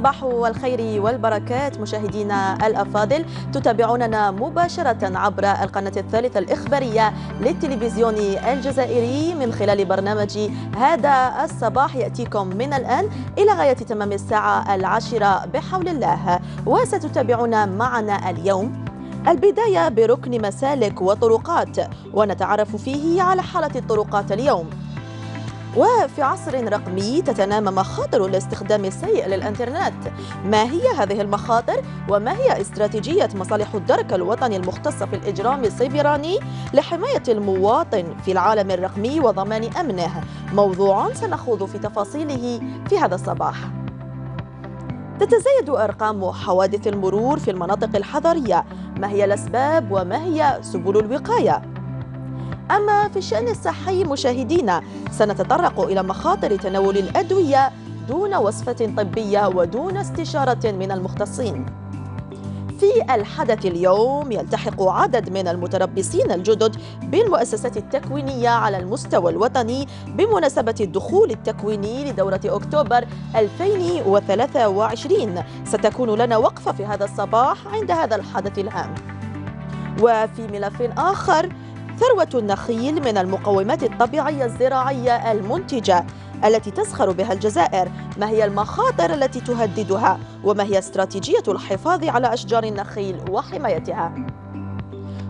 صباح الخير والبركات مشاهدينا الأفاضل تتابعوننا مباشرة عبر القناة الثالثة الإخبارية للتلفزيون الجزائري من خلال برنامج هذا الصباح يأتيكم من الآن إلى غاية تمام الساعة العاشرة بحول الله وستتابعون معنا اليوم البداية بركن مسالك وطرقات ونتعرف فيه على حالة الطرقات اليوم وفي عصر رقمي تتنامى مخاطر الاستخدام السيء للإنترنت ما هي هذه المخاطر وما هي استراتيجية مصالح الدرك الوطني المختصة في الإجرام السيبراني لحماية المواطن في العالم الرقمي وضمان أمنه موضوع سنخوض في تفاصيله في هذا الصباح تتزايد أرقام حوادث المرور في المناطق الحضرية ما هي الأسباب وما هي سبل الوقاية أما في الشأن الصحي مشاهدينا سنتطرق إلى مخاطر تناول الأدوية دون وصفة طبية ودون استشارة من المختصين في الحدث اليوم يلتحق عدد من المتربصين الجدد بالمؤسسات التكوينية على المستوى الوطني بمناسبة الدخول التكويني لدورة أكتوبر 2023 ستكون لنا وقفة في هذا الصباح عند هذا الحدث الهام وفي ملف آخر ثروة النخيل من المقومات الطبيعية الزراعية المنتجة التي تزخر بها الجزائر ما هي المخاطر التي تهددها وما هي استراتيجية الحفاظ على أشجار النخيل وحمايتها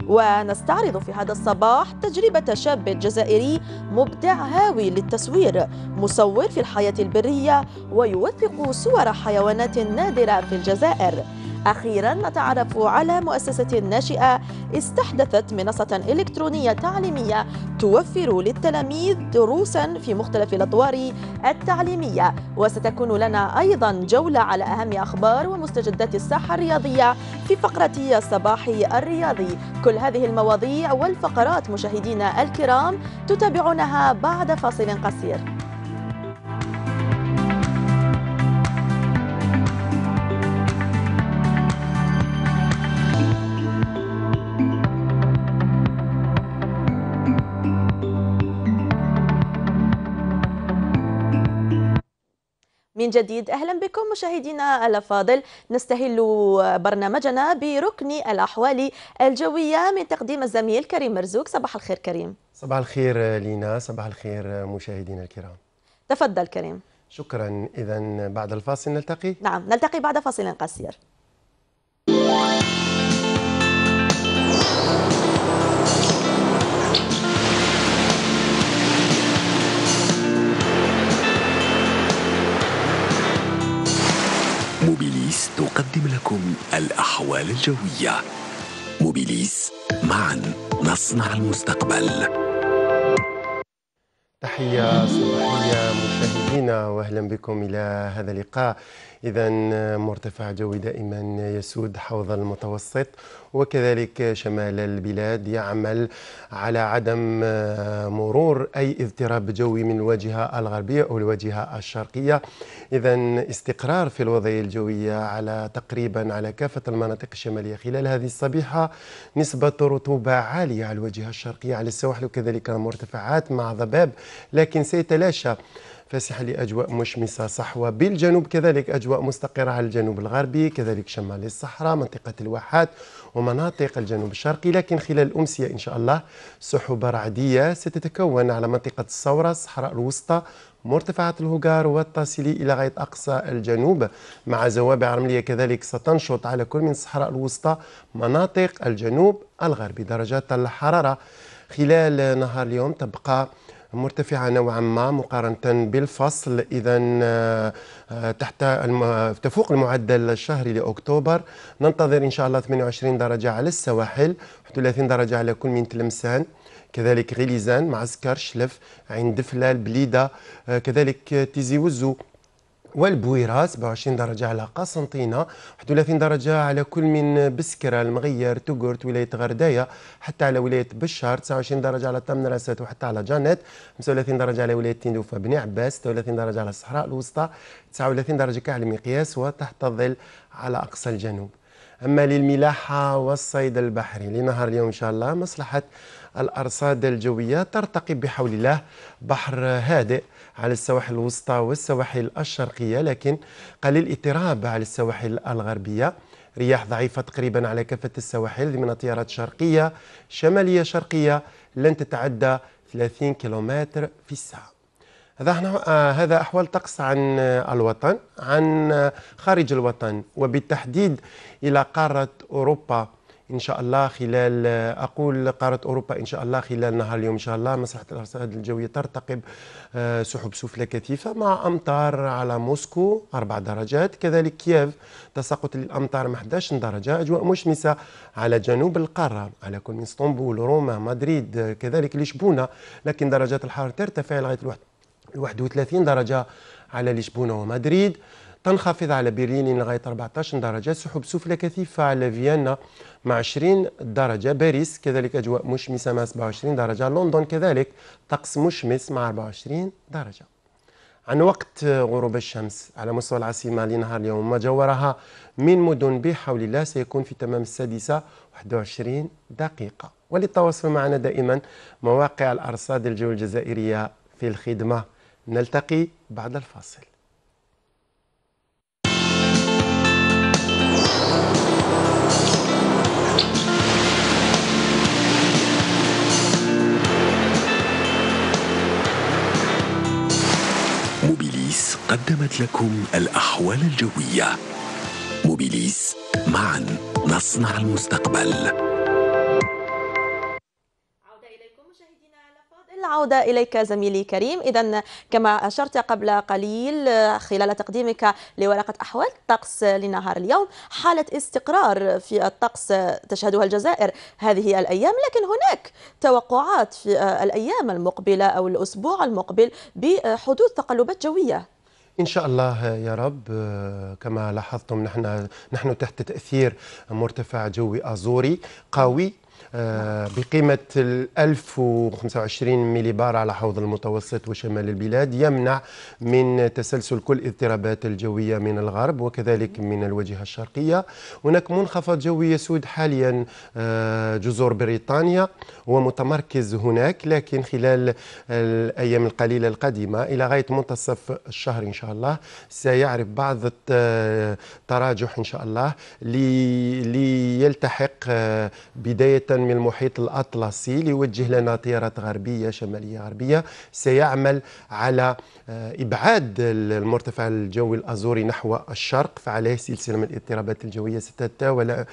ونستعرض في هذا الصباح تجربة شاب جزائري مبدع هاوي للتصوير مصور في الحياة البرية ويوثق صور حيوانات نادرة في الجزائر أخيرا نتعرف على مؤسسة ناشئة استحدثت منصة إلكترونية تعليمية توفر للتلاميذ دروسا في مختلف الأطوار التعليمية وستكون لنا أيضا جولة على أهم أخبار ومستجدات الساحة الرياضية في فقرة الصباح الرياضي كل هذه المواضيع والفقرات مشاهدينا الكرام تتابعونها بعد فاصل قصير من جديد أهلا بكم مشاهدينا الأفاضل نستهل برنامجنا بركن الأحوال الجوية من تقديم الزميل كريم مرزوق صباح الخير كريم صباح الخير لينا صباح الخير مشاهدينا الكرام تفضل كريم شكرا إذا بعد الفاصل نلتقي نعم نلتقي بعد فاصل قصير موبيليس تقدم لكم الأحوال الجوية موبيليس معا نصنع المستقبل تحية صباحية مشاهدينا وأهلا بكم إلى هذا اللقاء إذا مرتفع جوي دائما يسود حوض المتوسط وكذلك شمال البلاد يعمل على عدم آه، مرور أي اضطراب جوي من الواجهة الغربية أو الواجهة الشرقية إذا استقرار في الوضعية الجوية على تقريبا على كافة المناطق الشمالية خلال هذه الصبيحة نسبة رطوبة عالية على الواجهة الشرقية على السواحل وكذلك المرتفعات مع ضباب لكن سيتلاشى فاسحة لأجواء مشمسة صحوة بالجنوب كذلك أجواء مستقرة على الجنوب الغربي كذلك شمال الصحراء منطقة الواحات ومناطق الجنوب الشرقي لكن خلال الأمسية إن شاء الله سحب رعدية ستتكون على منطقة الثورة الصحراء الوسطى مرتفعات الهجار والتاسيلي إلى غاية أقصى الجنوب مع زوابع رملية كذلك ستنشط على كل من الصحراء الوسطى مناطق الجنوب الغربي درجات الحرارة خلال نهار اليوم تبقى مرتفعة نوعا ما مقارنة بالفصل إذا آه، تحت الم... تفوق المعدل الشهري لأكتوبر ننتظر إن شاء الله 28 درجة على السواحل 31 درجة على كل من تلمسان كذلك غليزان معسكر شلف عين دفلة بليدة آه، كذلك تيزي وزو والبويرة 27 درجة على قسنطينة 31 درجة على كل من بسكرة المغير توغرت ولاية غرداية حتى على ولاية بشار 29 درجة على طمنراسات وحتى على جانيت 35 درجة على ولاية تندوفة بني عباس 36 درجة على الصحراء الوسطى 39 درجة كاع المقياس وتحت الظل على أقصى الجنوب أما للملاحة والصيد البحري لنهار اليوم إن شاء الله مصلحة الأرصاد الجوية ترتقي بحول الله بحر هادئ على السواحل الوسطى والسواحل الشرقية لكن قليل اضطراب على السواحل الغربية رياح ضعيفة تقريبا على كافة السواحل ضمن تيارات شرقية شمالية شرقية لن تتعدى 30 كيلومتر في الساعة هذا احنا آه، هذا احوال طقس عن آه، الوطن عن آه، خارج الوطن وبالتحديد الى قاره اوروبا ان شاء الله خلال آه، اقول قاره اوروبا ان شاء الله خلال نهار اليوم ان شاء الله مساحه الارصاد الجويه ترتقب آه، سحب سفلى كثيفه مع امطار على موسكو 4 درجات كذلك كييف تساقط للامطار 11 درجه اجواء مشمسه على جنوب القاره على كل اسطنبول روما مدريد كذلك لشبونه لكن درجات الحراره ترتفع لغايه الواحد 31 درجة على لشبونة ومدريد تنخفض على برلين لغاية 14 درجة سحب سفلى كثيفة على فيينا مع 20 درجة باريس كذلك أجواء مشمسة مع 27 درجة لندن كذلك طقس مشمس مع 24 درجة عن وقت غروب الشمس على مستوى العاصمة لنهار اليوم جاورها من مدن بحول الله سيكون في تمام السادسة 21 دقيقة وللتواصل معنا دائما مواقع الأرصاد الجو الجزائرية في الخدمة نلتقي بعد الفاصل موبيليس قدمت لكم الأحوال الجوية موبيليس معا نصنع المستقبل العودة إليك زميلي كريم إذا كما أشرت قبل قليل خلال تقديمك لورقة أحوال الطقس لنهار اليوم حالة استقرار في الطقس تشهدها الجزائر هذه الأيام لكن هناك توقعات في الأيام المقبلة أو الأسبوع المقبل بحدوث تقلبات جوية ان شاء الله يا رب كما لاحظتم نحن نحن تحت تاثير مرتفع جوي ازوري قوي آه، بقيمة 1025 ملي بار على حوض المتوسط وشمال البلاد يمنع من تسلسل كل اضطرابات الجوية من الغرب وكذلك من الواجهة الشرقية هناك منخفض جوي يسود حاليا آه، جزر بريطانيا ومتمركز هناك لكن خلال الأيام القليلة القادمة إلى غاية منتصف الشهر إن شاء الله سيعرف بعض التراجح آه، إن شاء الله ليلتحق بداية من المحيط الأطلسي ليوجه لنا تيارات غربية شمالية غربية سيعمل على آه، إبعاد المرتفع الجوي الأزوري نحو الشرق فعليه سلسلة من الاضطرابات الجوية ستتوالى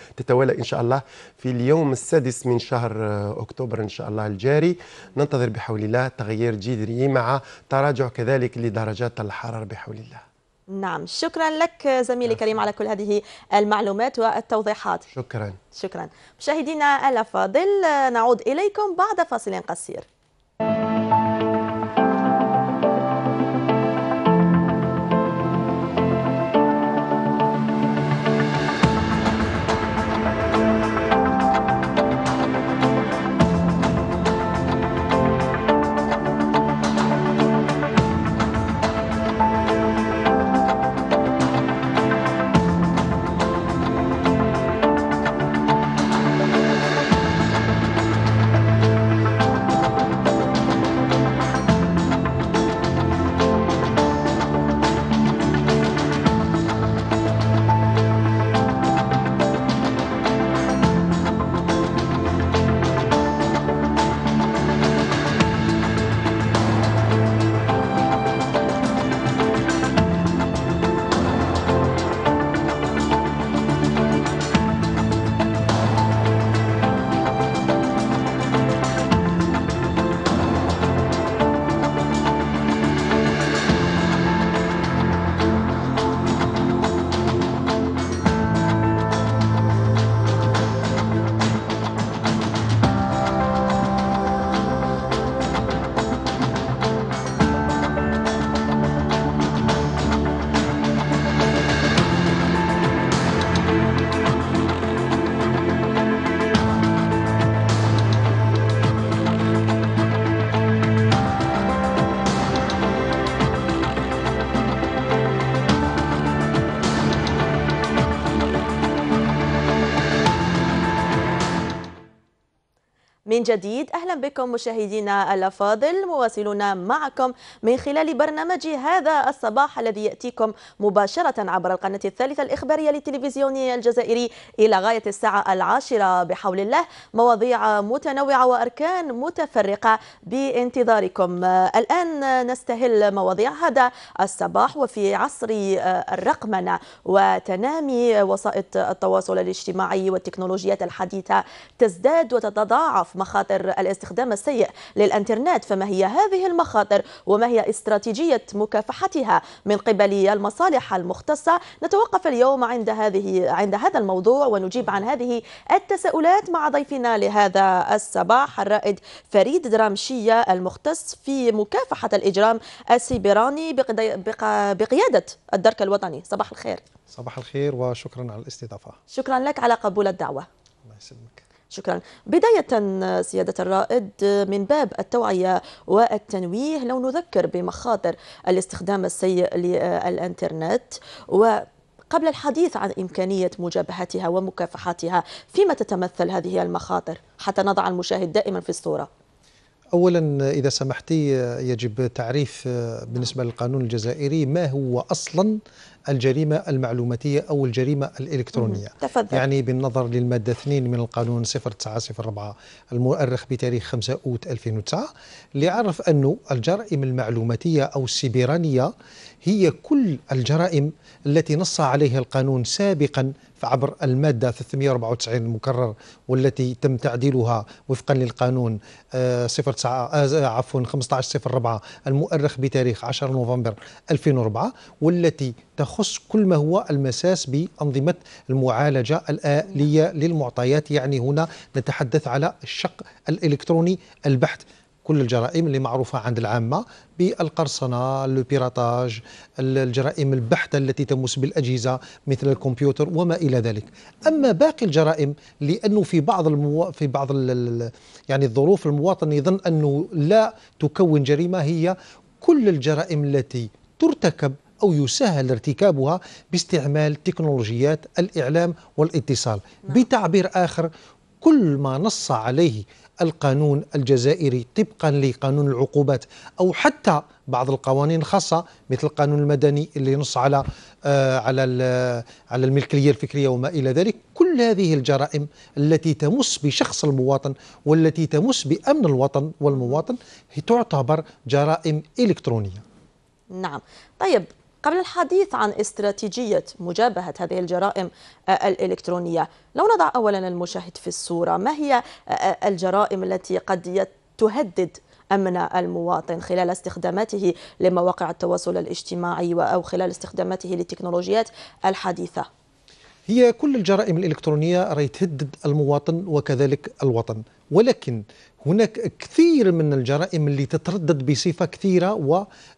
إن شاء الله في اليوم السادس من شهر آه، أكتوبر إن شاء الله الجاري ننتظر بحول الله تغيير جذري مع تراجع كذلك لدرجات الحرارة بحول الله نعم شكرا لك زميلي نعم. كريم على كل هذه المعلومات والتوضيحات شكرا شكرا مشاهدينا الافاضل نعود اليكم بعد فاصل قصير من جديد بكم مشاهدينا الأفاضل مواصلون معكم من خلال برنامج هذا الصباح الذي يأتيكم مباشرة عبر القناة الثالثة الإخبارية للتلفزيون الجزائري إلى غاية الساعة العاشرة بحول الله مواضيع متنوعة وأركان متفرقة بانتظاركم الآن نستهل مواضيع هذا الصباح وفي عصر الرقمنة وتنامي وسائط التواصل الاجتماعي والتكنولوجيات الحديثة تزداد وتتضاعف مخاطر الاستخدام الاستخدام السيء للانترنت فما هي هذه المخاطر وما هي استراتيجية مكافحتها من قبل المصالح المختصة نتوقف اليوم عند هذه عند هذا الموضوع ونجيب عن هذه التساؤلات مع ضيفنا لهذا الصباح الرائد فريد درامشية المختص في مكافحة الإجرام السيبراني بقيادة الدرك الوطني صباح الخير صباح الخير وشكرا على الاستضافة شكرا لك على قبول الدعوة الله يسلمك شكرا بداية سيادة الرائد من باب التوعية والتنويه لو نذكر بمخاطر الاستخدام السيء للإنترنت و قبل الحديث عن إمكانية مجابهتها ومكافحتها فيما تتمثل هذه المخاطر حتى نضع المشاهد دائما في الصورة اولا اذا سمحتي يجب تعريف آه، بالنسبه للقانون الجزائري ما هو اصلا الجريمه المعلوماتيه او الجريمه الالكترونيه تفضل. يعني بالنظر للماده 2 من القانون 0904 المؤرخ بتاريخ 5 اوت 2009 ليعرف انه الجرائم المعلوماتيه او السيبرانيه هي كل الجرائم التي نص عليها القانون سابقا عبر المادة 394 المكرر والتي تم تعديلها وفقا للقانون 09 آه، آه، عفوا 1504 المؤرخ بتاريخ 10 نوفمبر 2004 والتي تخص كل ما هو المساس بأنظمة المعالجة الآلية للمعطيات يعني هنا نتحدث على الشق الإلكتروني البحث كل الجرائم اللي معروفة عند العامة بالقرصنة البيراتاج الجرائم البحتة التي تمس بالأجهزة مثل الكمبيوتر وما إلى ذلك أما باقي الجرائم لأنه في بعض المو... في بعض ال... يعني الظروف المواطن يظن أنه لا تكون جريمة هي كل الجرائم التي ترتكب أو يسهل ارتكابها باستعمال تكنولوجيات الإعلام والاتصال نعم. بتعبير آخر كل ما نص عليه القانون الجزائري طبقا لقانون العقوبات او حتى بعض القوانين الخاصه مثل القانون المدني اللي ينص على آه على آه، على الملكيه الفكريه وما الى ذلك كل هذه الجرائم التي تمس بشخص المواطن والتي تمس بامن الوطن والمواطن تعتبر جرائم الكترونيه نعم طيب قبل الحديث عن استراتيجية مجابهة هذه الجرائم آه، الإلكترونية لو نضع أولا المشاهد في الصورة ما هي آه، آه، الجرائم التي قد تهدد أمن المواطن خلال استخداماته لمواقع التواصل الاجتماعي أو خلال استخداماته للتكنولوجيات الحديثة هي كل الجرائم الإلكترونية راهي تهدد المواطن وكذلك الوطن ولكن هناك كثير من الجرائم اللي تتردد بصفه كثيره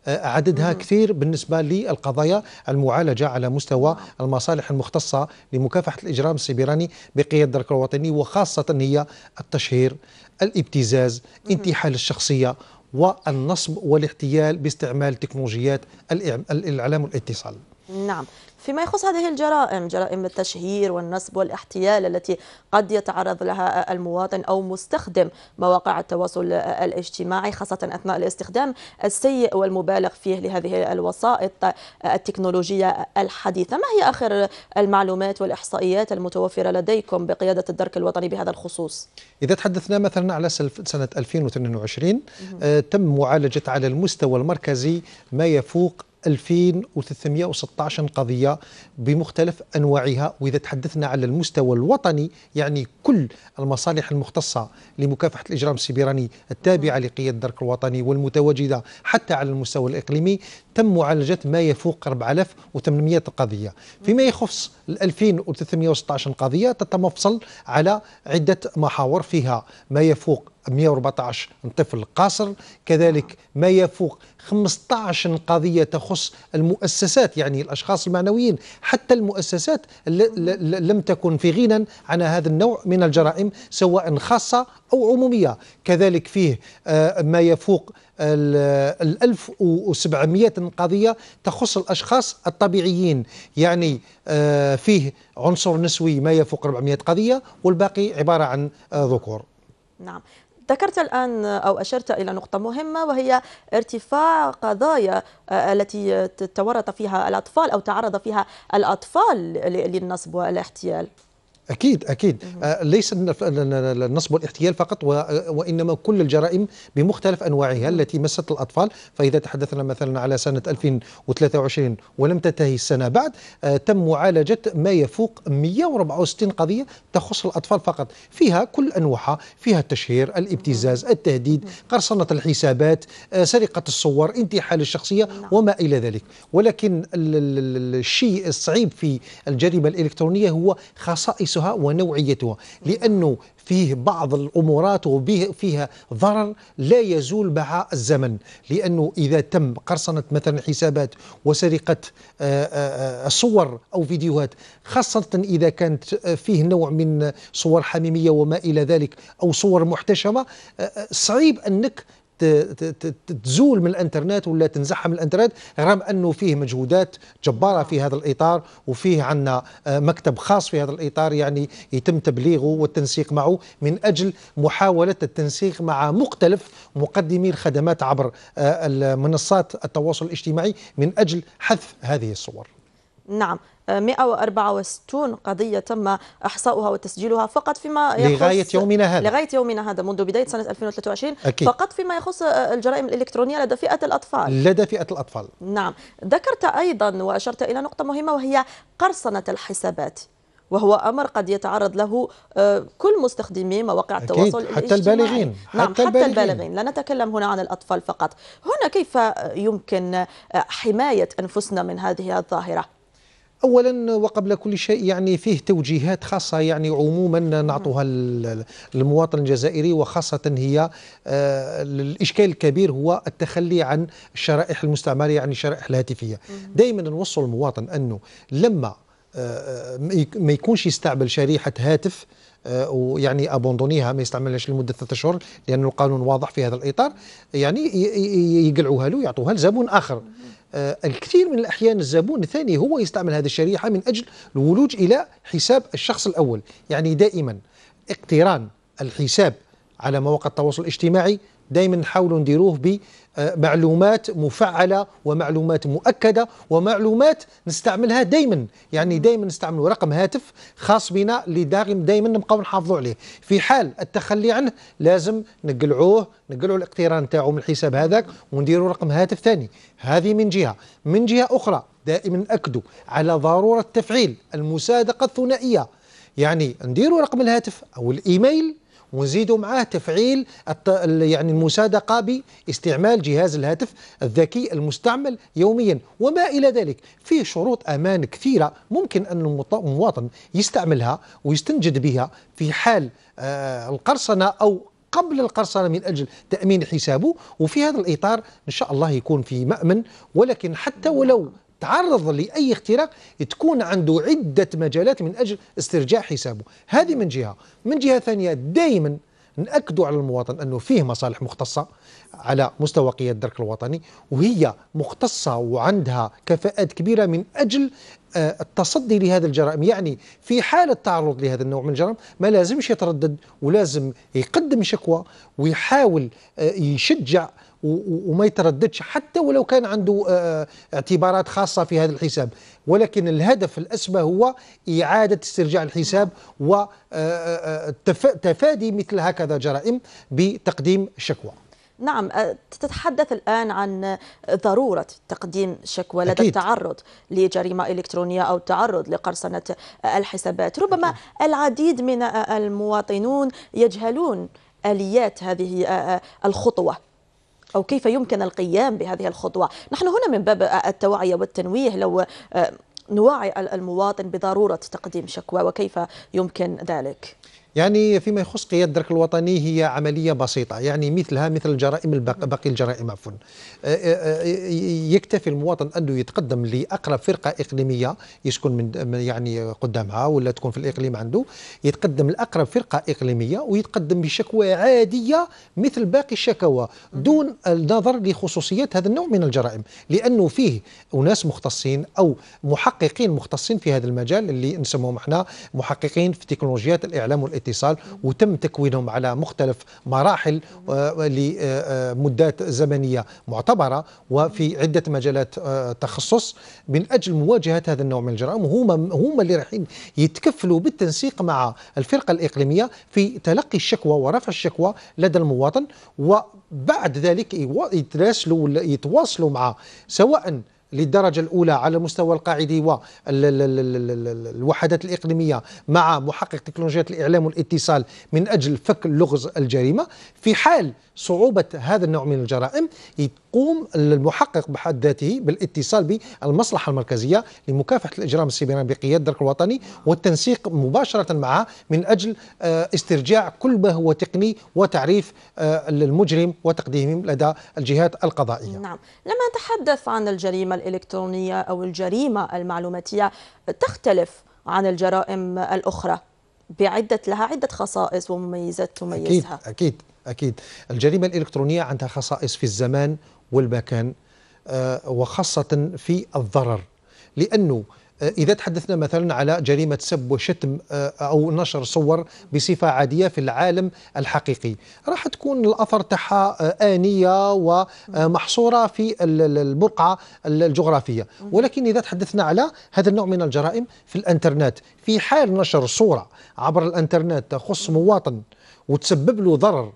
وعددها كثير بالنسبه للقضايا المعالجه على مستوى آه. المصالح المختصه لمكافحه الاجرام السيبراني بقياده الدرك الوطني وخاصه هي التشهير، الابتزاز، انتحال الشخصيه والنصب والاحتيال باستعمال تكنولوجيات الاعلام والاتصال. نعم فيما يخص هذه الجرائم جرائم التشهير والنصب والاحتيال التي قد يتعرض لها المواطن أو مستخدم مواقع التواصل الاجتماعي خاصة أثناء الاستخدام السيء والمبالغ فيه لهذه الوسائط التكنولوجية الحديثة ما هي آخر المعلومات والإحصائيات المتوفرة لديكم بقيادة الدرك الوطني بهذا الخصوص إذا تحدثنا مثلا على سنة 2022 آه، تم معالجة على المستوى المركزي ما يفوق 2316 قضية بمختلف أنواعها وإذا تحدثنا على المستوى الوطني يعني كل المصالح المختصة لمكافحة الإجرام السيبراني التابعة لقيادة الدرك الوطني والمتواجدة حتى على المستوى الإقليمي تم معالجة ما يفوق 4800 قضية فيما يخص 2316 قضية تتمفصل على عدة محاور فيها ما يفوق 114 طفل قاصر كذلك ما يفوق 15 قضية تخص المؤسسات يعني الأشخاص المعنويين حتى المؤسسات لم تكن في غنى عن هذا النوع من الجرائم سواء خاصة أو عمومية كذلك فيه آه، ما يفوق ال 1700 قضية تخص الأشخاص الطبيعيين يعني آه، فيه عنصر نسوي ما يفوق 400 قضية والباقي عبارة عن آه، ذكور نعم ذكرت الآن أو أشرت إلى نقطة مهمة وهي ارتفاع قضايا آه، التي تورط فيها الأطفال أو تعرض فيها الأطفال للنصب والاحتيال أكيد أكيد آه، ليس النصب والاحتيال فقط وإنما كل الجرائم بمختلف أنواعها التي مست الأطفال فإذا تحدثنا مثلا على سنة 2023 ولم تنتهي السنة بعد آه، تم معالجة ما يفوق 164 قضية تخص الأطفال فقط فيها كل أنواعها فيها التشهير الابتزاز التهديد قرصنة الحسابات آه، سرقة الصور انتحال الشخصية نعم. وما إلى ذلك ولكن الشيء الصعيب في الجريمة الإلكترونية هو خصائص جنسها ونوعيتها لأنه فيه بعض الأمورات وفيها ضرر لا يزول مع الزمن لأنه إذا تم قرصنة مثلا حسابات وسرقة آه، آه، آه، صور أو فيديوهات خاصة إذا كانت فيه نوع من صور حميمية وما إلى ذلك أو صور محتشمة صعيب أنك تزول من الانترنت ولا تنزعها من الانترنت رغم انه فيه مجهودات جباره في هذا الاطار وفيه عندنا آه، مكتب خاص في هذا الاطار يعني يتم تبليغه والتنسيق معه من اجل محاوله التنسيق مع مختلف مقدمي الخدمات عبر آه، منصات التواصل الاجتماعي من اجل حذف هذه الصور. نعم 164 قضية تم إحصاؤها وتسجيلها فقط فيما يخص لغاية يومنا هذا لغاية يومنا هذا منذ بداية سنة 2023 أكيد. فقط فيما يخص الجرائم الإلكترونية لدى فئة الأطفال لدى فئة الأطفال نعم ذكرت أيضا وأشرت إلى نقطة مهمة وهي قرصنة الحسابات وهو امر قد يتعرض له آه، كل مستخدمي مواقع التواصل حتى الاجتماعي البالغين نعم حتى, البالغين. حتى البالغين لا نتكلم هنا عن الاطفال فقط هنا كيف يمكن آه، حمايه انفسنا من هذه الظاهره اولا وقبل كل شيء يعني فيه توجيهات خاصه يعني عموما نعطوها للمواطن الجزائري وخاصه هي آه، الاشكال الكبير هو التخلي عن الشرائح المستعمله يعني الشرائح الهاتفيه دائما نوصل المواطن انه لما آه، ما يكونش يستعمل شريحه هاتف آه، ويعني ابوندونيها ما يستعملهاش لمده ثلاثة اشهر لان القانون واضح في هذا الاطار يعني يقلعوها له يعطوها لزبون اخر الكثير آه، من الأحيان الزبون الثاني هو يستعمل هذه الشريحة من أجل الولوج إلى حساب الشخص الأول يعني دائما اقتران الحساب على مواقع التواصل الاجتماعي دايما نحاولوا نديروه بمعلومات مفعله ومعلومات مؤكده ومعلومات نستعملها دايما يعني دايما نستعملوا رقم هاتف خاص بنا اللي دايما نبقاو نحافظوا عليه في حال التخلي عنه لازم نقلعوه نقلعوا الاقتران تاعو من الحساب هذاك ونديروا رقم هاتف ثاني هذه من جهه من جهه اخرى دائما ناكدوا على ضروره تفعيل المصادقه الثنائيه يعني نديروا رقم الهاتف او الايميل ونزيدوا معاه تفعيل يعني المسادقه باستعمال جهاز الهاتف الذكي المستعمل يوميا وما الى ذلك فيه شروط امان كثيره ممكن ان المواطن يستعملها ويستنجد بها في حال آه القرصنه او قبل القرصنة من أجل تأمين حسابه وفي هذا الإطار إن شاء الله يكون في مأمن ولكن حتى ولو تعرض لأي اختراق تكون عنده عدة مجالات من أجل استرجاع حسابه هذه من جهة من جهة ثانية دائما نأكدوا على المواطن أنه فيه مصالح مختصة على مستوى قيادة الدرك الوطني وهي مختصة وعندها كفاءات كبيرة من أجل آه، التصدي لهذا الجرائم يعني في حال التعرض لهذا النوع من الجرائم ما لازمش يتردد ولازم يقدم شكوى ويحاول آه، يشجع وما يترددش حتى ولو كان عنده آه، آه، اعتبارات خاصة في هذا الحساب ولكن الهدف الأسمى هو إعادة استرجاع الحساب وتفادي آه، مثل هكذا جرائم بتقديم شكوى نعم تتحدث الآن عن ضرورة تقديم شكوى لدى أكيد. التعرض لجريمة إلكترونية أو التعرض لقرصنة الحسابات ربما أكيد. العديد من المواطنون يجهلون آليات هذه الخطوة أو كيف يمكن القيام بهذه الخطوة نحن هنا من باب التوعية والتنويه لو آه، نوعي المواطن بضرورة تقديم شكوى وكيف يمكن ذلك يعني فيما يخص قيادة الدرك الوطني هي عملية بسيطة يعني مثلها مثل الجرائم باقي الجرائم عفوا يكتفي المواطن أنه يتقدم لأقرب فرقة إقليمية يسكن من يعني قدامها ولا تكون في الإقليم عنده يتقدم لأقرب فرقة إقليمية ويتقدم بشكوى عادية مثل باقي الشكاوى دون النظر لخصوصيات هذا النوع من الجرائم لأنه فيه أناس مختصين أو محققين مختصين في هذا المجال اللي نسموهم احنا محققين في تكنولوجيات الإعلام والإعلام الاتصال وتم تكوينهم على مختلف مراحل آه، لمدات زمنية معتبرة وفي عدة مجالات آه، تخصص من أجل مواجهة هذا النوع من الجرائم وهما هما اللي رايحين يتكفلوا بالتنسيق مع الفرقة الإقليمية في تلقي الشكوى ورفع الشكوى لدى المواطن وبعد ذلك يتواصلوا مع سواء للدرجة الأولى على مستوى القاعدي والوحدات الإقليمية مع محقق تكنولوجيات الإعلام والاتصال من أجل فك لغز الجريمة في حال صعوبة هذا النوع من الجرائم يقوم المحقق بحد ذاته بالاتصال بالمصلحة المركزية لمكافحة الإجرام السيبراني بقيادة الدرك الوطني والتنسيق مباشرة معه من أجل آه، استرجاع كل ما هو تقني وتعريف المجرم آه، وتقديمهم لدى الجهات القضائية نعم لما نتحدث عن الجريمة الإلكترونية أو الجريمة المعلوماتية تختلف عن الجرائم الأخرى بعدة لها عدة خصائص ومميزات تميزها أكيد, أكيد. أكيد الجريمة الإلكترونية عندها خصائص في الزمان والمكان آه، وخاصة في الضرر لأنه آه، إذا تحدثنا مثلا على جريمة سب وشتم آه، أو نشر صور بصفة عادية في العالم الحقيقي راح تكون الأثر تاعها آنية ومحصورة في البقعة الجغرافية ولكن إذا تحدثنا على هذا النوع من الجرائم في الأنترنت في حال نشر صورة عبر الأنترنت تخص مواطن وتسبب له ضرر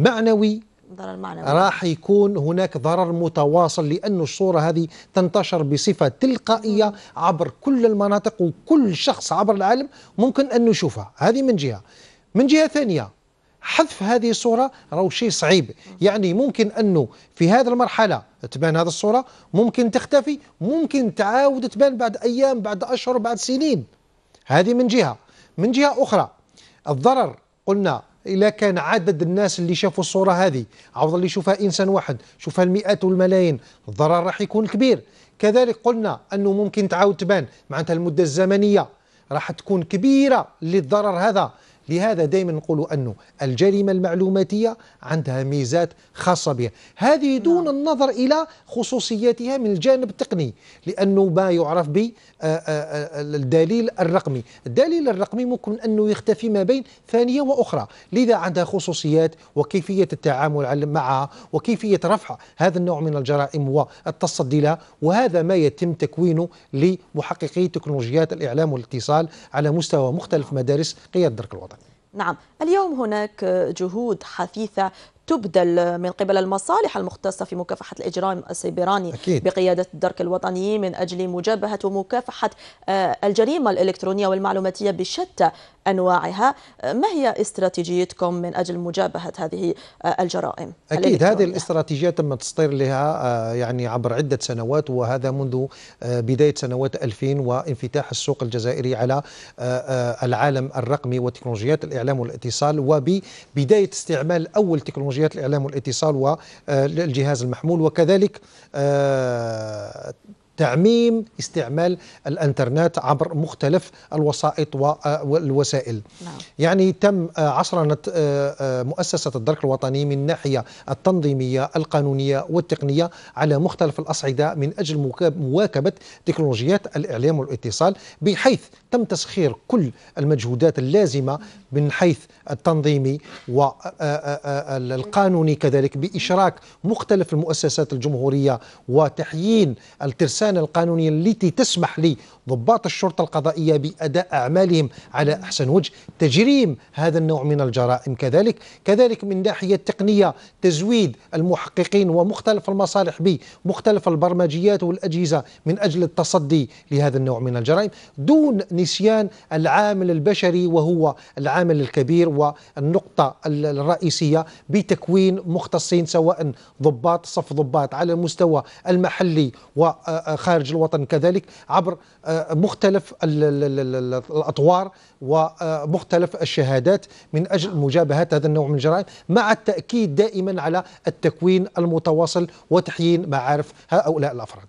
معنوي ضرر معنوي راح يكون هناك ضرر متواصل لأن الصورة هذه تنتشر بصفة تلقائية عبر كل المناطق وكل شخص عبر العالم ممكن أن نشوفها هذه من جهة من جهة ثانية حذف هذه الصورة راهو شيء صعيب يعني ممكن أنه في هذه المرحلة تبان هذه الصورة ممكن تختفي ممكن تعاود تبان بعد أيام بعد أشهر بعد سنين هذه من جهة من جهة أخرى الضرر قلنا إلا كان عدد الناس اللي شافوا الصورة هذه عوض اللي يشوفها إنسان واحد شوفها المئات والملايين الضرر راح يكون كبير كذلك قلنا أنه ممكن تعاود تبان معناتها المدة الزمنية راح تكون كبيرة للضرر هذا لهذا دائما نقولوا أنه الجريمة المعلوماتية عندها ميزات خاصة بها هذه دون نعم. النظر إلى خصوصياتها من الجانب التقني لأنه ما يعرف به آه، آه، آه، الدليل الرقمي الدليل الرقمي ممكن أنه يختفي ما بين ثانية وأخرى لذا عندها خصوصيات وكيفية التعامل معها وكيفية رفع هذا النوع من الجرائم والتصدي لها وهذا ما يتم تكوينه لمحققي تكنولوجيات الإعلام والاتصال على مستوى مختلف مدارس قيادة الدرك الوطني نعم اليوم هناك جهود حثيثة تبدل من قبل المصالح المختصة في مكافحة الإجرام السيبراني أكيد. بقيادة الدرك الوطني من أجل مجابهة ومكافحة آه، الجريمة الإلكترونية والمعلوماتية بشتى أنواعها ما هي استراتيجيتكم من أجل مجابهة هذه آه، الجرائم أكيد هذه الاستراتيجية تم تسطير لها آه، يعني عبر عدة سنوات وهذا منذ بداية سنوات 2000 وانفتاح السوق الجزائري على العالم الرقمي وتكنولوجيات الإعلام والاتصال وببداية استعمال أول تكنولوجيا تكنولوجيات الإعلام والاتصال والجهاز المحمول وكذلك آه، تعميم استعمال الانترنت عبر مختلف الوسائط آه، والوسائل نعم. يعني تم آه، عصرنة مؤسسة الدرك الوطني من ناحية التنظيمية القانونية والتقنية على مختلف الأصعدة من أجل مواكبة تكنولوجيات الإعلام والاتصال بحيث تم تسخير كل المجهودات اللازمة من حيث التنظيمي والقانوني آه، آه، آه، كذلك بإشراك مختلف المؤسسات الجمهورية وتحيين الترسانة القانونية التي تسمح لي ضباط الشرطة القضائية بأداء أعمالهم على أحسن وجه تجريم هذا النوع من الجرائم كذلك كذلك من ناحية تقنية تزويد المحققين ومختلف المصالح بمختلف البرمجيات والأجهزة من أجل التصدي لهذا النوع من الجرائم دون نسيان العامل البشري وهو العامل الكبير والنقطة الرئيسية بتكوين مختصين سواء ضباط صف ضباط على المستوى المحلي وخارج آه، آه، الوطن كذلك عبر آه، مختلف الأطوار ومختلف الشهادات من أجل مجابهة هذا النوع من الجرائم مع التأكيد دائما على التكوين المتواصل وتحيين معارف هؤلاء الأفراد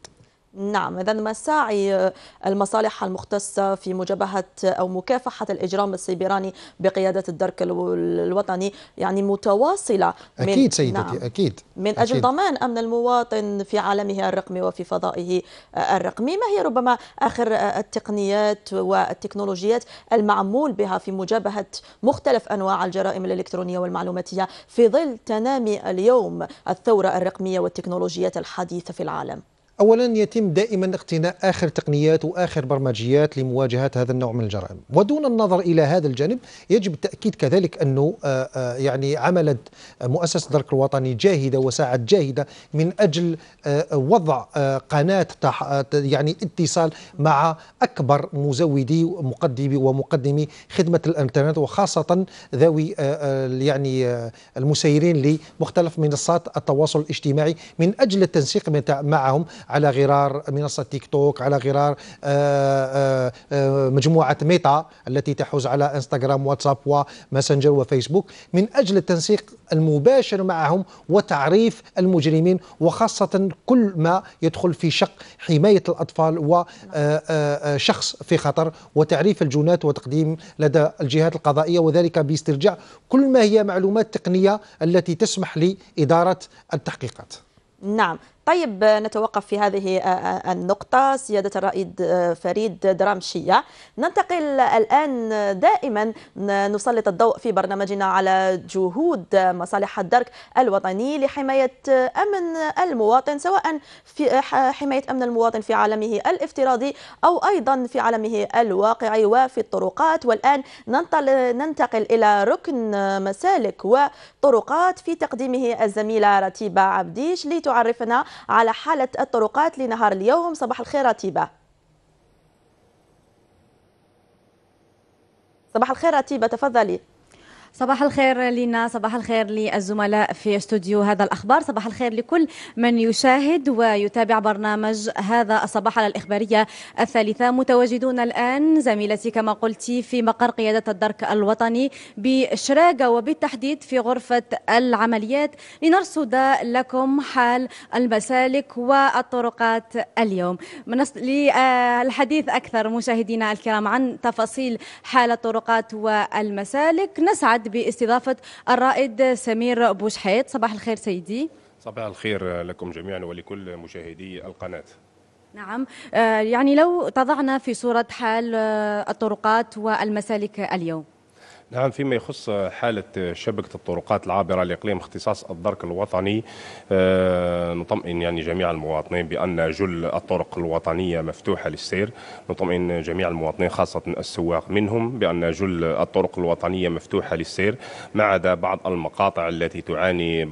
نعم إذا مساعي آه، المصالح المختصة في مجابهة أو مكافحة الإجرام السيبراني بقيادة الدرك الوطني يعني متواصلة من أكيد سيدتي نعم أكيد من أجل أكيد. ضمان أمن المواطن في عالمه الرقمي وفي فضائه آه، الرقمي ما هي ربما آخر آه، التقنيات والتكنولوجيات المعمول بها في مجابهة مختلف أنواع الجرائم الإلكترونية والمعلوماتية في ظل تنامي اليوم الثورة الرقمية والتكنولوجيات الحديثة في العالم أولا يتم دائما اقتناء آخر تقنيات وآخر برمجيات لمواجهة هذا النوع من الجرائم ودون النظر إلى هذا الجانب يجب التأكيد كذلك أنه آه، آه، يعني عملت مؤسسة الدرك الوطني جاهدة وساعات جاهدة من أجل آه، وضع قناة يعني اتصال مع أكبر مزودي ومقدمي ومقدمي خدمة الإنترنت وخاصة ذوي يعني المسيرين لمختلف منصات التواصل الاجتماعي من أجل التنسيق معهم على غرار منصة تيك توك على غرار آه، آه، آه، مجموعة ميتا التي تحوز على انستغرام واتساب وماسنجر وفيسبوك من أجل التنسيق المباشر معهم وتعريف المجرمين وخاصة كل ما يدخل في شق حماية الأطفال وشخص في خطر وتعريف الجنات وتقديم لدى الجهات القضائية وذلك باسترجاع كل ما هي معلومات تقنية التي تسمح لإدارة التحقيقات نعم طيب نتوقف في هذه آه، آه، النقطة سيادة الرائد آه، فريد درامشية ننتقل الآن دائما نسلط الضوء في برنامجنا على جهود مصالح الدرك الوطني لحماية أمن المواطن سواء في حماية أمن المواطن في عالمه الافتراضي أو أيضا في عالمه الواقعي وفي الطرقات والآن ننتقل إلى ركن مسالك وطرقات في تقديمه الزميلة رتيبة عبديش لتعرفنا على حالة الطرقات لنهار اليوم صباح الخير رتيبة صباح الخير رتيبة تفضلي صباح الخير لنا صباح الخير للزملاء في استوديو هذا الأخبار صباح الخير لكل من يشاهد ويتابع برنامج هذا الصباح على الإخبارية الثالثة متواجدون الآن زميلتي كما قلت في مقر قيادة الدرك الوطني بشراقة وبالتحديد في غرفة العمليات لنرصد لكم حال المسالك والطرقات اليوم للحديث أكثر مشاهدينا الكرام عن تفاصيل حال الطرقات والمسالك نسعد نسعد باستضافة الرائد سمير بوشحيط صباح الخير سيدي صباح الخير لكم جميعا ولكل مشاهدي القناة نعم آه، يعني لو تضعنا في صورة حال آه، الطرقات والمسالك اليوم نعم فيما يخص حالة شبكة الطرقات العابرة لإقليم اختصاص الدرك الوطني آه، نطمئن يعني جميع المواطنين بأن جل الطرق الوطنية مفتوحة للسير نطمئن جميع المواطنين خاصة السواق منهم بأن جل الطرق الوطنية مفتوحة للسير ما عدا بعض المقاطع التي تعاني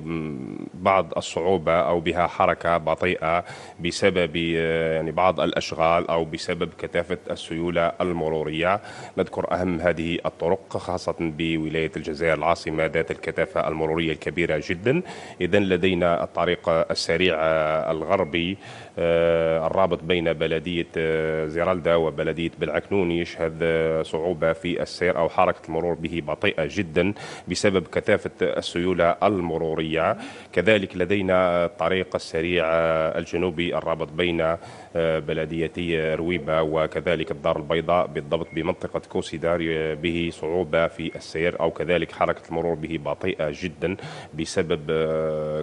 بعض الصعوبة أو بها حركة بطيئة بسبب آه، يعني بعض الأشغال أو بسبب كثافة السيولة المرورية نذكر أهم هذه الطرق خاصة خاصة بولاية الجزائر العاصمة ذات الكثافة المرورية الكبيرة جدا إذا لدينا الطريق السريع آه، الغربي آه، الرابط بين بلدية آه، زيرالدا وبلدية بالعكنون يشهد آه، صعوبة في السير أو حركة المرور به بطيئة جدا بسبب كثافة السيولة المرورية كذلك لدينا الطريق السريع الجنوبي الرابط بين بلديتي رويبة وكذلك الدار البيضاء بالضبط بمنطقة كوسيدار به صعوبة في السير أو كذلك حركة المرور به بطيئة جدا بسبب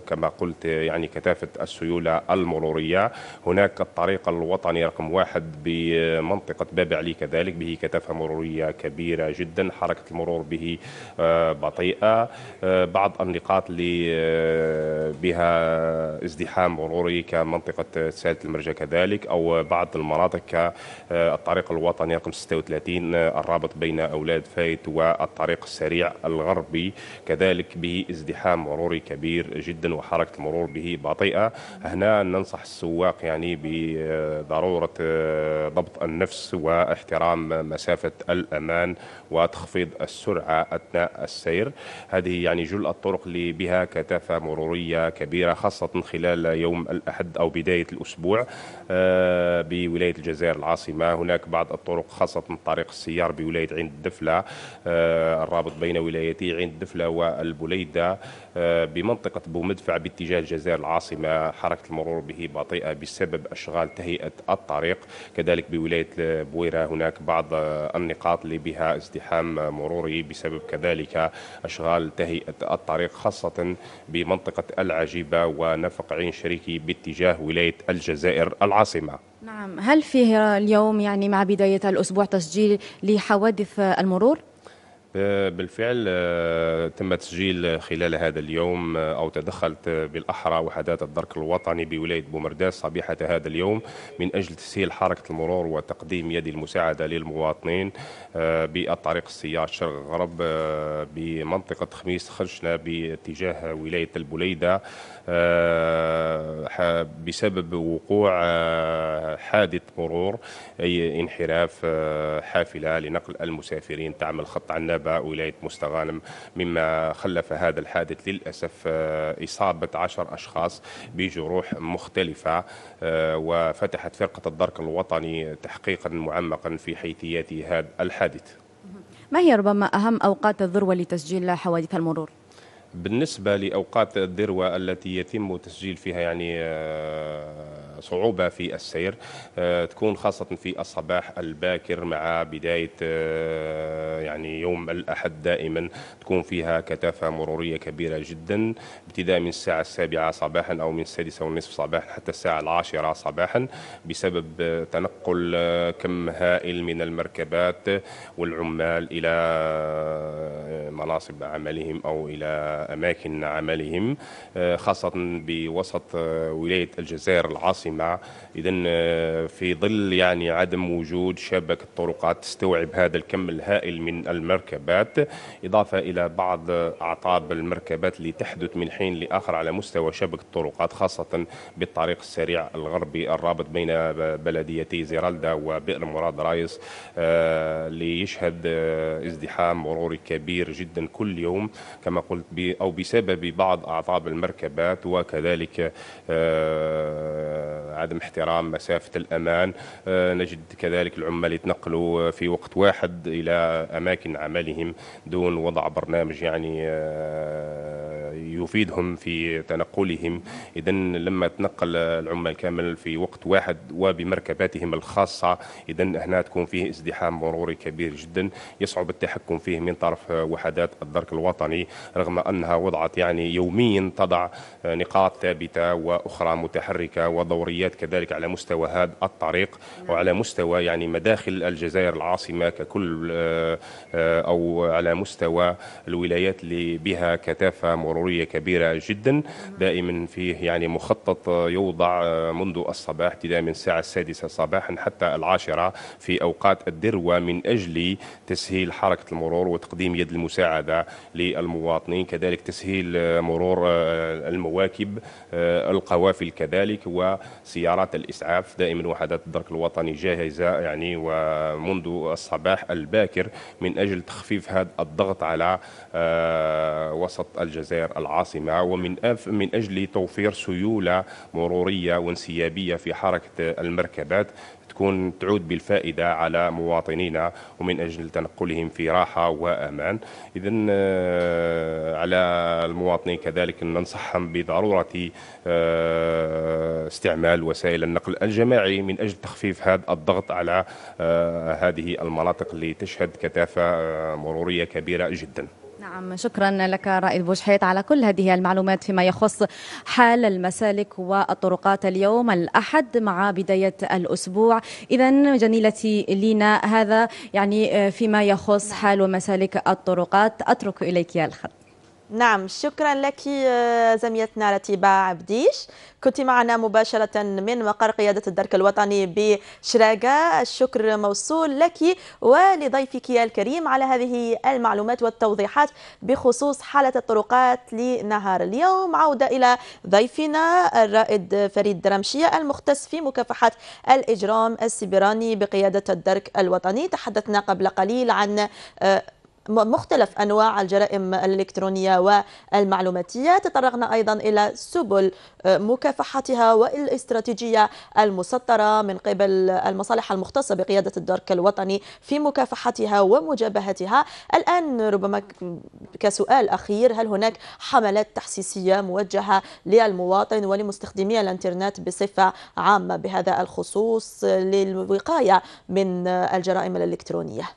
كما قلت يعني كثافة السيولة المرورية هناك الطريق الوطني رقم واحد بمنطقة باب علي كذلك به كثافة مرورية كبيرة جدا حركة المرور به آه، بطيئة آه، بعض النقاط اللي آه، بها ازدحام مروري كمنطقة سالة المرجة كذلك أو بعض المناطق كالطريق الوطني رقم 36 الرابط بين أولاد فايت والطريق السريع الغربي كذلك به ازدحام مروري كبير جدا وحركة المرور به بطيئة هنا ننصح السواق يتعلق يعني بضرورة ضبط النفس واحترام مسافة الأمان وتخفيض السرعة أثناء السير هذه يعني جل الطرق اللي بها كثافة مرورية كبيرة خاصة خلال يوم الأحد أو بداية الأسبوع آه، بولاية الجزائر العاصمة هناك بعض الطرق خاصة طريق السيار بولاية عين الدفلة آه، الرابط بين ولايتي عين الدفلة والبليدة آه، بمنطقة بومدفع باتجاه الجزائر العاصمة حركة المرور به بطيئة بسبب أشغال تهيئة الطريق كذلك بولاية بويرة هناك بعض النقاط اللي بها ازدحام مروري بسبب كذلك أشغال تهيئة الطريق خاصة بمنطقة العجيبة ونفق عين شريكي باتجاه ولاية الجزائر العاصمة العاصمة نعم هل فيه اليوم يعني مع بداية الأسبوع تسجيل لحوادث المرور؟ بالفعل آه، تم تسجيل خلال هذا اليوم آه، او تدخلت بالاحرى وحدات الدرك الوطني بولايه بومرداس صبيحه هذا اليوم من اجل تسهيل حركه المرور وتقديم يد المساعده للمواطنين آه، بالطريق السيار شرق غرب بمنطقه خميس خرجنا باتجاه ولايه البليده آه، بسبب وقوع آه، حادث مرور أي انحراف آه، حافلة لنقل المسافرين تعمل خط عنابة ولاية مستغانم مما خلف هذا الحادث للأسف إصابة عشر أشخاص بجروح مختلفة وفتحت فرقة الدرك الوطني تحقيقا معمقا في حيثيات هذا الحادث ما هي ربما أهم أوقات الذروة لتسجيل حوادث المرور؟ بالنسبة لأوقات الذروة التي يتم تسجيل فيها يعني آه، صعوبة في السير آه، تكون خاصة في الصباح الباكر مع بداية آه، يعني يوم الأحد دائما تكون فيها كثافة مرورية كبيرة جدا ابتداء من الساعة السابعة صباحا أو من السادسة والنصف صباحا حتى الساعة العاشرة صباحا بسبب آه، تنقل كم هائل من المركبات والعمال إلى مناصب عملهم أو إلى أماكن عملهم خاصة بوسط ولاية الجزائر العاصمة العاصمة اذا آه، في ظل يعني عدم وجود شبكه طرقات تستوعب هذا الكم الهائل من المركبات اضافه الى بعض اعطاب المركبات اللي تحدث من حين لاخر على مستوى شبكه الطرقات خاصه بالطريق السريع الغربي الرابط بين بلديتي زيرالدا وبئر مراد رايس آه، اللي يشهد آه، ازدحام مروري كبير جدا كل يوم كما قلت او بسبب بعض اعطاب المركبات وكذلك عدم احترام مسافة الأمان آه، نجد كذلك العمال يتنقلوا في وقت واحد إلى أماكن عملهم دون وضع برنامج يعني آه، يفيدهم في تنقلهم إذا لما تنقل العمال كامل في وقت واحد وبمركباتهم الخاصة إذا هنا تكون فيه ازدحام مروري كبير جدا يصعب التحكم فيه من طرف وحدات الدرك الوطني رغم أنها وضعت يعني يوميا تضع نقاط ثابتة وأخرى متحركة ودوريات كذلك على مستوى هذا الطريق نعم. وعلى مستوى يعني مداخل الجزائر العاصمة ككل آه، آه، أو على مستوى الولايات اللي بها كثافة مرورية ضرورية كبيرة جدا دائما فيه يعني مخطط يوضع منذ الصباح ابتداء من الساعة السادسة صباحا حتى العاشرة في أوقات الذروة من أجل تسهيل حركة المرور وتقديم يد المساعدة للمواطنين كذلك تسهيل مرور المواكب القوافل كذلك وسيارات الإسعاف دائما وحدات الدرك الوطني جاهزة يعني ومنذ الصباح الباكر من أجل تخفيف هذا الضغط على آه، وسط الجزائر العاصمة ومن من أجل توفير سيولة مرورية وانسيابية في حركة المركبات تكون تعود بالفائدة على مواطنينا ومن أجل تنقلهم في راحة وأمان إذا آه، على المواطنين كذلك ننصحهم بضرورة آه، استعمال وسائل النقل الجماعي من أجل تخفيف هذا الضغط على هذه المناطق اللي تشهد كثافة مرورية كبيرة جدا نعم شكرا لك رائد بوشحيط على كل هذه المعلومات فيما يخص حال المسالك والطرقات اليوم الأحد مع بداية الأسبوع إذا جميلتي لينا هذا يعني آه، فيما يخص نعم. حال ومسالك الطرقات أترك إليك الخط نعم شكرا لك زميلتنا رتيبة عبديش كنت معنا مباشرة من مقر قيادة الدرك الوطني بشراقة الشكر موصول لك ولضيفك الكريم على هذه المعلومات والتوضيحات بخصوص حالة الطرقات لنهار اليوم عودة إلى ضيفنا الرائد فريد درمشية المختص في مكافحة الإجرام السبراني بقيادة الدرك الوطني تحدثنا قبل قليل عن آه، مختلف أنواع الجرائم الإلكترونية والمعلوماتية تطرقنا أيضا إلى سبل آه، مكافحتها والاستراتيجية المسطرة من قبل المصالح المختصة بقيادة الدرك الوطني في مكافحتها ومجابهتها الآن ربما كسؤال أخير هل هناك حملات تحسيسية موجهة للمواطن ولمستخدمي الانترنت بصفة عامة بهذا الخصوص للوقاية من آه، الجرائم الإلكترونية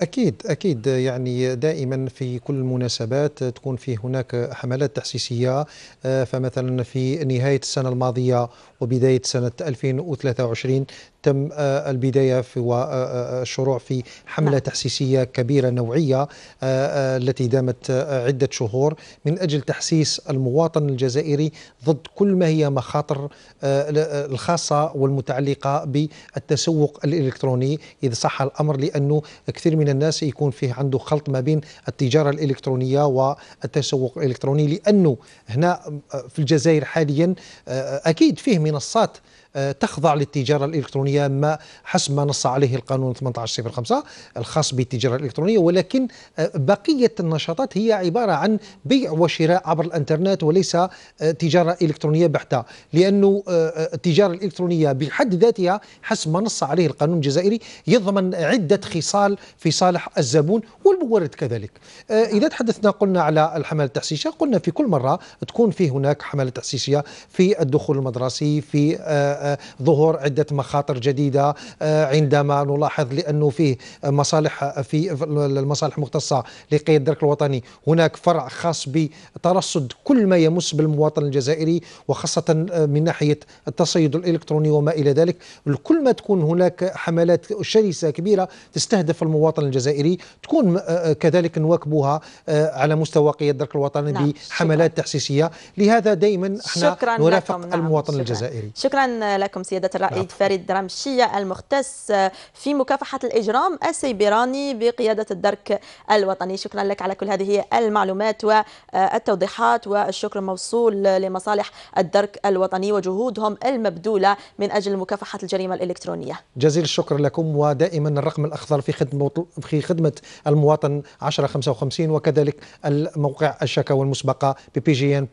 أكيد أكيد يعني دائما في كل المناسبات تكون في هناك حملات تحسيسية آه، فمثلا في نهاية السنة الماضية وبداية سنة 2023 تم آه، البداية في والشروع آه، آه، في حملة نعم. تحسيسية كبيرة نوعية التي دامت عدة شهور من أجل تحسيس المواطن الجزائري ضد كل ما هي مخاطر الخاصة والمتعلقة بالتسوق الإلكتروني إذا صح الأمر لأنه كثير من الناس يكون فيه عنده خلط ما بين التجارة الإلكترونية والتسوق الإلكتروني لأنه هنا في الجزائر حاليا أكيد فيه من منصات آه، تخضع للتجارة الإلكترونية ما حسب ما نص عليه القانون 1805 الخاص بالتجارة الإلكترونية ولكن آه، بقية النشاطات هي عبارة عن بيع وشراء عبر الانترنت وليس آه، تجارة إلكترونية بحتة لأنه التجارة الإلكترونية بحد ذاتها حسب ما نص عليه القانون الجزائري يضمن عدة خصال في صالح الزبون والمورد كذلك إذا تحدثنا قلنا على الحملة التحسيسية قلنا في كل مرة تكون في هناك حملة تحسيسية في الدخول المدرسي في آه، ظهور عدة مخاطر جديدة آه، عندما نلاحظ لأنه فيه مصالح آه، في المصالح المختصة لقيادة الدرك الوطني هناك فرع خاص بترصد كل ما يمس بالمواطن الجزائري وخاصة من ناحية التصيد الإلكتروني وما إلى ذلك كل ما تكون هناك حملات شرسة كبيرة تستهدف المواطن الجزائري تكون كذلك نواكبها على مستوى قيادة الدرك الوطني نعم. بحملات شكرا. تحسيسية لهذا دائما احنا نرافق نعم. المواطن شكرا. الجزائري شكرا لكم سيادة الرائد نعم، فريد رمشية المختص في مكافحة الإجرام السيبراني بقيادة الدرك الوطني شكرا لك على كل هذه المعلومات والتوضيحات والشكر موصول لمصالح الدرك الوطني وجهودهم المبذولة من أجل مكافحة الجريمة الإلكترونية جزيل الشكر لكم ودائما الرقم الأخضر في خدمة في خدمة المواطن 1055 وكذلك الموقع الشكاوى المسبقة ببي جي ان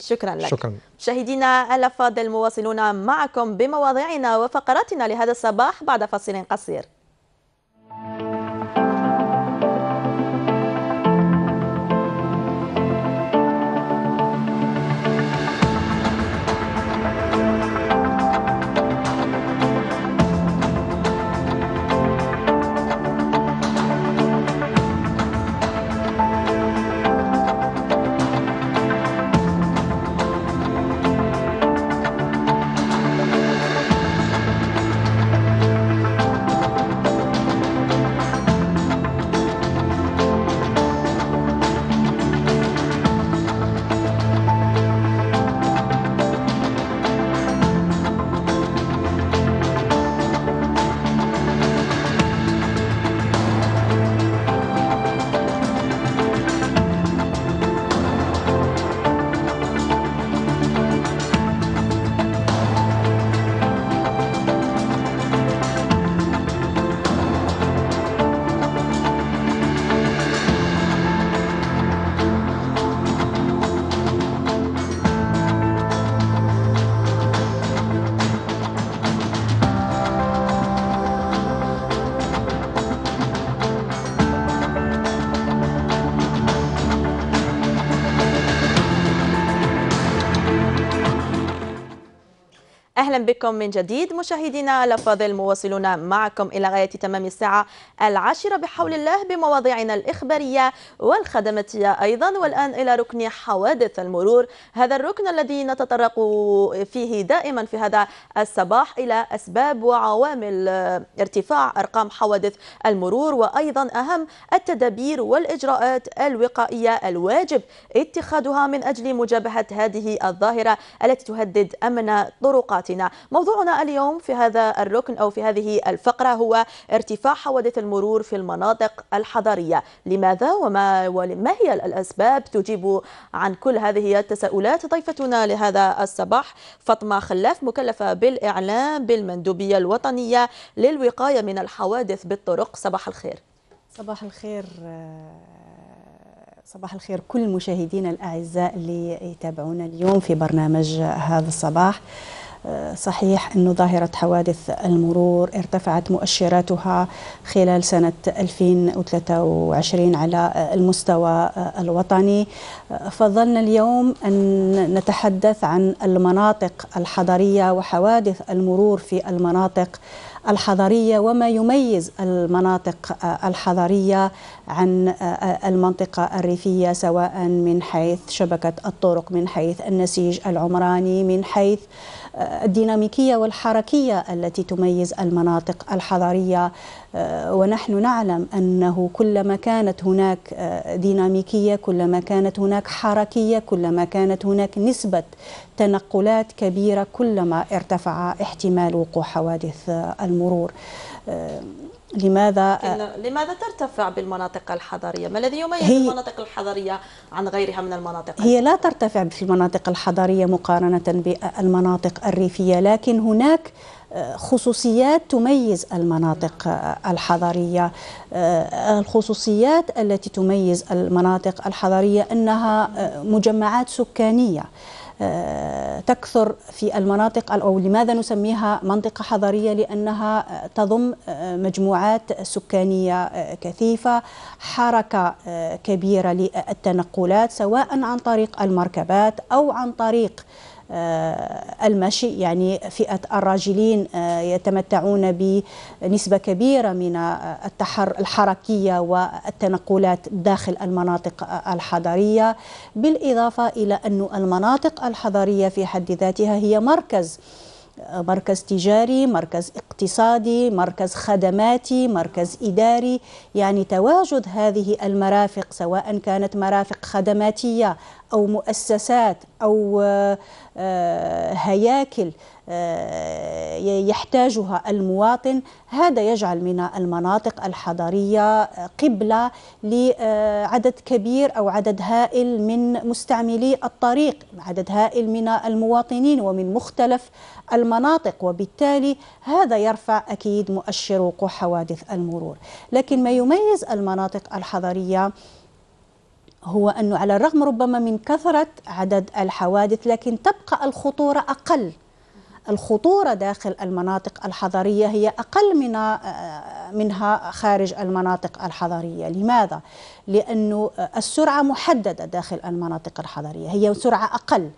شكرا لك شكرا مشاهدينا الأفاضل مواصلون معكم بمواضيعنا وفقراتنا لهذا الصباح بعد فصل قصير. أهلا بكم من جديد مشاهدينا الأفاضل مواصلون معكم إلى غاية تمام الساعة العاشرة بحول الله بمواضيعنا الإخبارية والخدماتية أيضا والآن إلى ركن حوادث المرور هذا الركن الذي نتطرق فيه دائما في هذا الصباح إلى أسباب وعوامل ارتفاع أرقام حوادث المرور وأيضا أهم التدابير والإجراءات الوقائية الواجب اتخاذها من أجل مجابهة هذه الظاهرة التي تهدد أمن طرقاتنا موضوعنا اليوم في هذا الركن أو في هذه الفقرة هو ارتفاع حوادث المرور في المناطق الحضرية لماذا وما وما هي الأسباب تجيب عن كل هذه التساؤلات ضيفتنا لهذا الصباح فاطمة خلاف مكلفة بالإعلام بالمندوبية الوطنية للوقاية من الحوادث بالطرق صباح الخير صباح الخير آه، صباح الخير كل مشاهدينا الأعزاء اللي يتابعونا اليوم في برنامج هذا الصباح صحيح أن ظاهرة حوادث المرور ارتفعت مؤشراتها خلال سنة 2023 على المستوى الوطني فظلنا اليوم أن نتحدث عن المناطق الحضرية وحوادث المرور في المناطق الحضرية وما يميز المناطق الحضرية عن المنطقة الريفية سواء من حيث شبكة الطرق من حيث النسيج العمراني من حيث الديناميكية والحركية التي تميز المناطق الحضارية آه، ونحن نعلم أنه كلما كانت هناك آه، ديناميكية كلما كانت هناك حركية كلما كانت هناك نسبة تنقلات كبيرة كلما ارتفع احتمال وقوع حوادث آه، المرور لماذا لماذا ترتفع بالمناطق الحضريه؟ ما الذي يميز المناطق الحضريه عن غيرها من المناطق؟ هي لا ترتفع في المناطق الحضريه مقارنه بالمناطق الريفيه، لكن هناك خصوصيات تميز المناطق الحضرية الخصوصيات التي تميز المناطق الحضرية أنها مجمعات سكانية تكثر في المناطق أو لماذا نسميها منطقة حضرية لأنها تضم مجموعات سكانية كثيفة حركة كبيرة للتنقلات سواء عن طريق المركبات أو عن طريق آه، المشي يعني فئة الراجلين آه، يتمتعون بنسبة كبيرة من آه، التحر الحركية والتنقلات داخل المناطق الحضرية بالإضافة إلى أن المناطق الحضرية في حد ذاتها هي مركز مركز تجاري مركز اقتصادي مركز خدماتي مركز إداري يعني تواجد هذه المرافق سواء كانت مرافق خدماتية أو مؤسسات أو آه، هياكل آه، يحتاجها المواطن هذا يجعل من المناطق الحضرية قبلة لعدد كبير أو عدد هائل من مستعملي الطريق عدد هائل من المواطنين ومن مختلف المناطق وبالتالي هذا يرفع أكيد مؤشر وقوع حوادث المرور لكن ما يميز المناطق الحضرية هو أنه على الرغم ربما من كثرة عدد الحوادث لكن تبقى الخطورة أقل الخطورة داخل المناطق الحضرية هي أقل من آه، منها خارج المناطق الحضرية لماذا؟ لأن السرعة محددة داخل المناطق الحضرية هي سرعة أقل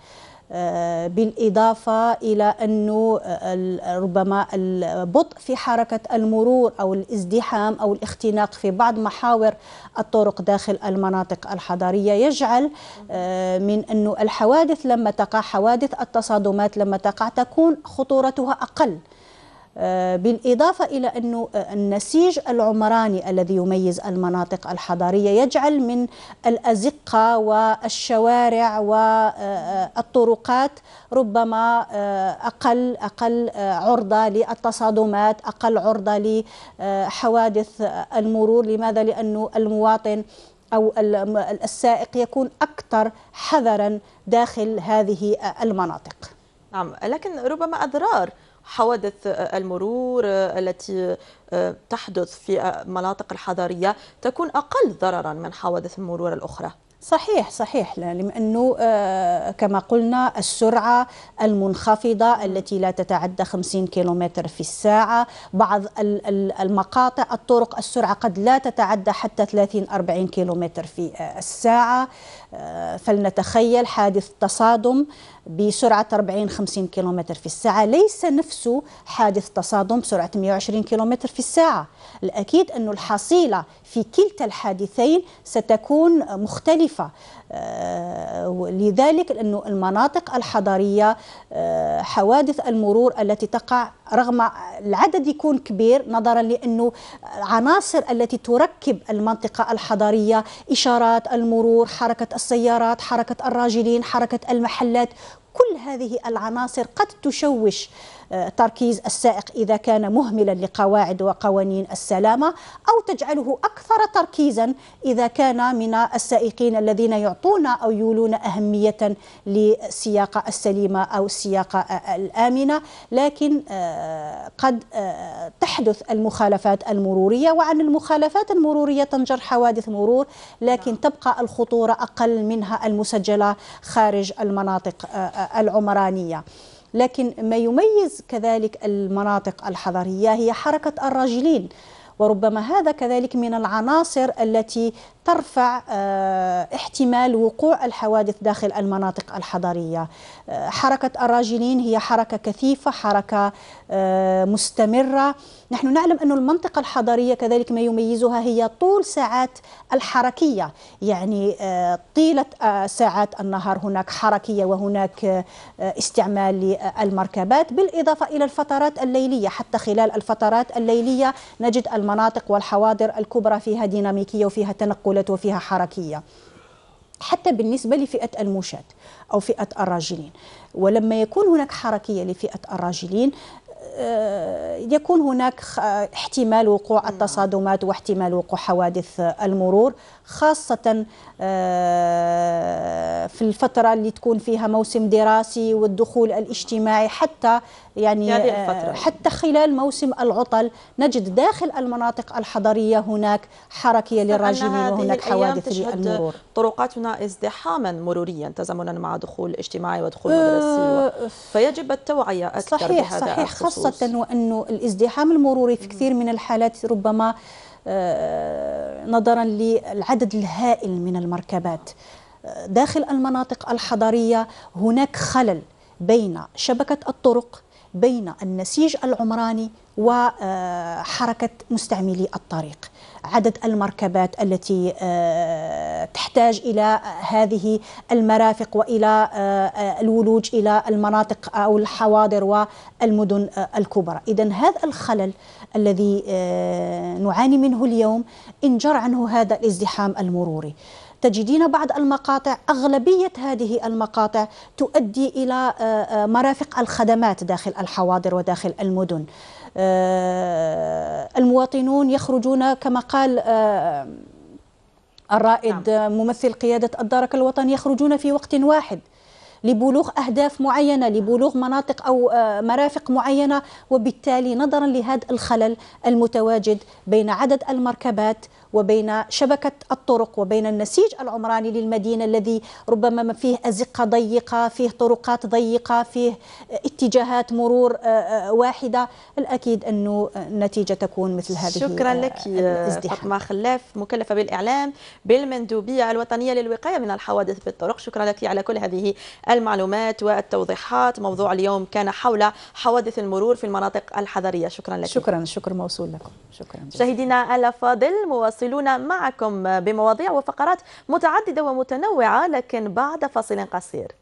آه، بالإضافة إلى أنه آه، ربما البطء في حركة المرور أو الازدحام أو الاختناق في بعض محاور الطرق داخل المناطق الحضرية يجعل آه، من أنه الحوادث لما تقع حوادث التصادمات لما تقع تكون خطورتها أقل آه، بالإضافة إلى أنه آه، النسيج العمراني الذي يميز المناطق الحضارية يجعل من الأزقة والشوارع والطرقات آه، ربما أقل أقل عرضة للتصادمات أقل عرضة لحوادث المرور لماذا؟ لأنه المواطن أو السائق يكون أكثر حذرا داخل هذه المناطق نعم لكن ربما أضرار حوادث آه، المرور آه، التي آه، تحدث في المناطق الحضارية تكون أقل ضررا من حوادث المرور الأخرى صحيح صحيح لأنه كما قلنا السرعة المنخفضة التي لا تتعدى 50 كيلومتر في الساعة بعض المقاطع الطرق السرعة قد لا تتعدى حتى 30-40 كيلومتر في الساعة آه، فلنتخيل حادث تصادم بسرعة 40-50 كم في الساعة ليس نفسه حادث تصادم بسرعة 120 كم في الساعة الأكيد أن الحصيلة في كلتا الحادثين ستكون مختلفة آه، لذلك أنه المناطق الحضرية آه، حوادث المرور التي تقع رغم العدد يكون كبير نظرا لأنه عناصر التي تركب المنطقة الحضرية إشارات المرور حركة السيارات حركة الراجلين حركة المحلات كل هذه العناصر قد تشوش تركيز السائق إذا كان مهملا لقواعد وقوانين السلامة أو تجعله أكثر تركيزا إذا كان من السائقين الذين يعطون أو يولون أهمية للسياقة السليمة أو السياقة الآمنة لكن آه، قد آه، تحدث المخالفات المرورية وعن المخالفات المرورية تنجر حوادث مرور لكن نعم. تبقى الخطورة أقل منها المسجلة خارج المناطق آه، العمرانية لكن ما يميز كذلك المناطق الحضرية هي حركة الراجلين وربما هذا كذلك من العناصر التي ترفع آه، احتمال وقوع الحوادث داخل المناطق الحضرية آه، حركة الراجلين هي حركة كثيفة حركة آه، مستمرة نحن نعلم أن المنطقة الحضرية كذلك ما يميزها هي طول ساعات الحركية يعني طيلة ساعات النهار هناك حركية وهناك استعمال للمركبات بالإضافة إلى الفترات الليلية حتى خلال الفترات الليلية نجد المناطق والحواضر الكبرى فيها ديناميكية وفيها تنقل دوله وفيها حركيه حتى بالنسبة لفئة المشاة أو فئة الراجلين ولما يكون هناك حركية لفئة الراجلين آه، يكون هناك احتمال وقوع نعم. التصادمات واحتمال وقوع حوادث المرور خاصة آه، في الفترة اللي تكون فيها موسم دراسي والدخول الاجتماعي حتى يعني آه، الفترة. حتى خلال موسم العطل نجد داخل المناطق الحضرية هناك حركية للراجلين وهناك حوادث للمرور طرقاتنا ازدحاما مروريا تزامنا مع دخول اجتماعي ودخول آه، مدرسي و... فيجب التوعية أكثر صحيح بهذا صحيح الخصوص. خاصة وأنه الازدحام المروري في كثير من الحالات ربما آه، نظرا للعدد الهائل من المركبات آه، داخل المناطق الحضرية هناك خلل بين شبكة الطرق بين النسيج العمراني وحركة آه، مستعملي الطريق عدد المركبات التي تحتاج إلى هذه المرافق وإلى الولوج إلى المناطق أو الحواضر والمدن الكبرى إذا هذا الخلل الذي آه، نعاني منه اليوم انجر عنه هذا الازدحام المروري تجدين بعض المقاطع أغلبية هذه المقاطع تؤدي إلى آه، آه، مرافق الخدمات داخل الحواضر وداخل المدن المواطنون يخرجون كما قال الرائد نعم. ممثل قيادة الدرك الوطني يخرجون في وقت واحد لبلوغ أهداف معينة لبلوغ مناطق أو آه، مرافق معينة وبالتالي نظرا لهذا الخلل المتواجد بين عدد المركبات وبين شبكة الطرق وبين النسيج العمراني للمدينة الذي ربما ما فيه أزقة ضيقة فيه طرقات ضيقة فيه اتجاهات مرور آه، آه، واحدة الأكيد أنه النتيجة تكون مثل هذه آه، شكرا لك فاطمة خلاف مكلفة بالإعلام بالمندوبية الوطنية للوقاية من الحوادث بالطرق شكرا لك على كل هذه المعلومات والتوضيحات موضوع اليوم كان حول حوادث المرور في المناطق الحضرية شكرا لك شكرا شكرا موصول لكم شكرا مشاهدينا الأفاضل مواصل متواصلون معكم بمواضيع وفقرات متعددة ومتنوعة لكن بعد فاصل قصير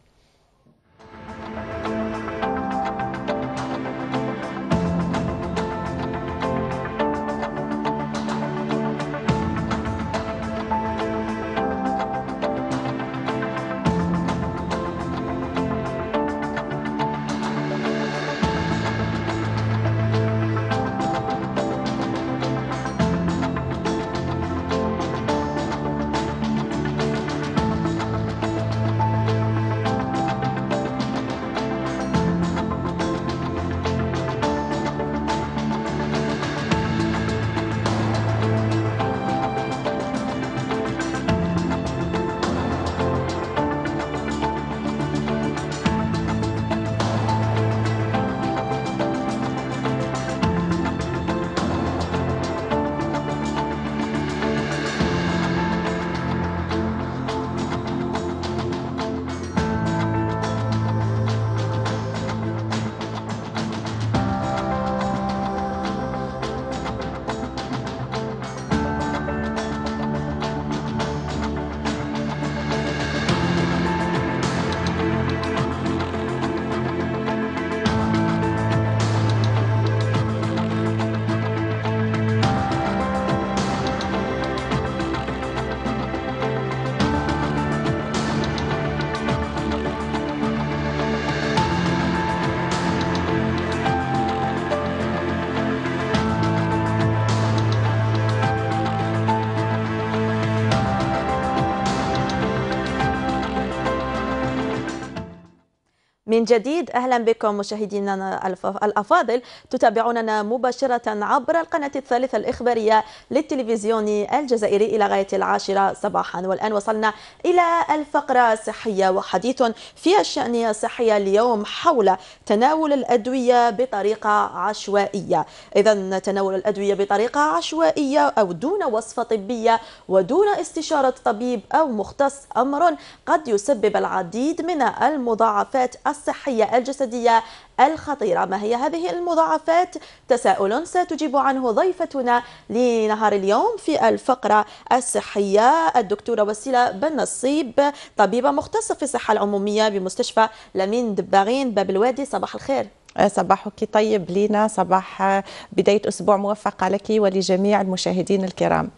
من جديد أهلا بكم مشاهدينا الأفاضل تتابعوننا مباشرة عبر القناة الثالثة الإخبارية للتلفزيون الجزائري إلى غاية العاشرة صباحا والآن وصلنا إلى الفقرة الصحية وحديث في الشأن الصحي اليوم حول تناول الأدوية بطريقة عشوائية إذا تناول الأدوية بطريقة عشوائية أو دون وصفة طبية ودون استشارة طبيب أو مختص أمر قد يسبب العديد من المضاعفات الصحية الصحية الجسدية الخطيرة ما هي هذه المضاعفات تساؤل ستجيب عنه ضيفتنا لنهار اليوم في الفقرة الصحية الدكتورة وسيلة بن نصيب طبيبة مختصة في الصحة العمومية بمستشفى لمين دباغين باب الوادي صباح الخير آه، صباحك طيب لينا صباح آه، بداية أسبوع موفقة لك ولجميع المشاهدين الكرام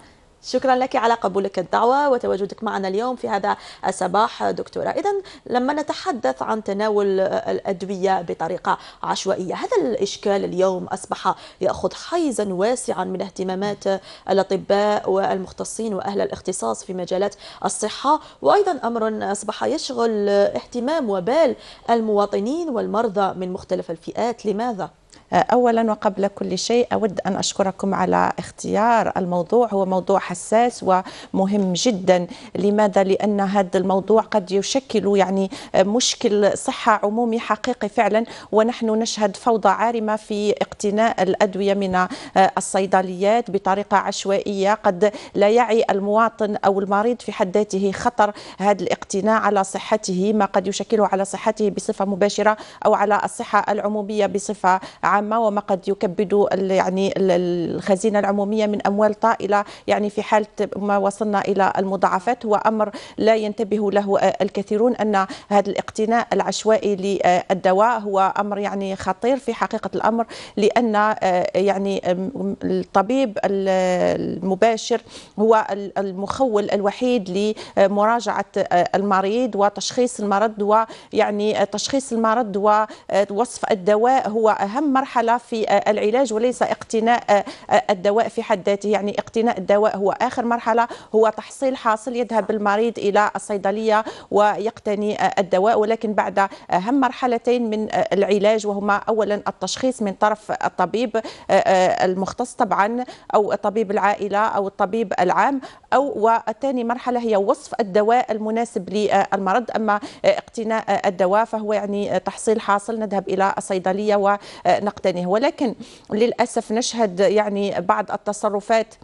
شكرا لك على قبولك الدعوة وتواجدك معنا اليوم في هذا الصباح دكتورة إذا لما نتحدث عن تناول الأدوية بطريقة عشوائية هذا الإشكال اليوم أصبح يأخذ حيزا واسعا من اهتمامات الأطباء والمختصين وأهل الاختصاص في مجالات الصحة وأيضا أمر أصبح يشغل اهتمام وبال المواطنين والمرضى من مختلف الفئات لماذا؟ آه، اولا وقبل كل شيء اود ان اشكركم على اختيار الموضوع هو موضوع حساس ومهم جدا لماذا لان هذا الموضوع قد يشكل يعني مشكل صحه عمومي حقيقي فعلا ونحن نشهد فوضى عارمه في اقتناء الادويه من آه، الصيدليات بطريقه عشوائيه قد لا يعي المواطن او المريض في حد ذاته خطر هذا الاقتناء على صحته ما قد يشكله على صحته بصفه مباشره او على الصحه العموميه بصفه عامه وما قد يكبد يعني الخزينه العموميه من اموال طائله يعني في حاله ما وصلنا الى المضاعفات هو امر لا ينتبه له آه، الكثيرون ان هذا الاقتناء العشوائي للدواء هو امر يعني خطير في حقيقه الامر لان آه، يعني الطبيب المباشر هو المخول الوحيد لمراجعه آه، المريض وتشخيص المرض ويعني تشخيص المرض ووصف الدواء هو اهم مرحلة في آه، العلاج وليس اقتناء آه، آه، الدواء في حد ذاته يعني اقتناء الدواء هو آخر مرحلة هو تحصيل حاصل يذهب المريض إلى الصيدلية ويقتني الدواء ولكن بعد أهم مرحلتين من العلاج وهما أولا التشخيص من طرف الطبيب المختص طبعا أو طبيب العائلة أو الطبيب العام أو والثاني مرحلة هي وصف الدواء المناسب للمرض أما اقتناء الدواء فهو يعني تحصيل حاصل نذهب إلى الصيدلية و نقتنيه ولكن للأسف نشهد يعني بعض التصرفات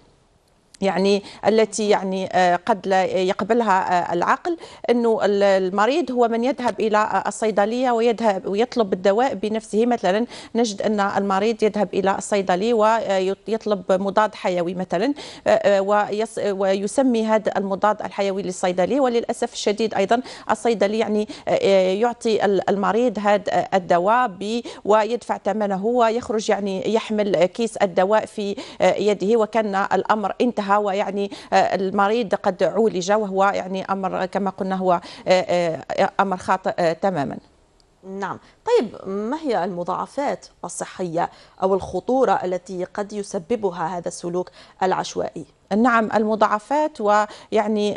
يعني التي يعني آه، قد لا يقبلها آه، العقل انه المريض هو من يذهب الى الصيدليه ويذهب ويطلب الدواء بنفسه مثلا نجد ان المريض يذهب الى الصيدلي ويطلب مضاد حيوي مثلا آه، ويسمي هذا المضاد الحيوي للصيدلي وللاسف الشديد ايضا الصيدلي يعني يعطي المريض هذا الدواء ويدفع ثمنه ويخرج يعني يحمل كيس الدواء في يده وكان الامر انتهى وقتها ويعني آه، المريض قد عولج وهو يعني امر كما قلنا هو آه، آه، امر خاطئ تماما نعم طيب ما هي المضاعفات الصحية أو الخطورة التي قد يسببها هذا السلوك العشوائي؟ نعم المضاعفات ويعني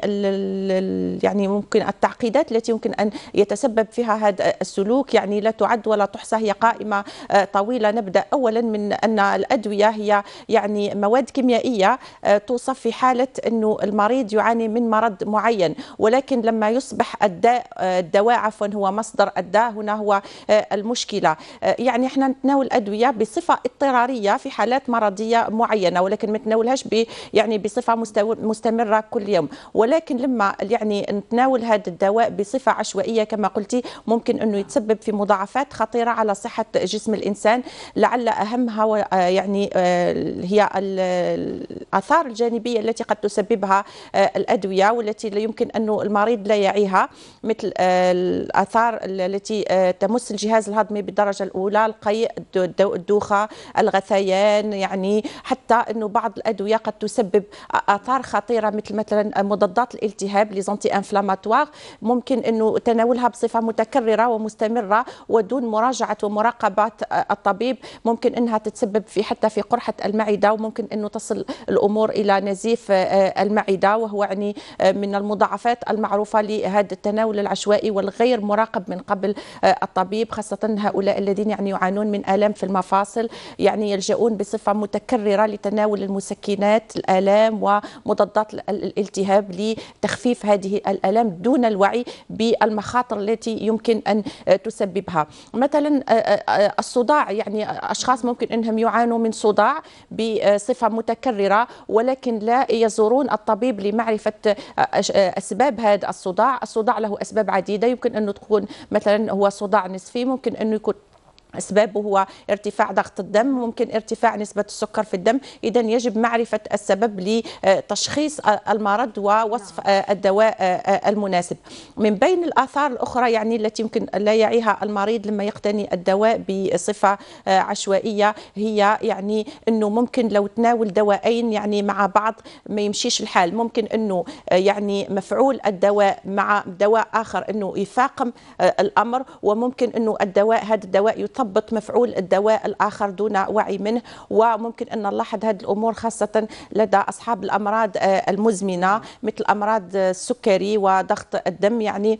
يعني ممكن التعقيدات التي يمكن ان يتسبب فيها هذا السلوك يعني لا تعد ولا تحصى هي قائمه آه، طويله نبدا اولا من ان الادويه هي يعني مواد كيميائيه آه، توصف في حاله انه المريض يعاني من مرض معين ولكن لما يصبح الداء آه، الدواء عفوا هو مصدر الداء هنا هو المشكله يعني احنا نتناول الادويه بصفه اضطراريه في حالات مرضيه معينه ولكن ما نتناولهاش يعني يعني بصفه مستمره كل يوم ولكن لما يعني نتناول هذا الدواء بصفه عشوائيه كما قلتي ممكن انه يتسبب في مضاعفات خطيره على صحه جسم الانسان لعل اهمها يعني آه، هي الاثار الجانبيه التي قد تسببها آه، الادويه والتي لا يمكن انه المريض لا يعيها مثل آه، الاثار التي تمس الجهاز الهضمي بالدرجه الاولى القيء الدوخه الغثيان يعني حتى انه بعض الادويه قد تسبب اثار خطيره مثل مثلا مضادات الالتهاب لي زونتي انفلاماتوار ممكن انه تناولها بصفه متكرره ومستمره ودون مراجعه ومراقبه آه، الطبيب ممكن انها تتسبب في حتى في قرحه المعده وممكن انه تصل الامور الى نزيف آه، آه، المعده وهو يعني من المضاعفات المعروفه لهذا التناول العشوائي والغير مراقب من قبل الطبيب خاصه هؤلاء الذين يعني يعانون من الام في المفاصل يعني يلجؤون بصفه متكرره لتناول المسكنات الالام الالام ومضادات الالتهاب لتخفيف هذه الالام دون الوعي بالمخاطر التي يمكن ان آه، تسببها مثلا آه، آه، الصداع يعني اشخاص ممكن انهم يعانوا من صداع بصفه متكرره ولكن لا يزورون الطبيب لمعرفه اسباب هذا الصداع الصداع له اسباب عديده يمكن انه تكون مثلا هو صداع نصفي ممكن انه يكون اسبابه هو ارتفاع ضغط الدم ممكن ارتفاع نسبة السكر في الدم إذا يجب معرفة السبب لتشخيص المرض ووصف نعم. الدواء المناسب من بين الآثار الأخرى يعني التي يمكن لا يعيها المريض لما يقتني الدواء بصفة عشوائية هي يعني أنه ممكن لو تناول دوائين يعني مع بعض ما يمشيش الحال ممكن أنه يعني مفعول الدواء مع دواء آخر أنه يفاقم الأمر وممكن أنه الدواء هذا الدواء يطبق يثبط مفعول الدواء الآخر دون وعي منه وممكن أن نلاحظ هذه الأمور خاصة لدى أصحاب الأمراض آه، المزمنة مثل أمراض السكري وضغط الدم يعني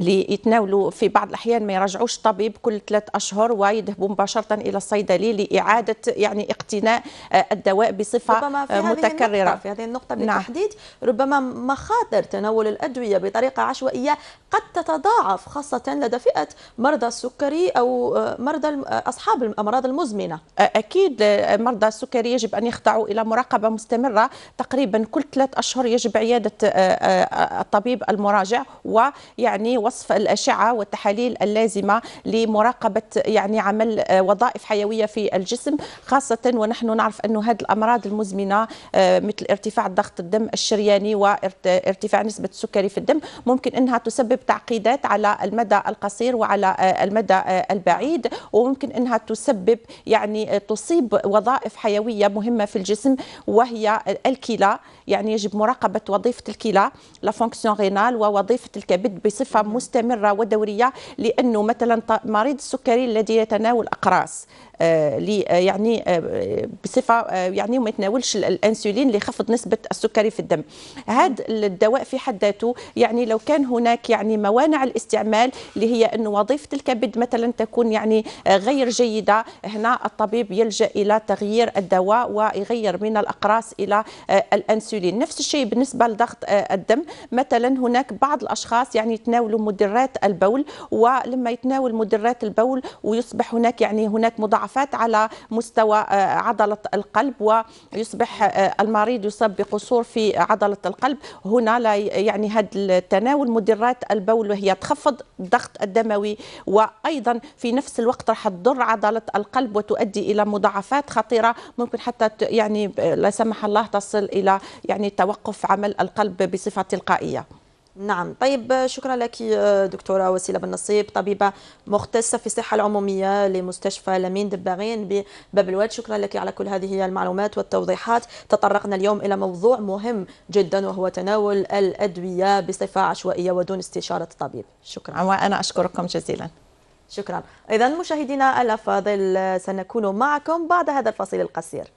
اللي يتناولوا في بعض الاحيان ما يرجعوش طبيب كل ثلاث اشهر ويذهبوا مباشره الى الصيدلي لاعاده يعني اقتناء آه، الدواء بصفه ربما في آه، متكرره هذه في هذه النقطه نعم. بالتحديد نعم. ربما مخاطر تناول الادويه بطريقه عشوائيه قد تتضاعف خاصه لدى فئه مرضى السكري او آه، مرضى اصحاب الامراض المزمنه اكيد مرضى السكري يجب ان يخضعوا الى مراقبه مستمره تقريبا كل ثلاث اشهر يجب عياده الطبيب المراجع ويعني وصف الأشعة والتحاليل اللازمة لمراقبة يعني عمل آه، وظائف حيوية في الجسم خاصة ونحن نعرف أن هذه الأمراض المزمنة آه، مثل ارتفاع ضغط الدم الشرياني وارتفاع نسبة السكري في الدم ممكن أنها تسبب تعقيدات على المدى القصير وعلى آه، المدى البعيد وممكن أنها تسبب يعني تصيب وظائف حيوية مهمة في الجسم وهي الكلى يعني يجب مراقبة وظيفة الكلى لا فونكسيون رينال ووظيفة الكبد بصفة مستمره ودوريه لانه مثلا مريض السكري الذي يتناول اقراص آه، آه، يعني آه، بصفه يعني وما يتناولش الانسولين لخفض نسبه السكري في الدم هذا الدواء في حد ذاته يعني لو كان هناك يعني موانع الاستعمال اللي هي انه وظيفه الكبد مثلا تكون يعني غير جيده هنا الطبيب يلجا الى تغيير الدواء ويغير من الاقراص الى الانسولين نفس الشيء بالنسبه لضغط الدم مثلا هناك بعض الاشخاص يعني يتناولوا مدرات البول ولما يتناول مدرات البول ويصبح هناك يعني هناك مضاعف مضاعفات على مستوى آه، عضلة القلب ويصبح آه، المريض يصاب بقصور في عضلة القلب هنا لا يعني هذا التناول مدرات البول وهي تخفض الضغط الدموي وأيضا في نفس الوقت راح تضر عضلة القلب وتؤدي إلى مضاعفات خطيرة ممكن حتى يعني لا سمح الله تصل إلى يعني توقف عمل القلب بصفة تلقائية نعم طيب شكرا لك دكتورة وسيلة بن نصيب طبيبة مختصة في الصحة العمومية لمستشفى لمين دباغين بباب الواد شكرا لك على كل هذه المعلومات والتوضيحات تطرقنا اليوم إلى موضوع مهم جدا وهو تناول الأدوية بصفة عشوائية ودون استشارة الطبيب شكرا وأنا أشكركم جزيلا شكرا إذا مشاهدينا الأفاضل سنكون معكم بعد هذا الفصل القصير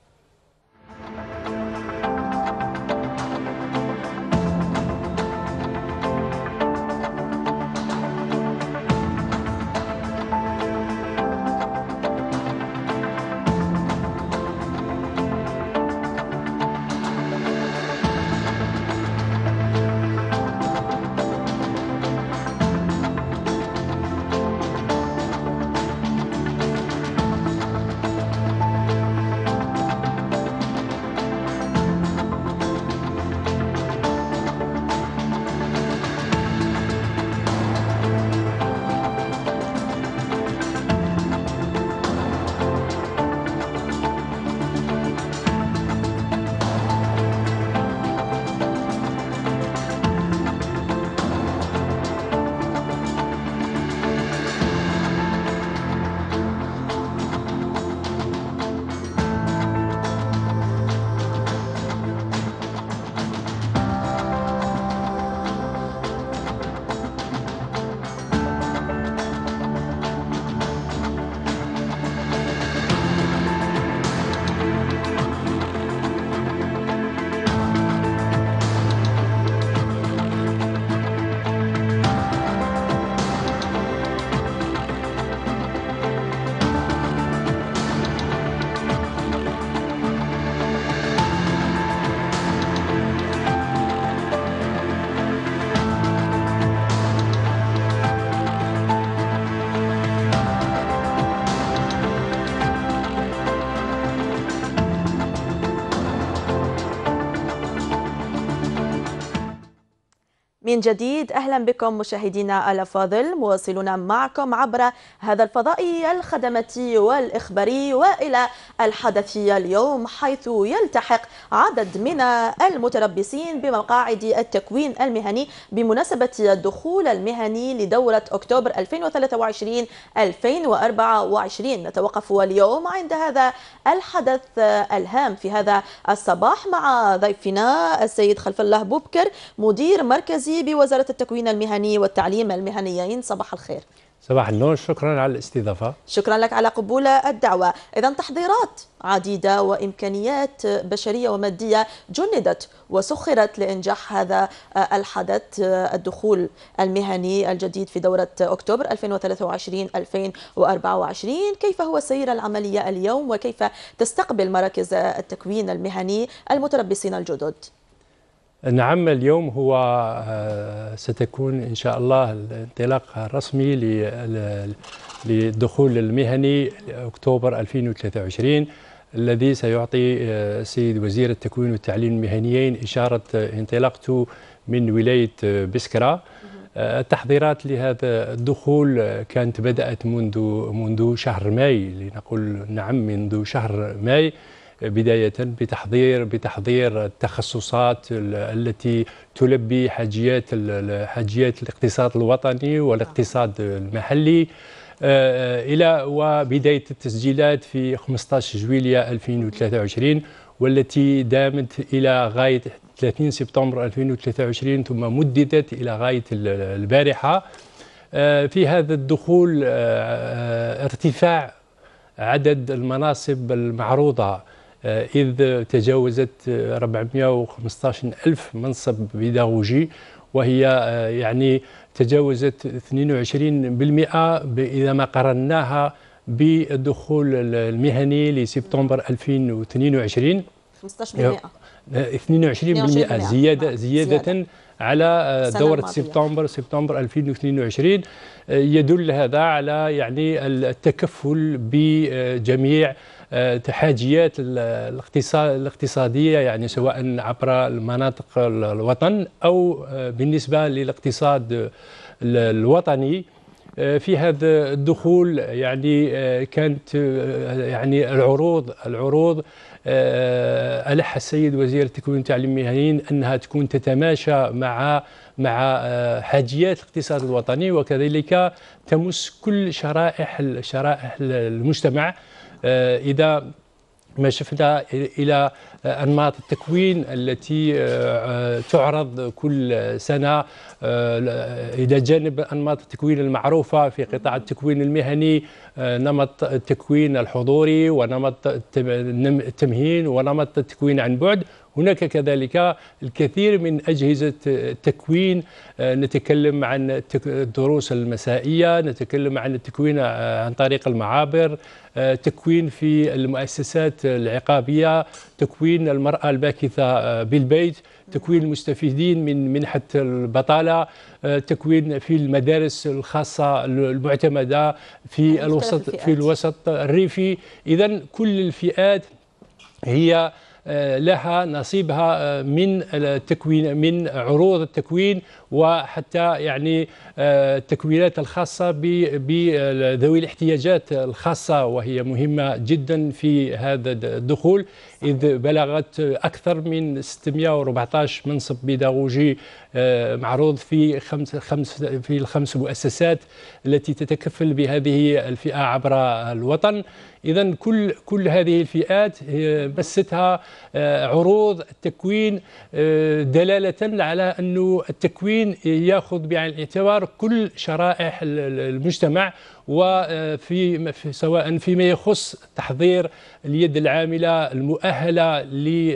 من جديد أهلا بكم مشاهدينا الأفاضل مواصلون معكم عبر هذا الفضاء الخدماتي والإخباري وإلى الحدث اليوم حيث يلتحق عدد من المتربصين بمقاعد التكوين المهني بمناسبة الدخول المهني لدورة أكتوبر 2023-2024 نتوقف اليوم عند هذا الحدث الهام في هذا الصباح مع ضيفنا السيد خلف الله بوبكر مدير مركزي بوزارة التكوين المهني والتعليم المهنيين صباح الخير صباح النور شكرا على الاستضافة شكرا لك على قبول الدعوة إذا تحضيرات عديدة وإمكانيات بشرية ومادية جندت وسخرت لإنجاح هذا الحدث الدخول المهني الجديد في دورة أكتوبر 2023-2024 كيف هو سير العملية اليوم وكيف تستقبل مراكز التكوين المهني المتربصين الجدد؟ نعم اليوم هو آه، ستكون إن شاء الله الانطلاق الرسمي للدخول المهني أكتوبر 2023 الذي سيعطي السيد آه، وزير التكوين والتعليم المهنيين إشارة آه، انطلاقته من ولاية بسكرة التحضيرات لهذا الدخول كانت بدأت منذ منذ شهر ماي لنقول نعم منذ شهر ماي بداية بتحضير بتحضير التخصصات التي تلبي حاجيات حاجيات الاقتصاد الوطني والاقتصاد المحلي آه، آه، الى وبدايه التسجيلات في 15 جويليا 2023 والتي دامت الى غايه 30 سبتمبر 2023 ثم مددت الى غايه البارحه آه، في هذا الدخول ارتفاع عدد المناصب المعروضه آه، إذ تجاوزت 415 آه، ألف منصب بيداغوجي وهي آه، يعني تجاوزت 22% إذا ما قرناها بالدخول المهني لسبتمبر 2022 15% 22% زيادة زيادة على دورة سبتمبر سبتمبر 2022 يدل هذا على يعني التكفل بجميع تحاجيات الاقتصاديه يعني سواء عبر المناطق الوطن او آه، بالنسبه للاقتصاد الوطني آه، في هذا الدخول يعني آه، كانت يعني العروض العروض ألح السيد وزير التكوين والتعليم المهنيين أنها تكون تتماشى مع مع حاجيات الاقتصاد الوطني وكذلك تمس كل شرائح شرائح المجتمع آه، إذا ما شفنا الى آه، انماط التكوين التي آه، تعرض كل سنه الى جانب انماط التكوين المعروفه في قطاع التكوين المهني نمط التكوين الحضوري ونمط التمهين ونمط التكوين عن بعد هناك كذلك الكثير من أجهزة التكوين آه، نتكلم عن الدروس المسائية نتكلم عن التكوين آه، عن طريق المعابر آه، تكوين في المؤسسات العقابية تكوين المرأة الباكثة بالبيت تكوين المستفيدين من منحة البطالة تكوين في المدارس الخاصة المعتمدة في الوسط في الوسط الريفي إذا كل الفئات هي آه، لها نصيبها آه، من التكوين من عروض التكوين وحتى يعني آه، التكوينات الخاصه بذوي الاحتياجات الخاصه وهي مهمه جدا في هذا الدخول اذ بلغت اكثر من 614 منصب بيداغوجي معروض في خمس خمس في الخمس مؤسسات التي تتكفل بهذه الفئه عبر الوطن إذا كل كل هذه الفئات مستها آه، آه، عروض التكوين آه، دلالة على أنه التكوين ياخذ بعين الاعتبار كل شرائح المجتمع وفي آه، سواء فيما يخص تحضير اليد العامله المؤهله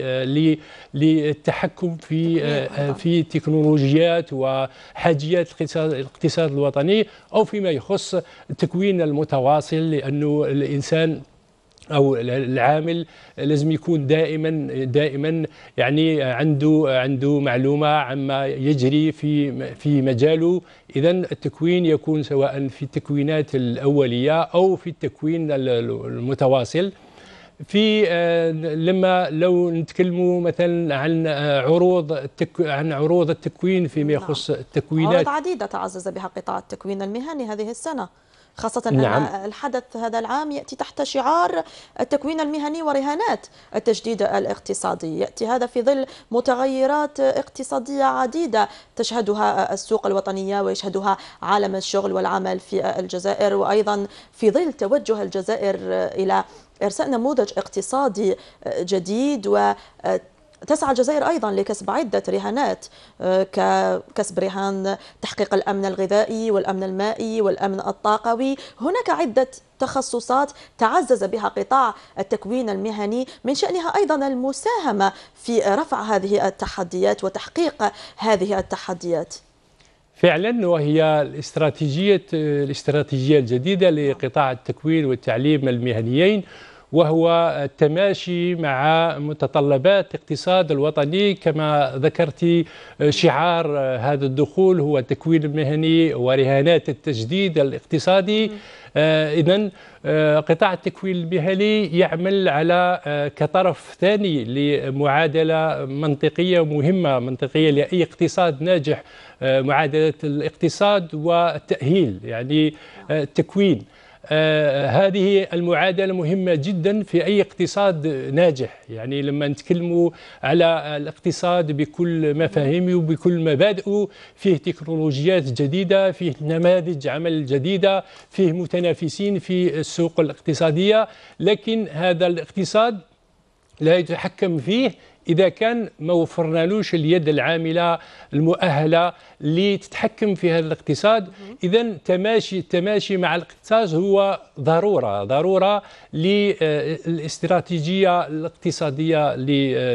آه، للتحكم في آه، في تكنولوجيات وحاجيات الاقتصاد الوطني او فيما يخص التكوين المتواصل لانه الانسان او العامل لازم يكون دائما دائما يعني عنده عنده معلومه عما يجري في في مجاله اذا التكوين يكون سواء في التكوينات الاوليه او في التكوين المتواصل في آه، لما لو نتكلموا مثلا عن آه، عروض التك عن عروض التكوين فيما نعم. يخص التكوينات عروض عديده تعزز بها قطاع التكوين المهني هذه السنه خاصة نعم. أن الحدث هذا العام يأتي تحت شعار التكوين المهني ورهانات التجديد الاقتصادي يأتي هذا في ظل متغيرات اقتصادية عديدة تشهدها السوق الوطنية ويشهدها عالم الشغل والعمل في الجزائر وأيضا في ظل توجه الجزائر إلى إرساء نموذج اقتصادي جديد و تسعى الجزائر أيضا لكسب عدة رهانات آه، ككسب رهان تحقيق الأمن الغذائي والأمن المائي والأمن الطاقوي هناك عدة تخصصات تعزز بها قطاع التكوين المهني من شأنها أيضا المساهمة في رفع هذه التحديات وتحقيق هذه التحديات فعلا وهي الاستراتيجية الاستراتيجية الجديدة لقطاع التكوين والتعليم المهنيين وهو التماشي مع متطلبات الاقتصاد الوطني كما ذكرت آه، شعار آه، هذا الدخول هو التكوين المهني ورهانات التجديد الاقتصادي آه، اذا قطاع التكوين المهني يعمل على كطرف ثاني لمعادله منطقيه مهمه منطقيه لاي اقتصاد ناجح معادله الاقتصاد والتاهيل يعني التكوين آه، هذه المعادله مهمه جدا في اي اقتصاد ناجح يعني لما نتكلموا على الاقتصاد بكل مفاهيمه وبكل مبادئه فيه تكنولوجيات جديده فيه نماذج عمل جديده فيه متنافسين في السوق الاقتصاديه لكن هذا الاقتصاد لا يتحكم فيه اذا كان ما وفرنالوش اليد العامله المؤهله اللي تتحكم في هذا الاقتصاد اذا تماشي التماشي مع الاقتصاد هو ضروره ضروره للاستراتيجيه الاقتصاديه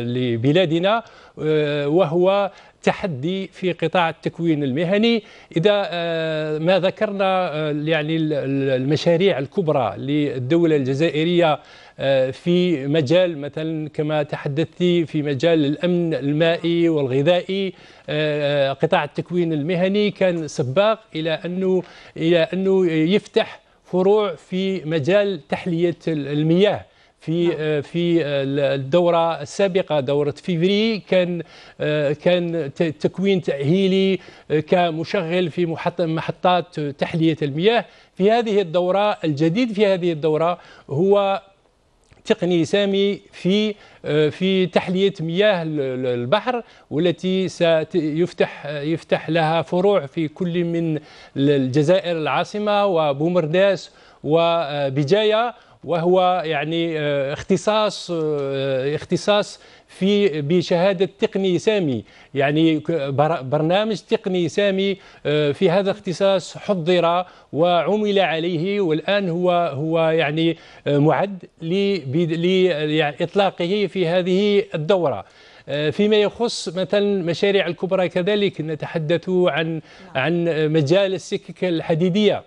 لبلادنا آه، وهو تحدي في قطاع التكوين المهني اذا آه، ما ذكرنا آه، يعني المشاريع الكبرى للدوله الجزائريه آه، في مجال مثلا كما تحدثتي في مجال الأمن المائي والغذائي آه، آه، قطاع التكوين المهني كان سباق إلى أنه, إلى أنه يفتح فروع في مجال تحلية المياه في نعم. في الدوره السابقه دوره فيفري كان كان تكوين تاهيلي كمشغل في محطات تحليه المياه في هذه الدوره الجديد في هذه الدوره هو تقني سامي في آه، في تحليه مياه البحر والتي سيفتح يفتح لها فروع في كل من الجزائر العاصمه وبومرداس وبجايه وهو يعني آه، اختصاص آه، اختصاص في بشهادة تقني سامي يعني برنامج تقني سامي آه، في هذا الاختصاص حضر وعمل عليه والآن هو هو يعني آه، معد لإطلاقه يعني في هذه الدورة آه، فيما يخص مثلا المشاريع الكبرى كذلك نتحدث عن نعم. عن مجال السكك الحديديه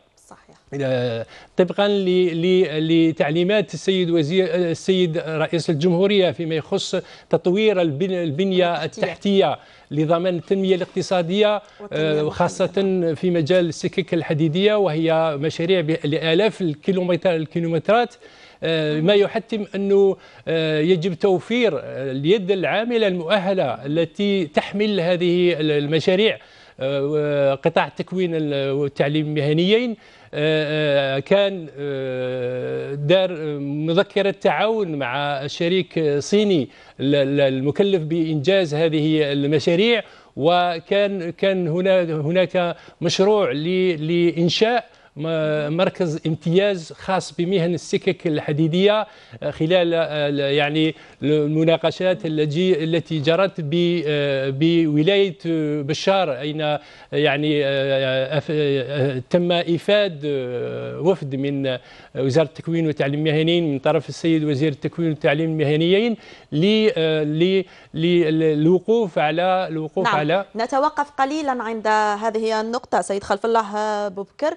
طبقا لتعليمات السيد وزير السيد رئيس الجمهوريه فيما يخص تطوير البنيه التحتيه لضمان التنميه الاقتصاديه آه، وخاصه في مجال السكك الحديديه وهي مشاريع لالاف الكيلومترات آه، ما يحتم انه آه، يجب توفير اليد العامله المؤهله التي تحمل هذه المشاريع قطاع التكوين والتعليم المهنيين آه، آه، كان آه، دار مذكرة تعاون مع شريك صيني المكلف بإنجاز هذه المشاريع وكان كان هناك مشروع لإنشاء مركز امتياز خاص بمهن السكك الحديديه آه، خلال آه، يعني المناقشات التي التي جرت آه، بولايه بشار اين يعني تم ايفاد وفد من وزاره التكوين والتعليم المهنيين من طرف السيد وزير التكوين والتعليم المهنيين للوقوف على الوقوف نعم. على نتوقف قليلا عند هذه النقطه سيد خلف الله بوبكر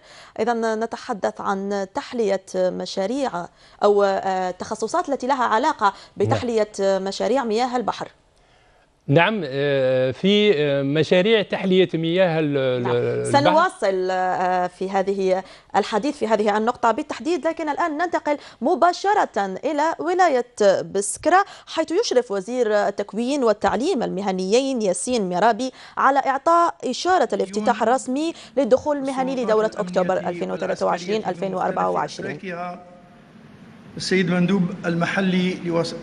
اذا نتحدث عن تحلية مشاريع أو آه، تخصصات التي لها علاقة نعم. بتحلية مشاريع مياه البحر نعم آه، في آه، مشاريع تحلية مياه نعم. البحر. سنواصل آه، في هذه الحديث في هذه النقطة بالتحديد لكن الآن ننتقل مباشرة إلى ولاية بسكرة حيث يشرف وزير التكوين والتعليم المهنيين ياسين ميرابي على إعطاء إشارة الافتتاح الرسمي للدخول المهني لدورة أكتوبر 2023-2024 السيد مندوب المحلي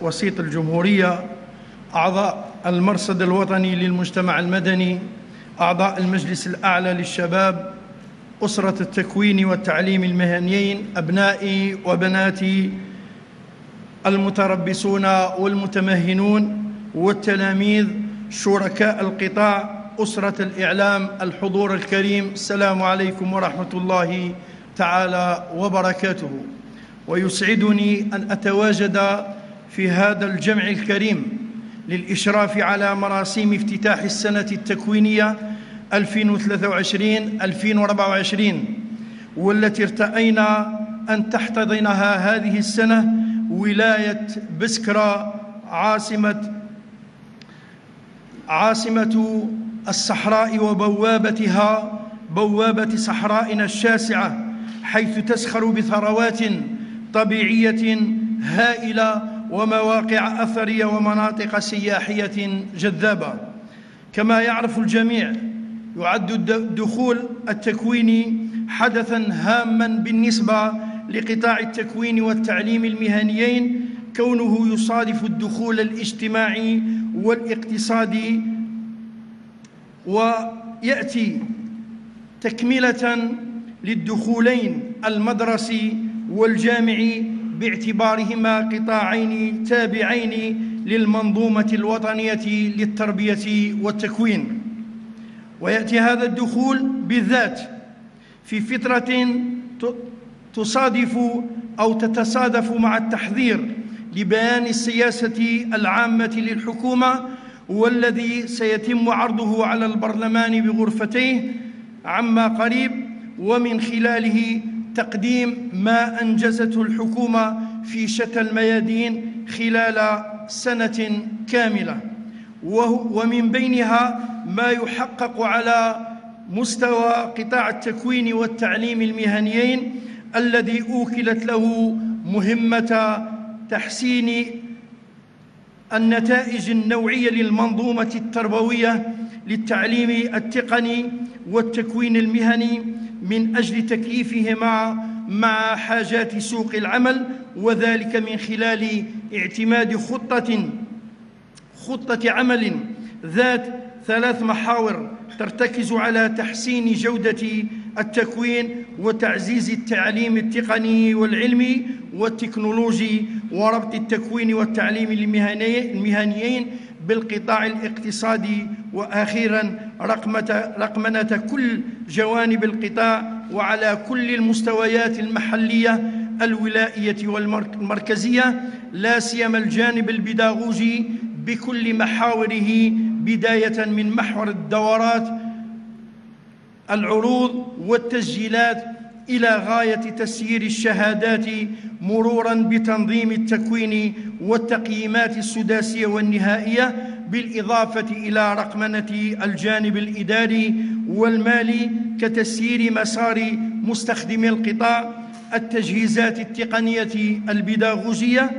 لوسيط الجمهورية أعضاء المرصد الوطني للمجتمع المدني أعضاء المجلس الأعلى للشباب أسرة التكوين والتعليم المهنيين أبنائي وبناتي المتربصون والمتمهنون والتلاميذ شركاء القطاع أسرة الإعلام الحضور الكريم السلام عليكم ورحمة الله تعالى وبركاته ويسعدني أن أتواجد في هذا الجمع الكريم للإشراف على مراسيم افتتاح السنة التكوينية 2023-2024 والتي ارتأينا أن تحتضنها هذه السنة ولاية بسكرة عاصمة عاصمة الصحراء وبوابتها بوابة صحرائنا الشاسعة حيث تسخر بثروات طبيعية هائلة ومواقع اثريه ومناطق سياحيه جذابه كما يعرف الجميع يعد الدخول التكويني حدثا هاما بالنسبه لقطاع التكوين والتعليم المهنيين كونه يصادف الدخول الاجتماعي والاقتصادي وياتي تكمله للدخولين المدرسي والجامعي باعتبارهما قطاعين تابعين للمنظومة الوطنية للتربية والتكوين ويأتي هذا الدخول بالذات في فترة تصادف أو تتصادف مع التحذير لبيان السياسة العامة للحكومة والذي سيتم عرضه على البرلمان بغرفتيه عما قريب ومن خلاله تقديم ما أنجزته الحكومة في شتى الميادين خلال سنة كاملة ومن بينها ما يحقق على مستوى قطاع التكوين والتعليم المهنيين الذي أوكلت له مهمة تحسين النتائج النوعية للمنظومة التربوية للتعليم التقني والتكوين المهني من أجل تكييفه مع مع حاجات سوق العمل وذلك من خلال اعتماد خطة خطة عمل ذات ثلاث محاور ترتكز على تحسين جودة التكوين وتعزيز التعليم التقني والعلمي والتكنولوجي وربط التكوين والتعليم المهنيين بالقطاع الاقتصادي واخيرا رقمنه كل جوانب القطاع وعلى كل المستويات المحليه الولائيه والمركزيه لا سيما الجانب البداغوجي بكل محاوره بدايه من محور الدورات العروض والتسجيلات الى غايه تسيير الشهادات مرورا بتنظيم التكوين والتقييمات السداسيه والنهائيه بالاضافه الى رقمنه الجانب الاداري والمالي كتسيير مسار مستخدمي القطاع التجهيزات التقنيه البداغوجيه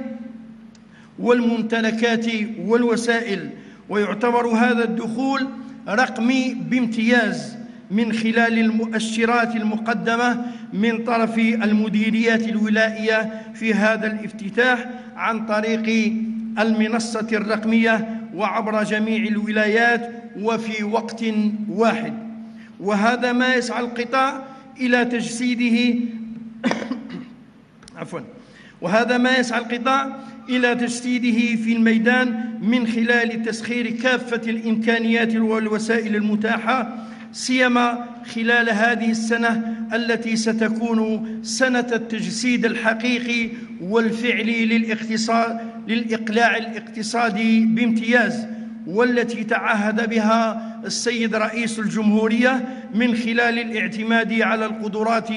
والممتلكات والوسائل ويعتبر هذا الدخول رقمي بامتياز من خلال المؤشرات المقدمة من طرف المديريات الولائية في هذا الافتتاح عن طريق المنصة الرقمية وعبر جميع الولايات وفي وقت واحد وهذا ما يسعى القطاع إلى تجسيده عفوا وهذا ما يسعى القطاع إلى تجسيده في الميدان من خلال تسخير كافة الإمكانيات والوسائل المتاحة سيما خلال هذه السنة التي ستكون سنة التجسيد الحقيقي والفعلي للاقتصاد للإقلاع الاقتصادي بامتياز والتي تعهد بها السيد رئيس الجمهورية من خلال الاعتماد على القدرات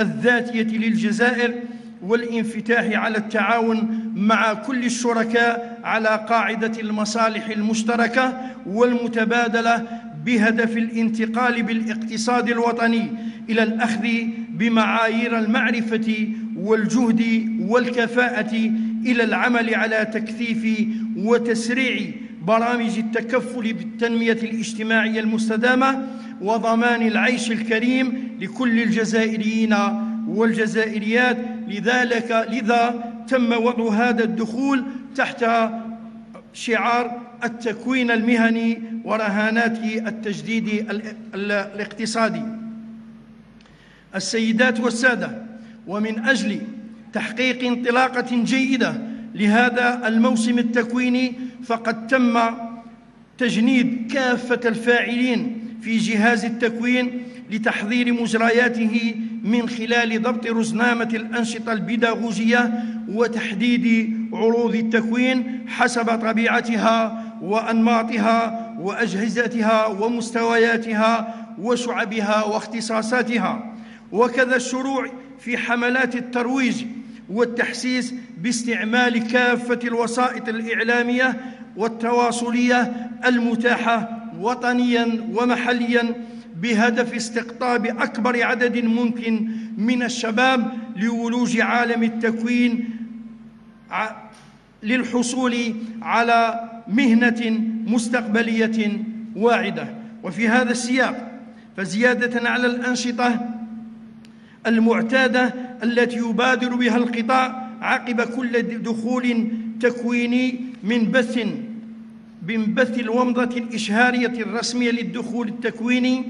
الذاتية للجزائر والانفتاح على التعاون مع كل الشركاء على قاعدة المصالح المشتركة والمتبادلة بهدف الانتقال بالاقتصاد الوطني إلى الأخذ بمعايير المعرفة والجهد والكفاءة إلى العمل على تكثيف وتسريع برامج التكفل بالتنمية الاجتماعية المستدامة وضمان العيش الكريم لكل الجزائريين والجزائريات لذلك لذا تم وضع هذا الدخول تحت شعار التكوين المهني ورهانات التجديد الاقتصادي السيدات والسادة ومن أجل تحقيق انطلاقة جيدة لهذا الموسم التكويني فقد تم تجنيد كافة الفاعلين في جهاز التكوين لتحضير مجرياته من خلال ضبط رزنامة الأنشطة البداغوجية وتحديد عروض التكوين حسب طبيعتها وأنماطها وأجهزتها ومستوياتها وشعبها واختصاصاتها وكذا الشروع في حملات الترويج والتحسيس باستعمال كافة الوسائط الإعلامية والتواصلية المتاحة وطنيا ومحليا بهدف استقطاب أكبر عدد ممكن من الشباب لولوج عالم التكوين للحصول على مهنة مستقبلية واعدة وفي هذا السياق فزيادة على الأنشطة المعتادة التي يبادر بها القطاع عقب كل دخول تكويني من بث من بث الومضة الإشهارية الرسمية للدخول التكويني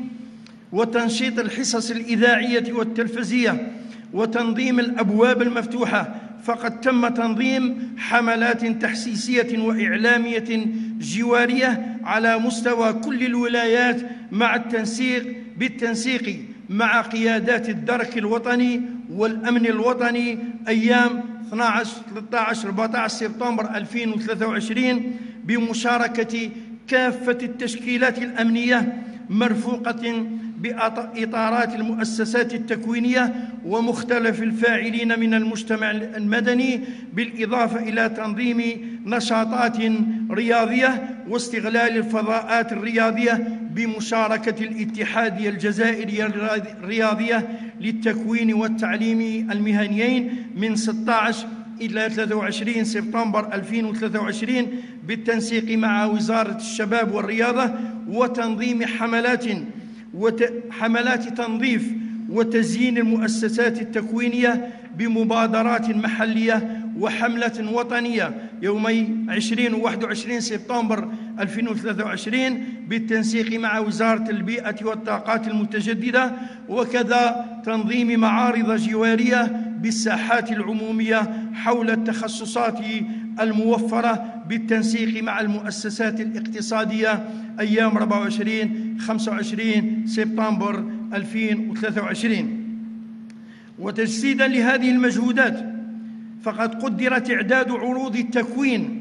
وتنشيط الحصص الإذاعية والتلفزية وتنظيم الأبواب المفتوحة فقد تم تنظيم حملات تحسيسية وإعلامية جوارية على مستوى كل الولايات مع التنسيق بالتنسيق مع قيادات الدرك الوطني والأمن الوطني أيام 12 13 14 سبتمبر 2023 بمشاركة كافة التشكيلات الأمنية مرفوقة بإطارات المؤسسات التكوينية ومختلف الفاعلين من المجتمع المدني بالإضافة إلى تنظيم نشاطات رياضية واستغلال الفضاءات الرياضية بمشاركة الاتحادية الجزائرية الرياضية للتكوين والتعليم المهنيين من 16 إلى 23 سبتمبر 2023 بالتنسيق مع وزارة الشباب والرياضة وتنظيم حملات وحملات تنظيف وتزيين المؤسسات التكوينية بمبادرات محلية وحملة وطنية يومي 20 و 21 سبتمبر 2023 بالتنسيق مع وزارة البيئة والطاقات المتجددة وكذا تنظيم معارض جوارية بالساحات العمومية حول التخصصات الموفرة بالتنسيق مع المؤسسات الاقتصادية أيام 24 25 سبتمبر 2023 وتجسيدا لهذه المجهودات فقد قدرت إعداد عروض التكوين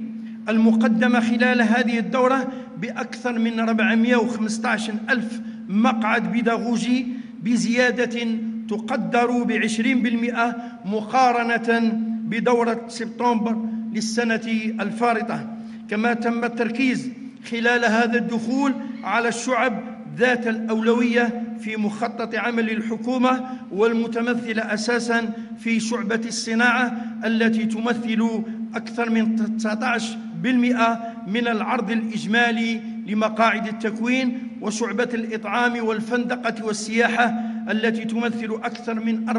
المقدمة خلال هذه الدورة بأكثر من 415 ألف مقعد بيداغوجي بزيادة تقدر بعشرين بالمئة مقارنة بدورة سبتمبر للسنة الفارطة كما تم التركيز خلال هذا الدخول على الشعب ذات الأولوية في مخطط عمل الحكومة والمتمثلة أساساً في شعبة الصناعة التي تمثل أكثر من 19% من العرض الإجمالي لمقاعد التكوين وشعبة الإطعام والفندقة والسياحة التي تمثل أكثر من 14%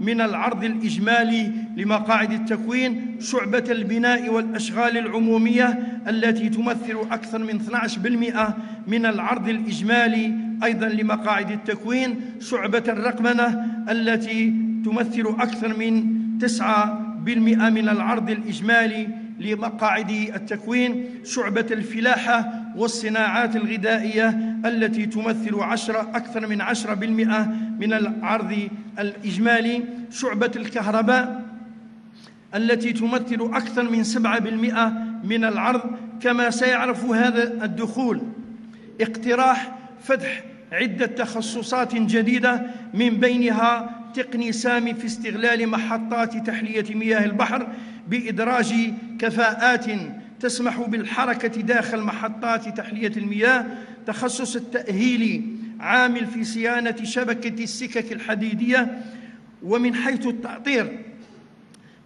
من العرض الإجمالي لمقاعد التكوين شعبة البناء والأشغال العمومية التي تمثل أكثر من 12% من العرض الإجمالي أيضا لمقاعد التكوين شعبة الرقمنة التي تمثل أكثر من 9% من العرض الإجمالي لمقاعد التكوين شعبة الفلاحة والصناعات الغذائية التي تمثل عشرة أكثر من عشرة بالمئة من العرض الإجمالي شعبة الكهرباء التي تمثل أكثر من سبعة بالمئة من العرض كما سيعرف هذا الدخول اقتراح فتح عدة تخصصات جديدة من بينها تقني سامي في استغلال محطات تحلية مياه البحر بإدراج كفاءات تسمح بالحركة داخل محطات تحلية المياه تخصص التأهيل عامل في صيانة شبكة السكك الحديدية ومن حيث التعطير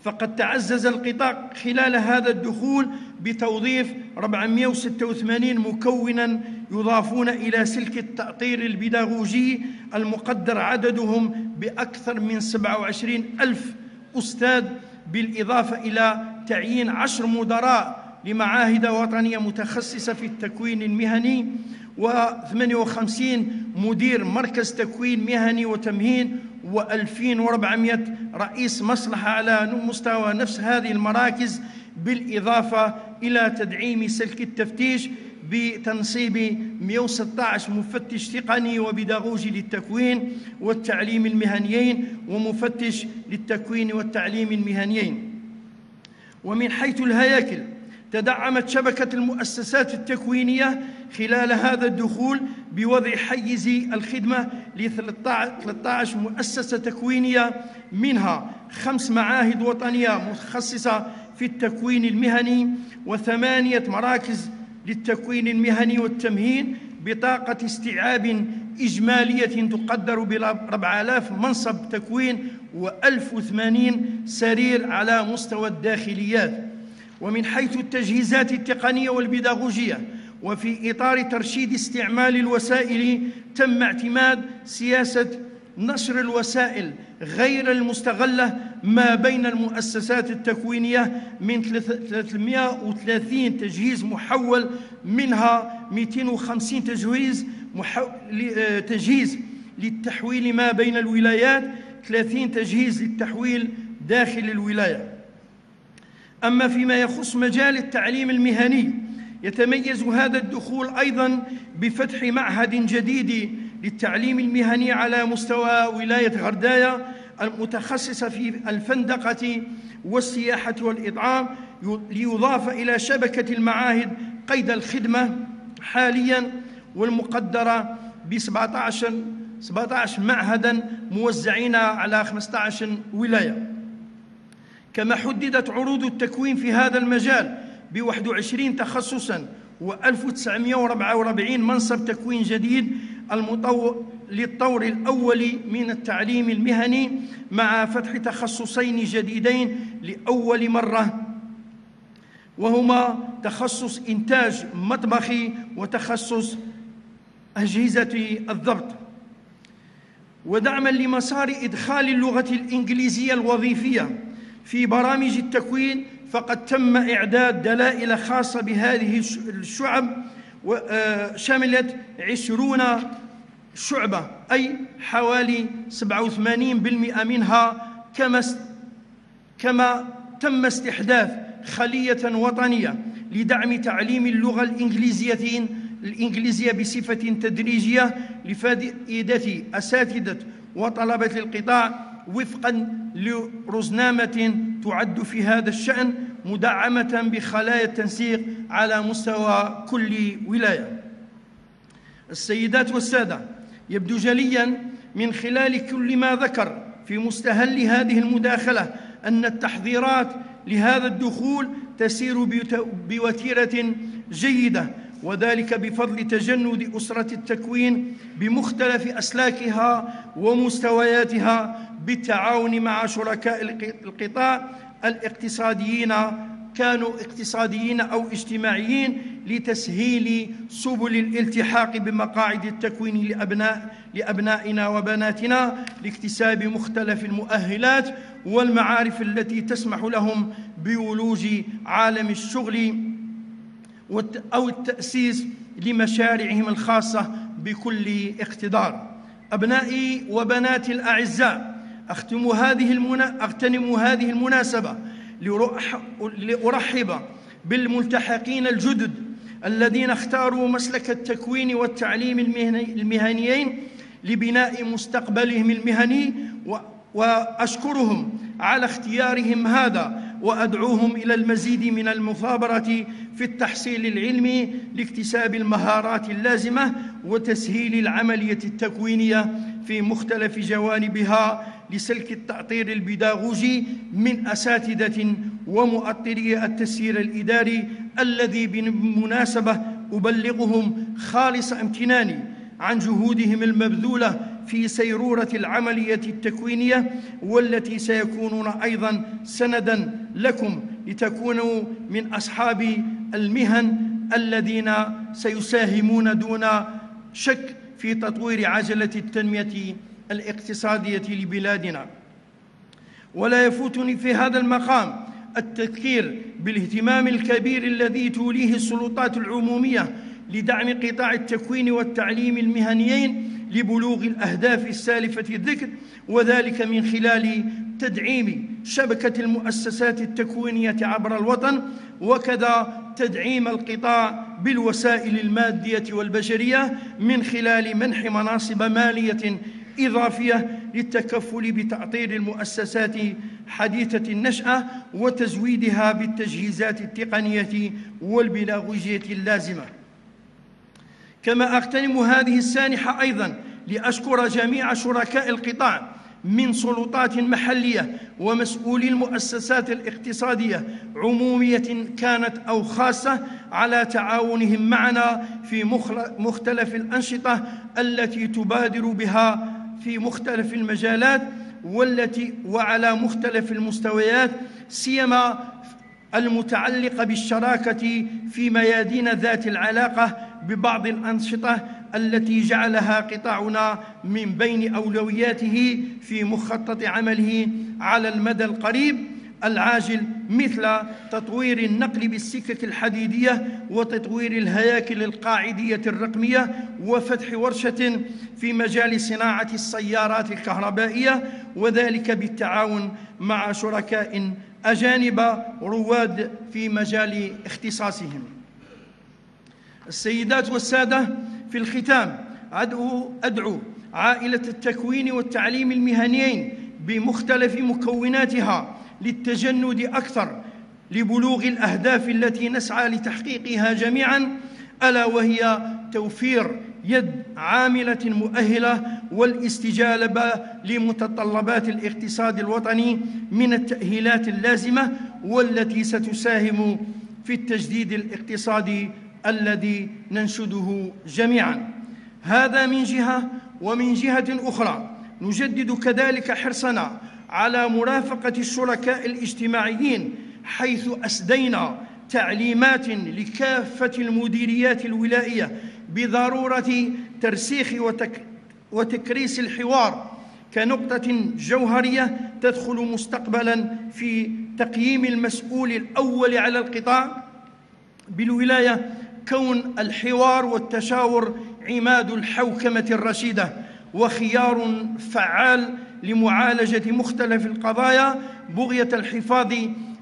فقد تعزز القطاع خلال هذا الدخول بتوظيف 486 مكونا يضافون إلى سلك التعطير البيداغوجي المقدر عددهم بأكثر من 27 ألف أستاذ بالإضافة إلى تعيين عشر مدراء لمعاهد وطنية متخصصة في التكوين المهني و58 مدير مركز تكوين مهني وتمهين و2400 رئيس مصلحة على مستوى نفس هذه المراكز بالإضافة إلى تدعيم سلك التفتيش بتنصيب 116 مفتش تقني وبداغوجي للتكوين والتعليم المهنيين ومفتش للتكوين والتعليم المهنيين ومن حيث الهياكل تدعمت شبكة المؤسسات التكوينية خلال هذا الدخول بوضع حيز الخدمة ل 13 مؤسسة تكوينية منها خمس معاهد وطنية متخصصة في التكوين المهني وثمانية مراكز للتكوين المهني والتمهيد بطاقة استيعاب إجمالية تقدر ب 4000 منصب تكوين و1080 سرير على مستوى الداخليات ومن حيث التجهيزات التقنية والبيداغوجية وفي إطار ترشيد استعمال الوسائل تم اعتماد سياسة نشر الوسائل غير المستغلة ما بين المؤسسات التكوينية من 330 تجهيز محول منها 250 تجهيز آه، تجهيز للتحويل ما بين الولايات 30 تجهيز للتحويل داخل الولاية أما فيما يخص مجال التعليم المهني يتميز هذا الدخول أيضا بفتح معهد جديد للتعليم المهني على مستوى ولاية غردايا المتخصصة في الفندقة والسياحة والإطعام ليضاف إلى شبكة المعاهد قيد الخدمة حاليا والمقدرة ب 17 17 معهدا موزعين على 15 ولاية كما حددت عروض التكوين في هذا المجال ب 21 تخصصا و 1944 منصب تكوين جديد المطو... للطور الأول من التعليم المهني مع فتح تخصصين جديدين لأول مرة وهما تخصص إنتاج مطبخي وتخصص أجهزة الضبط ودعما لمسار إدخال اللغة الإنجليزية الوظيفية في برامج التكوين فقد تم إعداد دلائل خاصة بهذه الشعب شملت عشرون شعبة أي حوالي 87% منها كما كما تم استحداث خلية وطنية لدعم تعليم اللغة الإنجليزية الإنجليزية بصفة تدريجية لفائدة أساتذة وطلبة القطاع وفقا لرزنامة تعد في هذا الشأن مدعمة بخلايا التنسيق على مستوى كل ولاية السيدات والسادة يبدو جليا من خلال كل ما ذكر في مستهل هذه المداخلة أن التحضيرات لهذا الدخول تسير بوتيرة جيدة وذلك بفضل تجند أسرة التكوين بمختلف أسلاكها ومستوياتها بالتعاون مع شركاء القطاع الاقتصاديين كانوا اقتصاديين أو اجتماعيين لتسهيل سبل الالتحاق بمقاعد التكوين لأبناء لأبنائنا وبناتنا لاكتساب مختلف المؤهلات والمعارف التي تسمح لهم بولوج عالم الشغل أو التأسيس لمشاريعهم الخاصة بكل اقتدار أبنائي وبناتي الأعزاء أختم هذه المنا... أغتنم هذه المناسبة لرح... لأرحب بالملتحقين الجدد الذين اختاروا مسلك التكوين والتعليم المهنيين لبناء مستقبلهم المهني و... وأشكرهم على اختيارهم هذا وأدعوهم إلى المزيد من المثابرة في التحصيل العلمي لاكتساب المهارات اللازمة وتسهيل العملية التكوينية في مختلف جوانبها لسلك التعطير البيداغوجي من أساتذة ومؤطري التسيير الإداري الذي بالمناسبة أبلغهم خالص امتناني عن جهودهم المبذولة في سيرورة العملية التكوينية والتي سيكونون أيضا سندا لكم لتكونوا من أصحاب المهن الذين سيساهمون دون شك في تطوير عجلة التنمية الاقتصادية لبلادنا ولا يفوتني في هذا المقام التذكير بالاهتمام الكبير الذي توليه السلطات العمومية لدعم قطاع التكوين والتعليم المهنيين لبلوغ الأهداف السالفة الذكر وذلك من خلال تدعيم شبكة المؤسسات التكوينية عبر الوطن وكذا تدعيم القطاع بالوسائل المادية والبشرية من خلال منح مناصب مالية إضافية للتكفل بتعطيل المؤسسات حديثة النشأة وتزويدها بالتجهيزات التقنية والبلاغوجية اللازمة كما أغتنم هذه السانحة أيضا لأشكر جميع شركاء القطاع من سلطات محلية ومسؤولي المؤسسات الاقتصادية عمومية كانت أو خاصة على تعاونهم معنا في مختلف الأنشطة التي تبادر بها في مختلف المجالات والتي وعلى مختلف المستويات سيما المتعلقة بالشراكة في ميادين ذات العلاقة ببعض الأنشطة التي جعلها قطاعنا من بين أولوياته في مخطط عمله على المدى القريب العاجل مثل تطوير النقل بالسكة الحديدية وتطوير الهياكل القاعدية الرقمية وفتح ورشة في مجال صناعة السيارات الكهربائية وذلك بالتعاون مع شركاء أجانب رواد في مجال اختصاصهم السيدات والسادة في الختام أدعو, أدعو عائلة التكوين والتعليم المهنيين بمختلف مكوناتها للتجند اكثر لبلوغ الاهداف التي نسعى لتحقيقها جميعا الا وهي توفير يد عامله مؤهله والاستجالبه لمتطلبات الاقتصاد الوطني من التاهيلات اللازمه والتي ستساهم في التجديد الاقتصادي الذي ننشده جميعا هذا من جهه ومن جهه اخرى نجدد كذلك حرصنا على مرافقة الشركاء الاجتماعيين حيث أسدينا تعليمات لكافة المديريات الولائية بضرورة ترسيخ وتك وتكريس الحوار كنقطة جوهرية تدخل مستقبلا في تقييم المسؤول الأول على القطاع بالولاية كون الحوار والتشاور عماد الحوكمة الرشيدة وخيار فعال لمعالجة مختلف القضايا بغية الحفاظ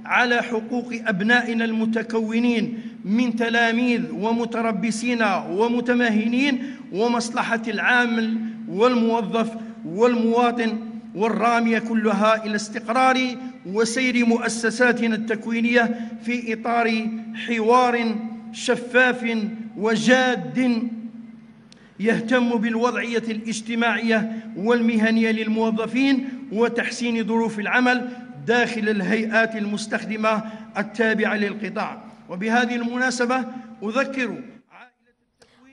على حقوق أبنائنا المتكونين من تلاميذ ومتربصين ومتمهنين ومصلحة العامل والموظف والمواطن والرامية كلها إلى استقرار وسير مؤسساتنا التكوينية في إطار حوار شفاف وجاد يهتم بالوضعية الاجتماعية والمهنية للموظفين وتحسين ظروف العمل داخل الهيئات المستخدمة التابعة للقطاع وبهذه المناسبة أذكر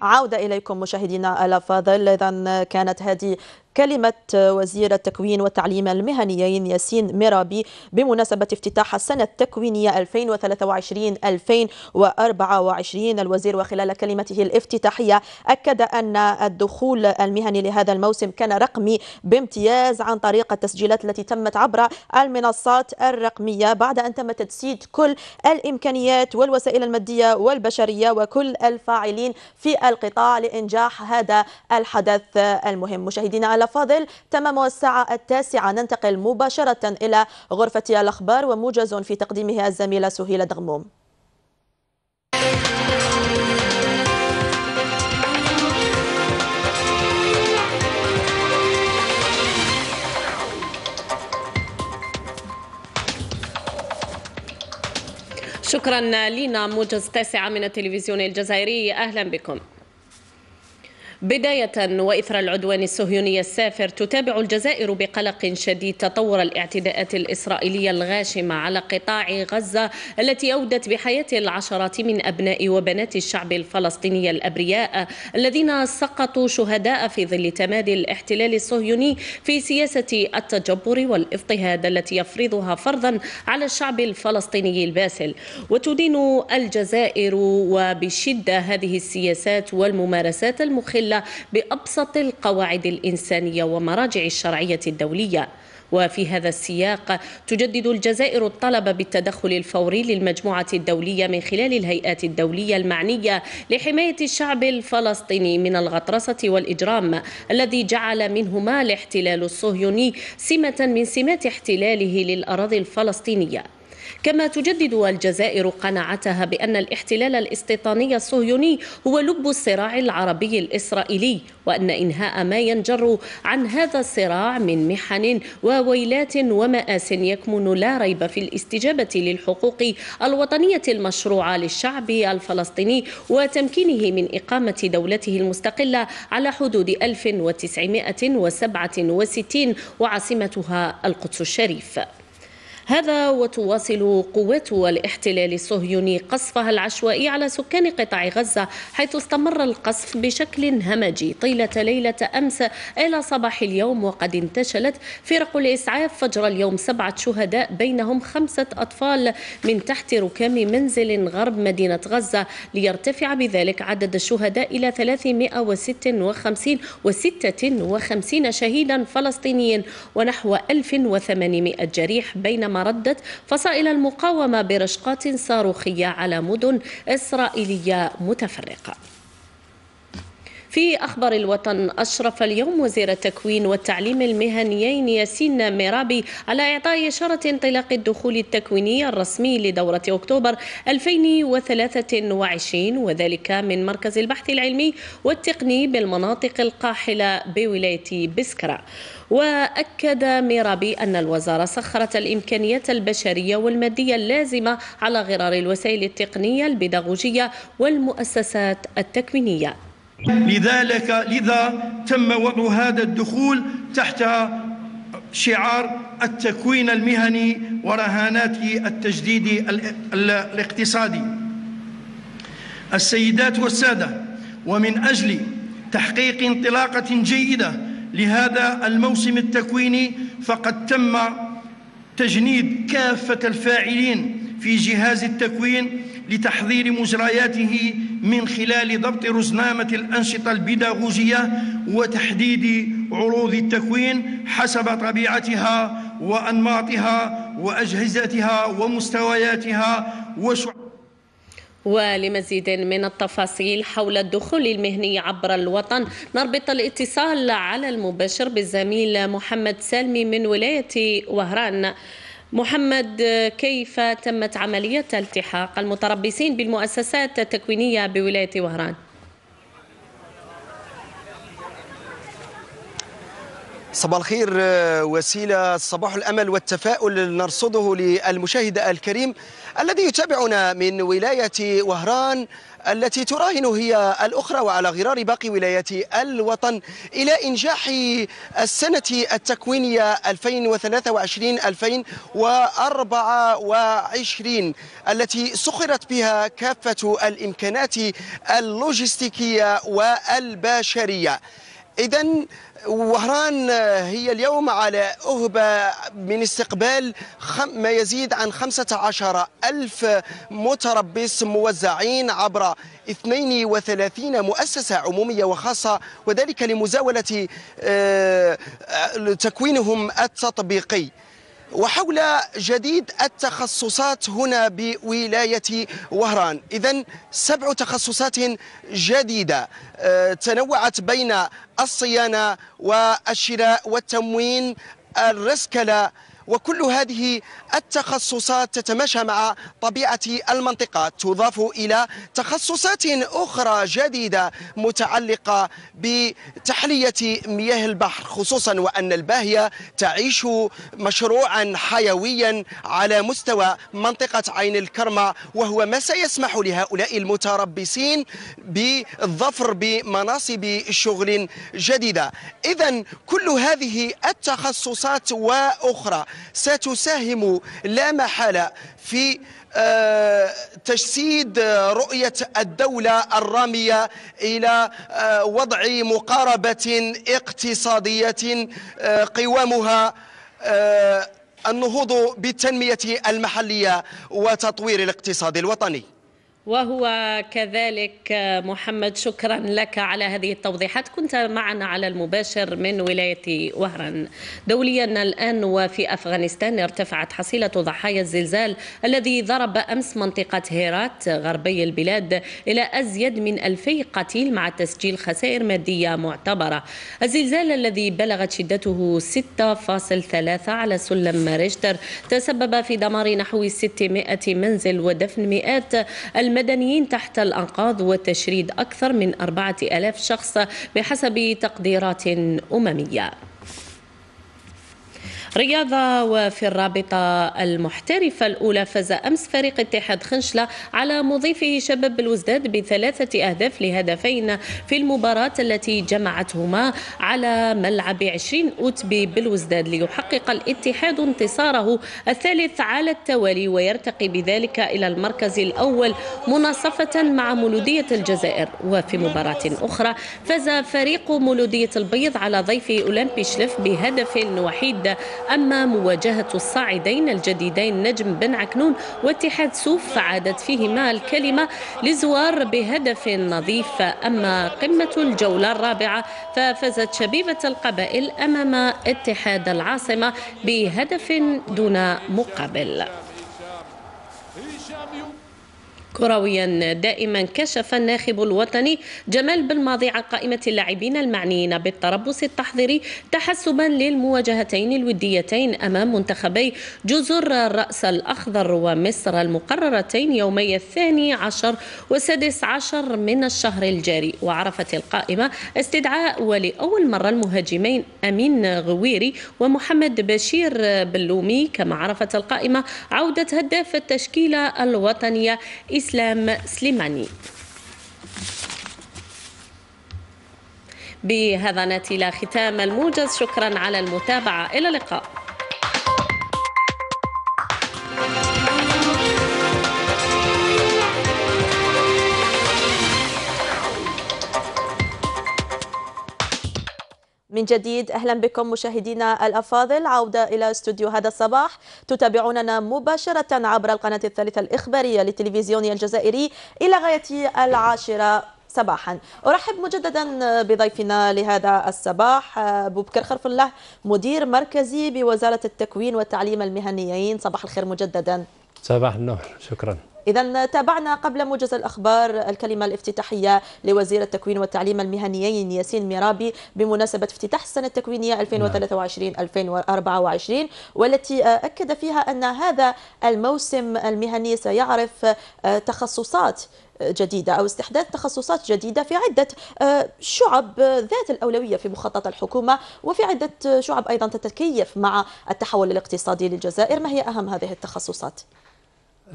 عودة إليكم مشاهدينا الأفاضل إذا كانت هذه كلمة وزير التكوين والتعليم المهنيين ياسين ميرابي بمناسبة افتتاح السنة التكوينية 2023-2024 الوزير وخلال كلمته الافتتاحية أكد أن الدخول المهني لهذا الموسم كان رقمي بامتياز عن طريق التسجيلات التي تمت عبر المنصات الرقمية بعد أن تم تجسيد كل الإمكانيات والوسائل المادية والبشرية وكل الفاعلين في القطاع لإنجاح هذا الحدث المهم مشاهدينا على فاضل تمام الساعة التاسعة ننتقل مباشرة إلى غرفة الأخبار وموجز في تقديمها الزميلة سهيلة دغموم شكرا لينا موجز تاسعة من التلفزيون الجزائري أهلا بكم بداية وإثر العدوان الصهيوني السافر تتابع الجزائر بقلق شديد تطور الاعتداءات الإسرائيلية الغاشمة على قطاع غزة التي أودت بحياة العشرات من أبناء وبنات الشعب الفلسطيني الأبرياء الذين سقطوا شهداء في ظل تمادي الاحتلال الصهيوني في سياسة التجبر والاضطهاد التي يفرضها فرضا على الشعب الفلسطيني الباسل وتدين الجزائر وبشدة هذه السياسات والممارسات المخلة المستقلة بأبسط القواعد الإنسانية ومراجع الشرعية الدولية وفي هذا السياق تجدد الجزائر الطلب بالتدخل الفوري للمجموعة الدولية من خلال الهيئات الدولية المعنية لحماية الشعب الفلسطيني من الغطرسة والإجرام الذي جعل منهما الاحتلال الصهيوني سمة من سمات احتلاله للأراضي الفلسطينية كما تجدد الجزائر قناعتها بأن الاحتلال الاستيطاني الصهيوني هو لب الصراع العربي الإسرائيلي وأن إنهاء ما ينجر عن هذا الصراع من محن وويلات ومآس يكمن لا ريب في الاستجابة للحقوق الوطنية المشروعة للشعب الفلسطيني وتمكينه من إقامة دولته المستقلة على حدود 1967 وعاصمتها القدس الشريف هذا وتواصل قوات الاحتلال الصهيوني قصفها العشوائي على سكان قطاع غزة حيث استمر القصف بشكل همجي طيلة ليلة أمس إلى صباح اليوم وقد انتشلت فرق الإسعاف فجر اليوم سبعة شهداء بينهم خمسة أطفال من تحت ركام منزل غرب مدينة غزة ليرتفع بذلك عدد الشهداء إلى 356 و 56 شهيدا فلسطينيا ونحو 1800 جريح بينما ردت فصائل المقاومة برشقات صاروخية على مدن إسرائيلية متفرقة في أخبار الوطن أشرف اليوم وزير التكوين والتعليم المهنيين ياسين ميرابي على إعطاء إشارة انطلاق الدخول التكويني الرسمي لدورة أكتوبر 2023 وذلك من مركز البحث العلمي والتقني بالمناطق القاحلة بولاية بسكرة وأكد ميرابي أن الوزارة سخرت الإمكانيات البشرية والمادية اللازمة على غرار الوسائل التقنية البيداغوجية والمؤسسات التكوينية لذلك لذا تم وضع هذا الدخول تحت شعار التكوين المهني ورهانات التجديد الاقتصادي السيدات والسادة ومن أجل تحقيق انطلاقة جيدة لهذا الموسم التكويني فقد تم تجنيد كافة الفاعلين في جهاز التكوين لتحضير مجرياته من خلال ضبط رزنامة الأنشطة البداغوجية وتحديد عروض التكوين حسب طبيعتها وأنماطها وأجهزتها ومستوياتها وشعبها ولمزيد من التفاصيل حول الدخول المهني عبر الوطن نربط الاتصال على المباشر بالزميل محمد سالمي من ولاية وهران محمد كيف تمت عملية التحاق المتربصين بالمؤسسات التكوينية بولاية وهران؟ صباح الخير آه، وسيلة صباح الأمل والتفاؤل نرصده للمشاهد الكريم الذي يتابعنا من ولاية وهران التي تراهن هي الأخرى وعلى غرار باقي ولايات الوطن إلى إنجاح السنة التكوينية 2023-2024 التي سخرت بها كافة الإمكانات اللوجستيكية والبشرية إذا وهران هي اليوم على أهبة من استقبال ما يزيد عن 15 ألف متربص موزعين عبر 32 مؤسسة عمومية وخاصة وذلك لمزاولة آه، تكوينهم التطبيقي وحول جديد التخصصات هنا بولاية وهران إذا سبع تخصصات جديدة آه، تنوعت بين الصيانة والشراء والتموين الرسكلة وكل هذه التخصصات تتماشى مع طبيعة المنطقة تضاف إلى تخصصات أخرى جديدة متعلقة بتحلية مياه البحر خصوصا وأن الباهية تعيش مشروعا حيويا على مستوى منطقة عين الكرمة وهو ما سيسمح لهؤلاء المتربصين بالظفر بمناصب شغل جديدة إذا كل هذه التخصصات وأخرى ستساهم لا محالة في آه، تجسيد رؤية الدولة الرامية إلى آه، وضع مقاربة اقتصادية آه، قوامها النهوض بالتنمية المحلية وتطوير الاقتصاد الوطني وهو كذلك محمد شكرا لك على هذه التوضيحات كنت معنا على المباشر من ولاية وهران دوليا الآن وفي أفغانستان ارتفعت حصيلة ضحايا الزلزال الذي ضرب أمس منطقة هيرات غربي البلاد إلى أزيد من ألفي قتيل مع تسجيل خسائر مادية معتبرة الزلزال الذي بلغت شدته 6.3 على سلم ريشتر تسبب في دمار نحو 600 منزل ودفن مئات المدنيين تحت الأنقاض والتشريد أكثر من أربعة ألاف شخص بحسب تقديرات أممية رياضة وفي الرابطة المحترفة الأولى فاز أمس فريق اتحاد خنشلة على مضيفه شباب الوزداد بثلاثة أهداف لهدفين في المباراة التي جمعتهما على ملعب 20 أوت بالوزداد ليحقق الاتحاد انتصاره الثالث على التوالي ويرتقي بذلك إلى المركز الأول مناصفة مع مولودية الجزائر وفي مباراة أخرى فاز فريق مولودية البيض على ضيف أولمبي شلف بهدف وحيد أما مواجهة الصاعدين الجديدين نجم بن عكنون واتحاد سوف فعادت فيهما الكلمة لزوار بهدف نظيف أما قمة الجولة الرابعة ففازت شبيبة القبائل أمام اتحاد العاصمة بهدف دون مقابل كرويا دائما كشف الناخب الوطني جمال بالماضي عن قائمة اللاعبين المعنيين بالتربص التحضيري تحسبا للمواجهتين الوديتين أمام منتخبي جزر الرأس الأخضر ومصر المقررتين يومي الثاني عشر والسادس عشر من الشهر الجاري وعرفت القائمة استدعاء ولأول مرة المهاجمين أمين غويري ومحمد بشير بلومي كما عرفت القائمة عودة هداف التشكيلة الوطنية إسلام سليماني بهذا نأتي إلى ختام الموجز شكرا على المتابعة إلى اللقاء من جديد أهلا بكم مشاهدينا الأفاضل عودة إلى استوديو هذا الصباح تتابعوننا مباشرة عبر القناة الثالثة الإخبارية للتلفزيون الجزائري إلى غاية العاشرة صباحا أرحب مجددا بضيفنا لهذا الصباح أبو بكر خرف الله مدير مركزي بوزارة التكوين والتعليم المهنيين صباح الخير مجددا صباح النور شكرا إذا تابعنا قبل موجز الأخبار الكلمة الافتتاحية لوزير التكوين والتعليم المهنيين ياسين ميرابي بمناسبة افتتاح السنة التكوينية 2023-2024 والتي أكد فيها أن هذا الموسم المهني سيعرف آه، تخصصات جديدة أو استحداث تخصصات جديدة في عدة آه، شعب ذات الأولوية في مخطط الحكومة وفي عدة شعب أيضا تتكيف مع التحول الاقتصادي للجزائر ما هي أهم هذه التخصصات؟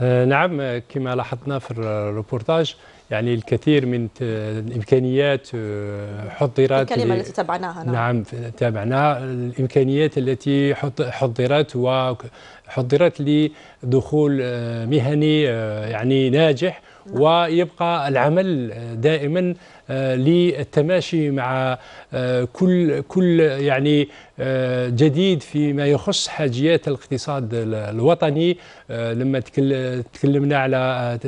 آه، نعم آه، كما لاحظنا في الروبورتاج يعني الكثير من الامكانيات آه، حضرت الكلمه التي تابعناها نعم, نعم تابعناها الامكانيات التي حضرت وحضرت لدخول مهني يعني ناجح نعم. ويبقى العمل دائما آه، للتماشي مع آه، كل كل يعني آه، جديد فيما يخص حاجيات الاقتصاد الوطني لما تكلمنا على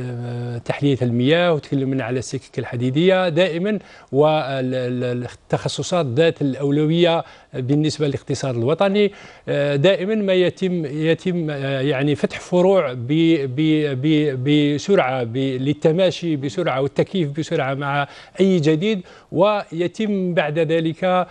تحليه المياه وتكلمنا على السكك الحديديه دائما والتخصصات ذات الاولويه بالنسبه للاقتصاد الوطني دائما ما يتم يتم يعني فتح فروع بسرعه للتماشي بسرعه والتكييف بسرعه مع أي اي جديد ويتم بعد ذلك آه،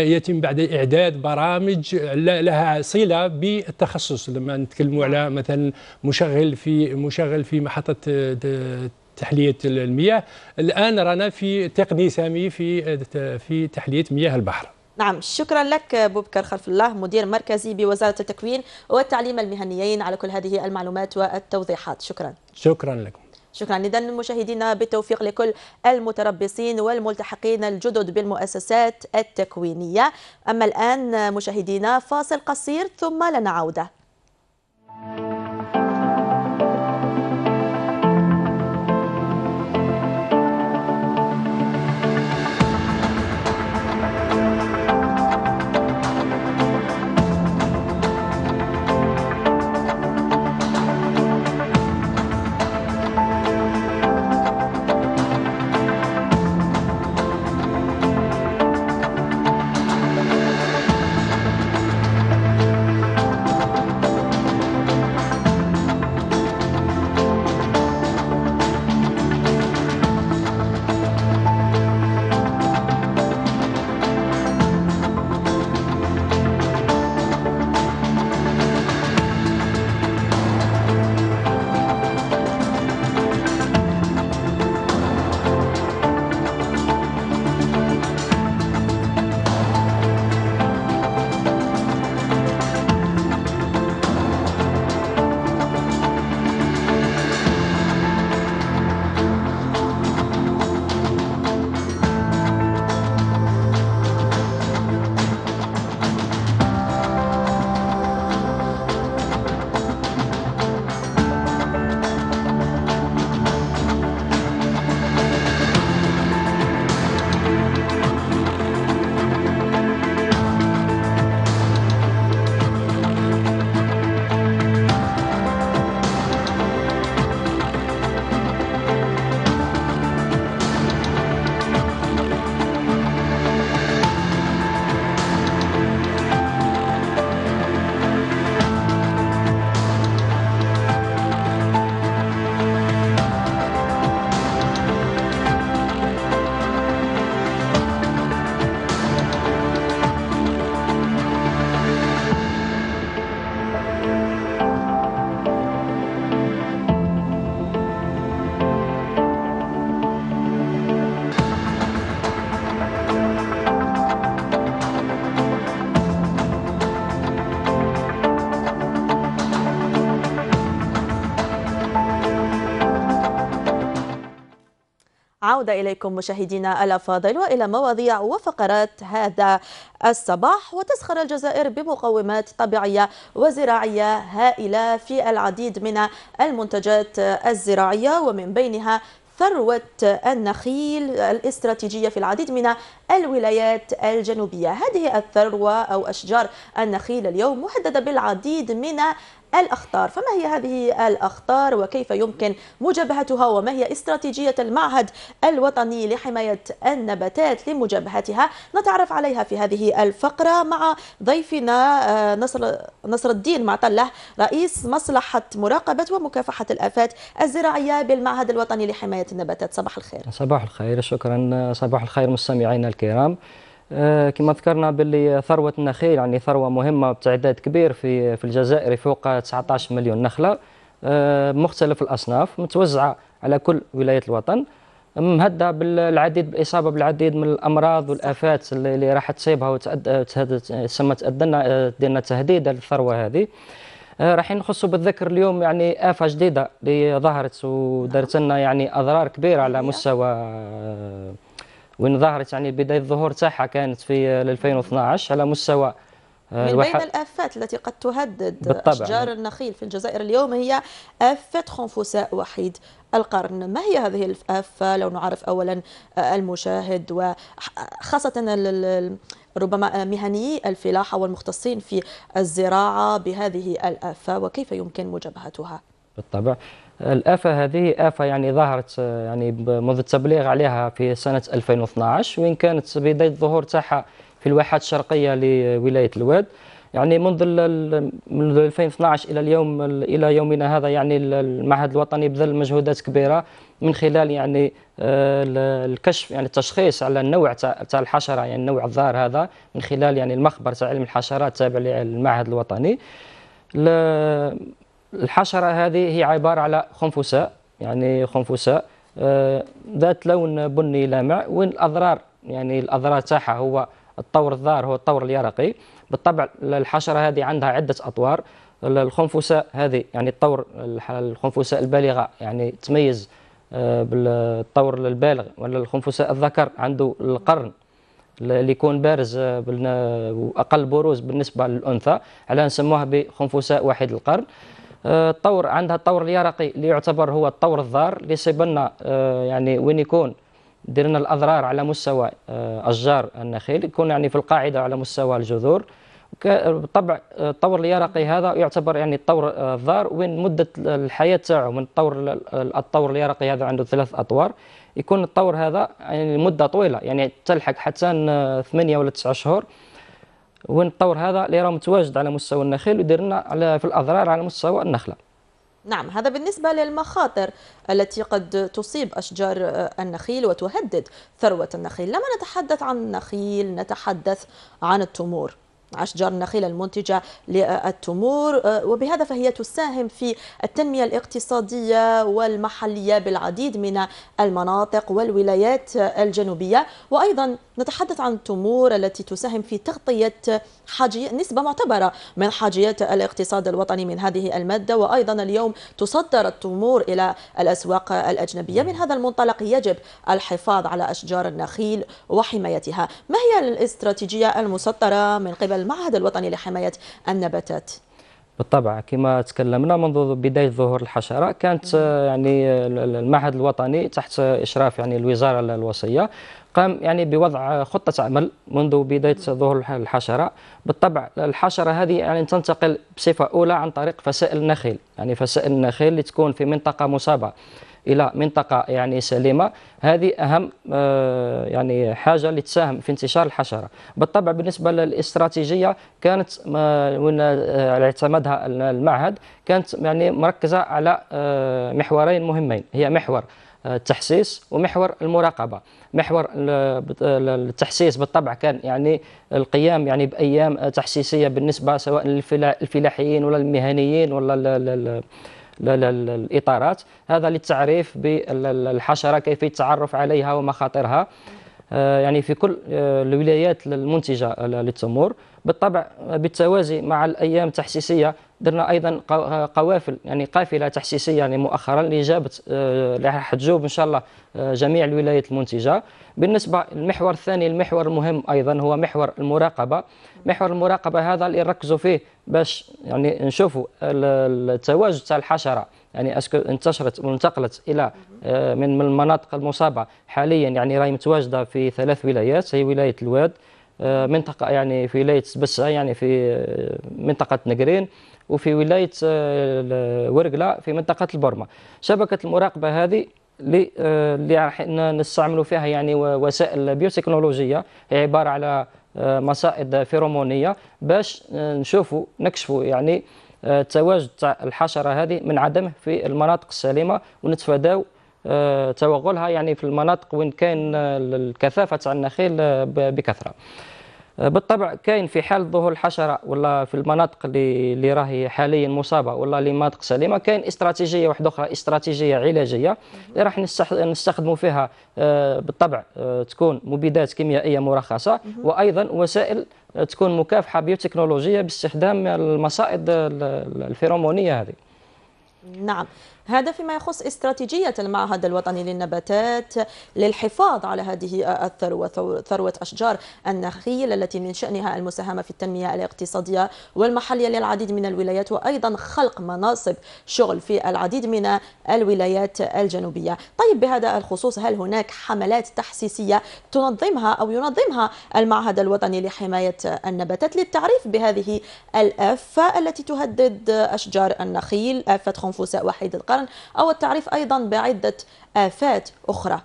يتم بعد إعداد برامج لها صلة بالتخصص لما نتكلموا على مثلا مشغل في مشغل في محطة آه، تحليه المياه الان رانا في تقني سامي في آه، في تحليه مياه البحر نعم شكرا لك بوبكر خلف الله مدير مركزي بوزاره التكوين والتعليم المهنيين على كل هذه المعلومات والتوضيحات شكرا شكرا لكم شكرا اذا مشاهدينا بالتوفيق لكل المتربصين والملتحقين الجدد بالمؤسسات التكوينيه اما الان مشاهدينا فاصل قصير ثم لنا عوده العودة إليكم مشاهدينا الأفاضل وإلى مواضيع وفقرات هذا الصباح وتسخر الجزائر بمقومات طبيعية وزراعية هائلة في العديد من المنتجات الزراعية ومن بينها ثروة النخيل الاستراتيجية في العديد من الولايات الجنوبية هذه الثروة أو أشجار النخيل اليوم محددة بالعديد من الأخطار فما هي هذه الأخطار وكيف يمكن مجابهتها وما هي استراتيجية المعهد الوطني لحماية النباتات لمجابهتها نتعرف عليها في هذه الفقرة مع ضيفنا آه، نصر, نصر الدين معطله رئيس مصلحة مراقبة ومكافحة الآفات الزراعية بالمعهد الوطني لحماية النباتات صباح الخير صباح الخير شكرا صباح الخير مستمعينا الكرام آه، كما ذكرنا باللي ثروة النخيل يعني ثروة مهمة بتعداد كبير في في الجزائر فوق 19 مليون نخلة آه، مختلف الأصناف متوزعة على كل ولايات الوطن مهدة بالعديد بالإصابة بالعديد من الأمراض والآفات اللي راح تصيبها وتسمى تأدلنا ديالنا تهديد للثروة هذه آه، راح نخصوا بالذكر اليوم يعني آفة جديدة اللي ظهرت ودارت لنا يعني أضرار كبيرة على أيوة. مستوى وين ظهرت يعني بدايه الظهور تاعها كانت في 2012 على مستوى آه، من بين الآفات التي قد تهدد بالطبع. أشجار النخيل في الجزائر اليوم هي آفة خنفساء وحيد القرن ما هي هذه الآفة لو نعرف أولا آه، المشاهد وخاصة ربما مهنيي الفلاحة والمختصين في الزراعة بهذه الآفة وكيف يمكن مجابهتها بالطبع الآفة هذه آفة يعني ظهرت آه، يعني منذ التبليغ عليها في سنة 2012 وإن كانت بداية الظهور تاعها في الواحات الشرقية لولاية الواد يعني منذ منذ 2012 الى اليوم الى يومنا هذا يعني المعهد الوطني بذل مجهودات كبيره من خلال يعني آه، الكشف يعني التشخيص على النوع تاع الحشره يعني النوع الظاهر هذا من خلال يعني المخبر تاع علم الحشرات تابع للمعهد الوطني الحشرة هذه هي عبارة على خنفساء يعني خنفساء آه، ذات لون بني لامع وين الأضرار يعني الأضرار تاعها هو الطور الضار هو الطور اليرقي بالطبع الحشرة هذه عندها عدة أطوار الخنفساء هذه يعني الطور الخنفساء البالغة يعني تميز آه، بالطور البالغ ولا الخنفساء الذكر عنده القرن اللي يكون بارز آه، واقل بروز بالنسبه للانثى على نسموها بخنفساء واحد القرن الطور عندها الطور اليرقي اللي يعتبر هو الطور الضار اللي يصيبنا آه، يعني وين يكون درنا الاضرار على مستوى اشجار آه، النخيل يكون يعني في القاعده على مستوى الجذور بالطبع آه، الطور اليرقي هذا يعتبر يعني الطور الضار وين مده الحياه تاعو من الطور الطور اليرقي هذا عنده ثلاث اطوار يكون الطور هذا يعني مده طويله يعني تلحق حتى ثمانيه ولا تسعه شهور وين الطور هذا اللي راه متواجد على مستوى النخيل ودرنا على في الاضرار على مستوى النخله نعم هذا بالنسبة للمخاطر التي قد تصيب أشجار النخيل وتهدد ثروة النخيل لما نتحدث عن النخيل نتحدث عن التمور أشجار النخيل المنتجة للتمور آه، وبهذا فهي تساهم في التنمية الاقتصادية والمحلية بالعديد من المناطق والولايات الجنوبية وأيضا نتحدث عن التمور التي تساهم في تغطية حاجية نسبة معتبرة من حاجيات الاقتصاد الوطني من هذه المادة وأيضا اليوم تصدر التمور إلى الأسواق الأجنبية من هذا المنطلق يجب الحفاظ على أشجار النخيل وحمايتها ما هي الاستراتيجية المسطرة من قبل المعهد الوطني لحماية النباتات بالطبع كما تكلمنا منذ بداية ظهور الحشرة كانت آه، يعني المعهد الوطني تحت إشراف يعني الوزارة الوصية قام يعني بوضع خطة عمل منذ بداية ظهور الحشرة بالطبع الحشرة هذه يعني تنتقل بصفة أولى عن طريق فسائل النخيل يعني فسائل النخيل اللي تكون في منطقة مصابة الى منطقه يعني سليمه هذه اهم آه، يعني حاجه اللي تساهم في انتشار الحشره بالطبع بالنسبه للاستراتيجيه كانت آه، آه، على اعتمادها المعهد كانت يعني مركزه على محورين مهمين هي محور التحسيس ومحور المراقبه محور التحسيس بالطبع كان يعني القيام يعني بايام تحسيسيه بالنسبه سواء للفلاحيين ولا المهنيين ولا الإطارات هذا للتعريف بالحشرة كيف التعرف عليها ومخاطرها آه، يعني في كل آه، الولايات المنتجة للتمور بالطبع بالتوازي مع الأيام التحسيسية درنا ايضا قوافل يعني قافله تحسيسيه يعني مؤخرا لاجابه اللي راح آه، تجوب ان شاء الله آه، جميع الولايات المنتجه بالنسبه للمحور الثاني المحور المهم ايضا هو محور المراقبه محور المراقبه هذا اللي نركزوا فيه باش يعني نشوفوا التواجد تاع الحشره يعني اسكو انتشرت وانتقلت الى آه، من المناطق المصابه حاليا يعني راهي متواجده في ثلاث ولايات هي ولايه الواد منطقه يعني في ولايه بسعه يعني في منطقه نقرين وفي ولاية آه، ورقلة في منطقة البرمة شبكة المراقبة هذه آه، اللي راح نستعملوا فيها يعني وسائل بيوتكنولوجية هي عبارة على آه، مصائد فيرومونية باش نشوفوا نكشفوا يعني التواجد تاع الحشرة هذه من عدمه في المناطق السليمة ونتفاداو توغلها يعني في المناطق وين كان الكثافة تاع النخيل بكثرة آه، بالطبع كاين في حال ظهور الحشره ولا في المناطق اللي اللي راهي حاليا مصابه ولا اللي مناطق سليمه كاين استراتيجيه واحده اخرى استراتيجيه علاجيه اللي راح نستخدموا فيها آه، بالطبع آه، تكون مبيدات كيميائيه مرخصه وايضا وسائل تكون مكافحه بيوتكنولوجيه باستخدام المصائد الفيرومونيه هذه نعم هذا فيما يخص استراتيجية المعهد الوطني للنباتات للحفاظ على هذه الثروة ثروة أشجار النخيل التي من شأنها المساهمة في التنمية الاقتصادية والمحلية للعديد من الولايات وأيضا خلق مناصب شغل في العديد من الولايات الجنوبية طيب بهذا الخصوص هل هناك حملات تحسيسية تنظمها أو ينظمها المعهد الوطني لحماية النباتات للتعريف بهذه الآفة التي تهدد أشجار النخيل آفة خنفساء وحيد القرن أو التعريف أيضا بعدة آفات أخرى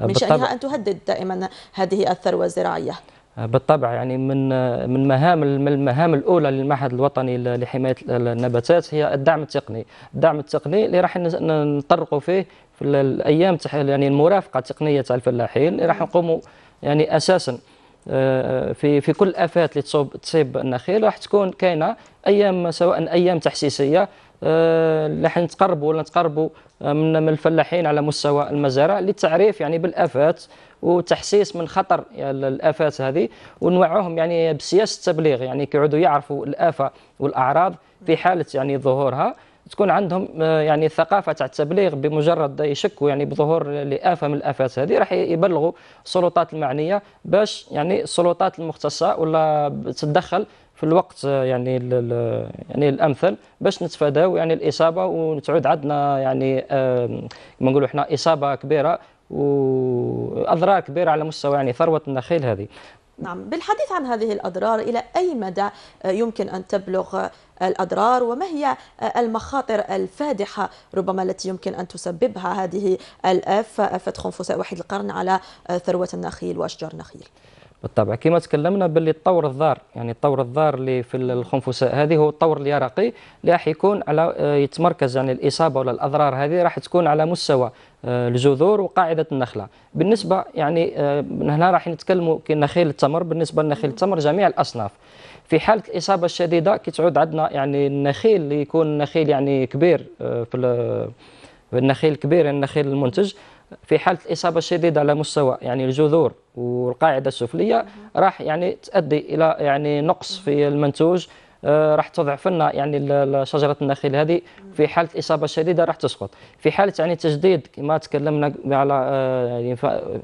آه، من شأنها أن تهدد دائما هذه الثروة الزراعية آه، بالطبع يعني من آه، من مهام من المهام الاولى للمعهد الوطني لحمايه النباتات هي الدعم التقني، الدعم التقني اللي راح نطرقوا فيه في الايام يعني المرافقه التقنيه تاع الفلاحين اللي راح نعم. نقوموا يعني اساسا في في كل الافات اللي تصيب النخيل راح تكون كاينه ايام سواء ايام تحسيسيه آه، لحين تقربوا ولا تقربوا آه، من الفلاحين على مستوى المزارع للتعريف يعني بالافات وتحسيس من خطر الافات هذه ونوعهم يعني بسياسه التبليغ يعني كيعودوا يعرفوا الافه والاعراض في حاله يعني ظهورها تكون عندهم آه، يعني ثقافه تاع التبليغ بمجرد يشكوا يعني بظهور لافه من الافات هذه راح يبلغوا السلطات المعنيه باش يعني السلطات المختصه ولا تتدخل في الوقت آه، يعني يعني الامثل باش نتفاداو يعني الاصابه وتعود عندنا يعني كما نقولوا احنا اصابه كبيره واضرار كبيره على مستوى يعني ثروه النخيل هذه نعم بالحديث عن هذه الأضرار إلى أي مدى آه، يمكن أن تبلغ آه، الأضرار وما هي المخاطر الفادحة ربما التي يمكن أن تسببها هذه الآفة آفة خنفساء وحيد القرن على ثروة النخيل وأشجار النخيل بالطبع كما تكلمنا باللي الطور الضار يعني الطور الضار اللي في الخنفساء هذه هو الطور اليرقي اللي راح يكون على آه، يتمركز يعني الاصابه ولا الاضرار هذه راح تكون على مستوى آه، الجذور وقاعده النخله بالنسبه يعني من آه، هنا راح نتكلموا كي نخيل التمر بالنسبه لنخيل التمر جميع الاصناف في حاله الاصابه الشديده كي تعود عندنا يعني النخيل اللي يكون نخيل يعني كبير في النخيل الكبير يعني النخيل المنتج في حاله الاصابه الشديده على مستوى يعني الجذور والقاعده السفليه راح يعني تؤدي الى يعني نقص في المنتوج آه، راح تضعف لنا يعني شجره النخيل هذه في حاله إصابة شديدة راح تسقط في حاله يعني تجديد كما تكلمنا على آه، يعني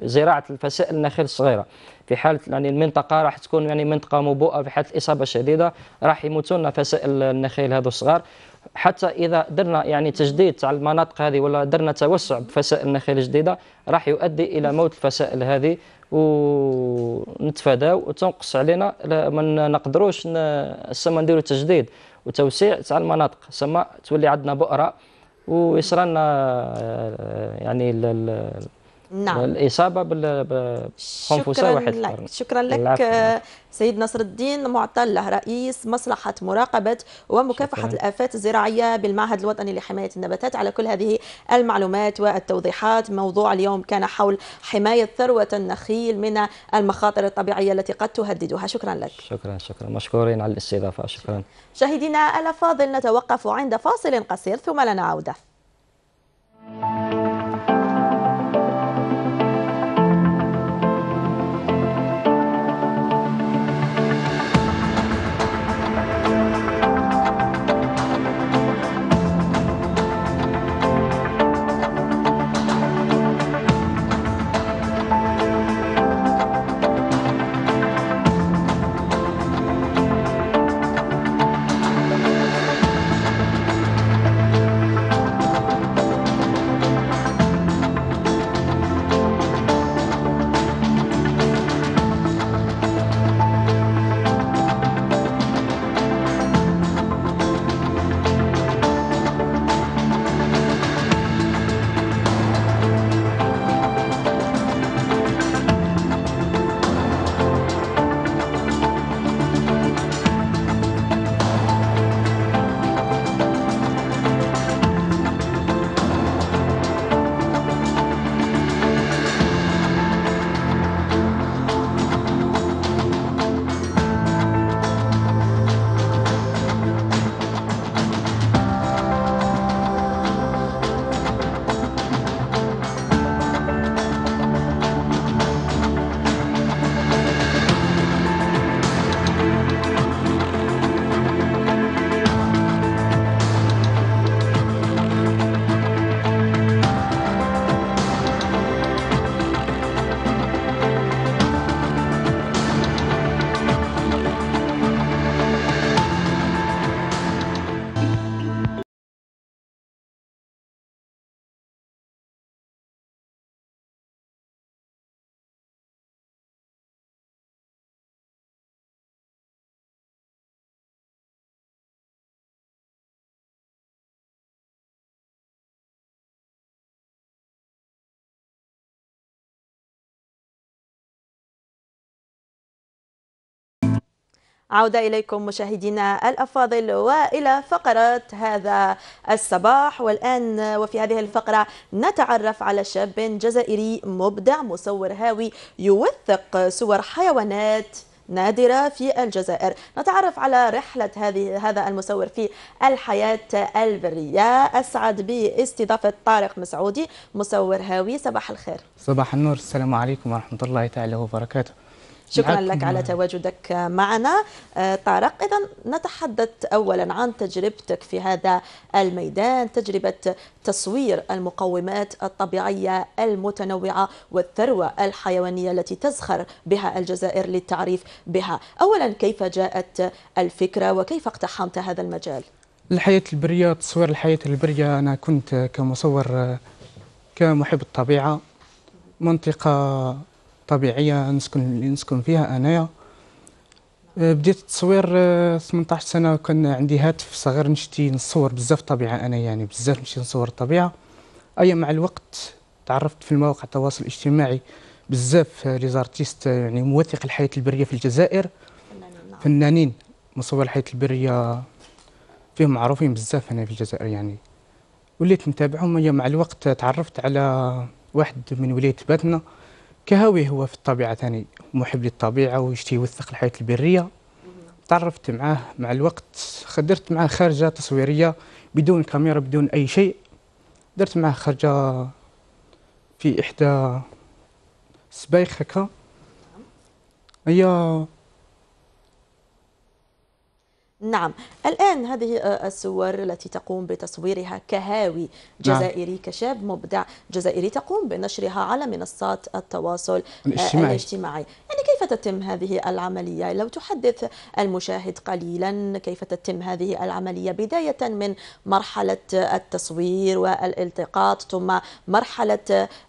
زراعه الفسائل النخيل الصغيره في حاله يعني المنطقه راح تكون يعني منطقه مبوءه في حاله إصابة شديدة راح يموتوا لنا فسائل النخيل هذو الصغار حتى اذا درنا يعني تجديد تاع المناطق هذه ولا درنا توسع بفسائل نخيل جديده راح يؤدي الى موت الفسائل هذه ونتفاداو وتنقص علينا ما نقدروش سما نديرو تجديد وتوسيع تاع المناطق سما تولي عندنا بؤره ويصرى لنا آه، يعني نعم الاصابه بالقنفذه واحد لك. شكرا لك العفو. نعم. سيد نصر الدين معطله رئيس مصلحه مراقبه ومكافحه شكرا. الافات الزراعيه بالمعهد الوطني لحمايه النباتات على كل هذه المعلومات والتوضيحات موضوع اليوم كان حول حمايه ثروه النخيل من المخاطر الطبيعيه التي قد تهددها شكرا لك شكرا شكرا مشكورين على الاستضافه شكرا مشاهدينا الافاضل نتوقف عند فاصل قصير ثم لنا عوده عودة إليكم مشاهدينا الأفاضل وإلى فقرة هذا الصباح والآن وفي هذه الفقرة نتعرف على شاب جزائري مبدع مصور هاوي يوثق صور حيوانات نادرة في الجزائر نتعرف على رحلة هذه هذا المصور في الحياة البرية أسعد باستضافة طارق مسعودي مصور هاوي صباح الخير صباح النور السلام عليكم ورحمة الله تعالى وبركاته شكرا لك على تواجدك معنا آه، طارق إذا نتحدث أولا عن تجربتك في هذا الميدان تجربة تصوير المقومات الطبيعية المتنوعة والثروة الحيوانية التي تزخر بها الجزائر للتعريف بها أولا كيف جاءت الفكرة وكيف اقتحمت هذا المجال؟ الحياة البرية تصوير الحياة البرية أنا كنت كمصور كمحب الطبيعة منطقة طبيعيه نسكن اللي نسكن فيها انايا آه، بديت التصوير 18 آه، سنه كان عندي هاتف صغير نشتي نصور بزاف الطبيعه انا يعني بزاف نشتي نصور الطبيعه اي مع الوقت تعرفت في المواقع التواصل الاجتماعي بزاف آه، ليزارتيست يعني مواثق الحياه البريه في الجزائر فنانين, نعم. فنانين مصور الحياه البريه فيهم معروفين بزاف هنا في الجزائر يعني وليت نتابعهم مع الوقت تعرفت على واحد من ولايه باتنا كهوي هو في الطبيعة ثاني محب للطبيعة ويشتي يوثق الحياة البرية تعرفت معاه مع الوقت درت معاه خرجة تصويرية بدون كاميرا بدون أي شيء درت معاه خرجة في إحدى سبايخ هكا هي نعم الآن هذه آه، الصور التي تقوم بتصويرها كهاوي نعم. جزائري نعم. كشاب مبدع جزائري تقوم بنشرها على منصات التواصل آه، الاجتماعي, الاجتماعي. يعني كيف تتم هذه العملية لو تحدث المشاهد قليلا كيف تتم هذه العملية بداية من مرحلة التصوير والالتقاط ثم مرحلة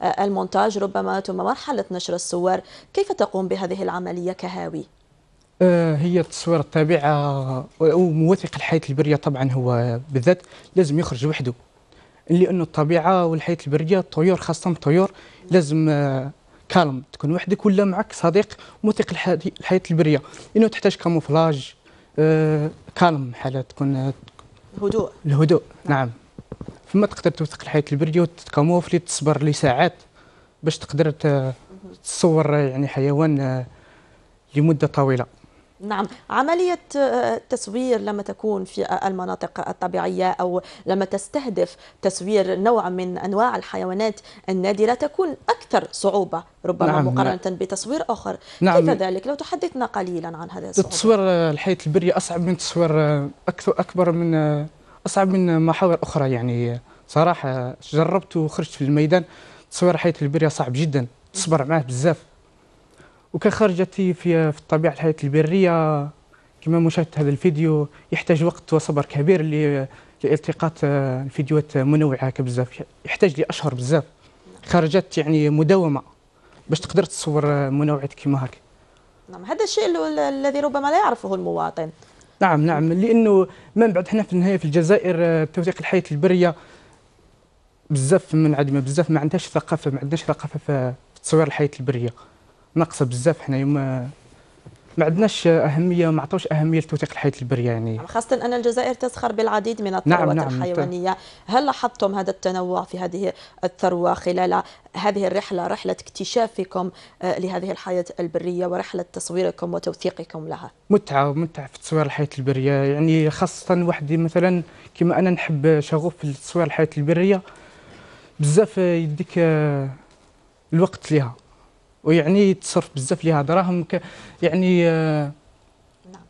آه، المونتاج ربما ثم مرحلة نشر الصور كيف تقوم بهذه العملية كهاوي آه، هي التصوير الطبيعه آه، وموثق الحياه البريه طبعا هو بالذات لازم يخرج وحده لانه الطبيعه والحياه البريه الطيور خاصه الطيور لازم آه، كالم تكون وحدك ولا معك صديق موثق الحياه البريه لانه تحتاج كاموفلاج كالم حالة تكون الهدوء الهدوء نعم, نعم. فما تقدر توثق الحياه البريه وتتكاموفلي تصبر لساعات باش تقدر تصور يعني حيوان لمده طويله نعم عملية آه، تصوير لما تكون في آه، المناطق الطبيعية أو لما تستهدف تصوير نوع من أنواع الحيوانات النادرة تكون أكثر صعوبة ربما نعم مقارنة نعم. بتصوير آخر نعم كيف ذلك لو تحدثنا قليلا عن هذا الصعوبة تصوير آه، الحياة البرية أصعب من تصوير أكثر أكبر من أصعب من محاور أخرى يعني صراحة جربت وخرجت في الميدان تصوير حياة البرية صعب جدا تصبر معاه بزاف وكان في في, في الطبيعة الحياة البرية كما مشاهدة هذا الفيديو يحتاج وقت وصبر كبير لالتقاط آه، الفيديوهات منوعة بزاف يحتاج لأشهر بزاف خرجت يعني مداومة باش تقدر تصور آه، منوعات كما هكا نعم هذا الشيء الذي ربما لا يعرفه المواطن نعم نعم لانه من بعد حنا في النهايه في الجزائر آه، توثيق الحياه البريه بزاف منعدمه بزاف ما عندهاش ثقافه ما عندناش ثقافه في تصوير الحياه البريه ناقصه بزاف حنا يوم ما عندناش اهميه ما عطوش اهميه لتوثيق الحياه البريه يعني نعم، خاصه ان الجزائر تزخر بالعديد من الثروات نعم نعم الحيوانيه هل لاحظتم هذا التنوع في هذه الثروه خلال هذه الرحله رحله اكتشافكم آه، لهذه الحياه البريه ورحله تصويركم وتوثيقكم لها متعه متعه في تصوير الحياه البريه يعني خاصه وحدي مثلا كما انا نحب شغوف في تصوير الحياه البريه بزاف يديك آه، الوقت ليها ويعني يتصرف بزاف ليها دراهم يعني آه، نعم.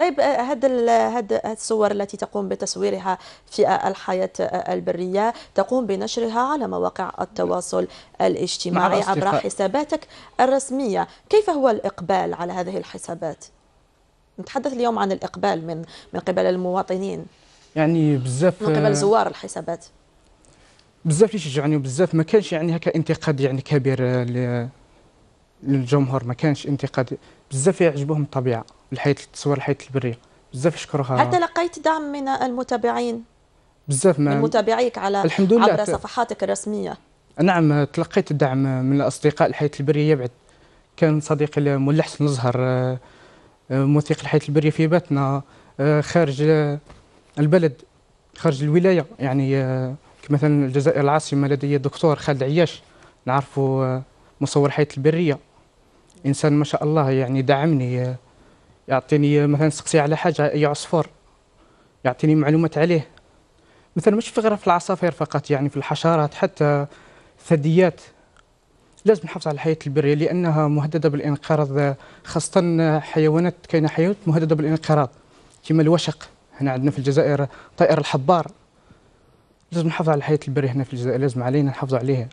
طيب هذا آه، هذا الصور التي تقوم بتصويرها في الحياه البريه تقوم بنشرها على مواقع التواصل الاجتماعي عبر حساباتك الرسميه كيف هو الاقبال على هذه الحسابات نتحدث اليوم عن الاقبال من من قبل المواطنين يعني بزاف من قبل آه، زوار الحسابات بزاف يشجعني وبزاف ما كانش يعني هكا انتقاد يعني كبير آه، للجمهور ما كانش انتقاد بزاف يعجبهم الطبيعه الحياه التصوير الحياه البريه بزاف يشكروها هل تلقيت دعم من المتابعين بزاف من متابعيك على الحمد لله عبر صفحاتك الرسميه نعم تلقيت دعم من الاصدقاء الحياه البريه يبعد كان صديقي المولى حسن الزهر آه، آه، موثيق الحياه البريه في باتنا خارج البلد خارج الولايه يعني مثلا الجزائر العاصمه لدي الدكتور خالد عياش نعرفه آه، مصور حياه البريه انسان ما شاء الله يعني دعمني آه، يعطيني آه، مثلا سقسي على حاجه اي عصفور يعطيني معلومات عليه مثلا مش في غرف العصافير فقط يعني في الحشرات حتى الثدييات لازم نحافظ على الحياه البريه لانها مهدده بالانقراض خاصه حيوانات كاينه حيوانات مهدده بالانقراض كما الوشق هنا عندنا في الجزائر طائر الحبار لازم نحافظ على الحياة البرية هنا في الجزائر لازم علينا نحافظ عليها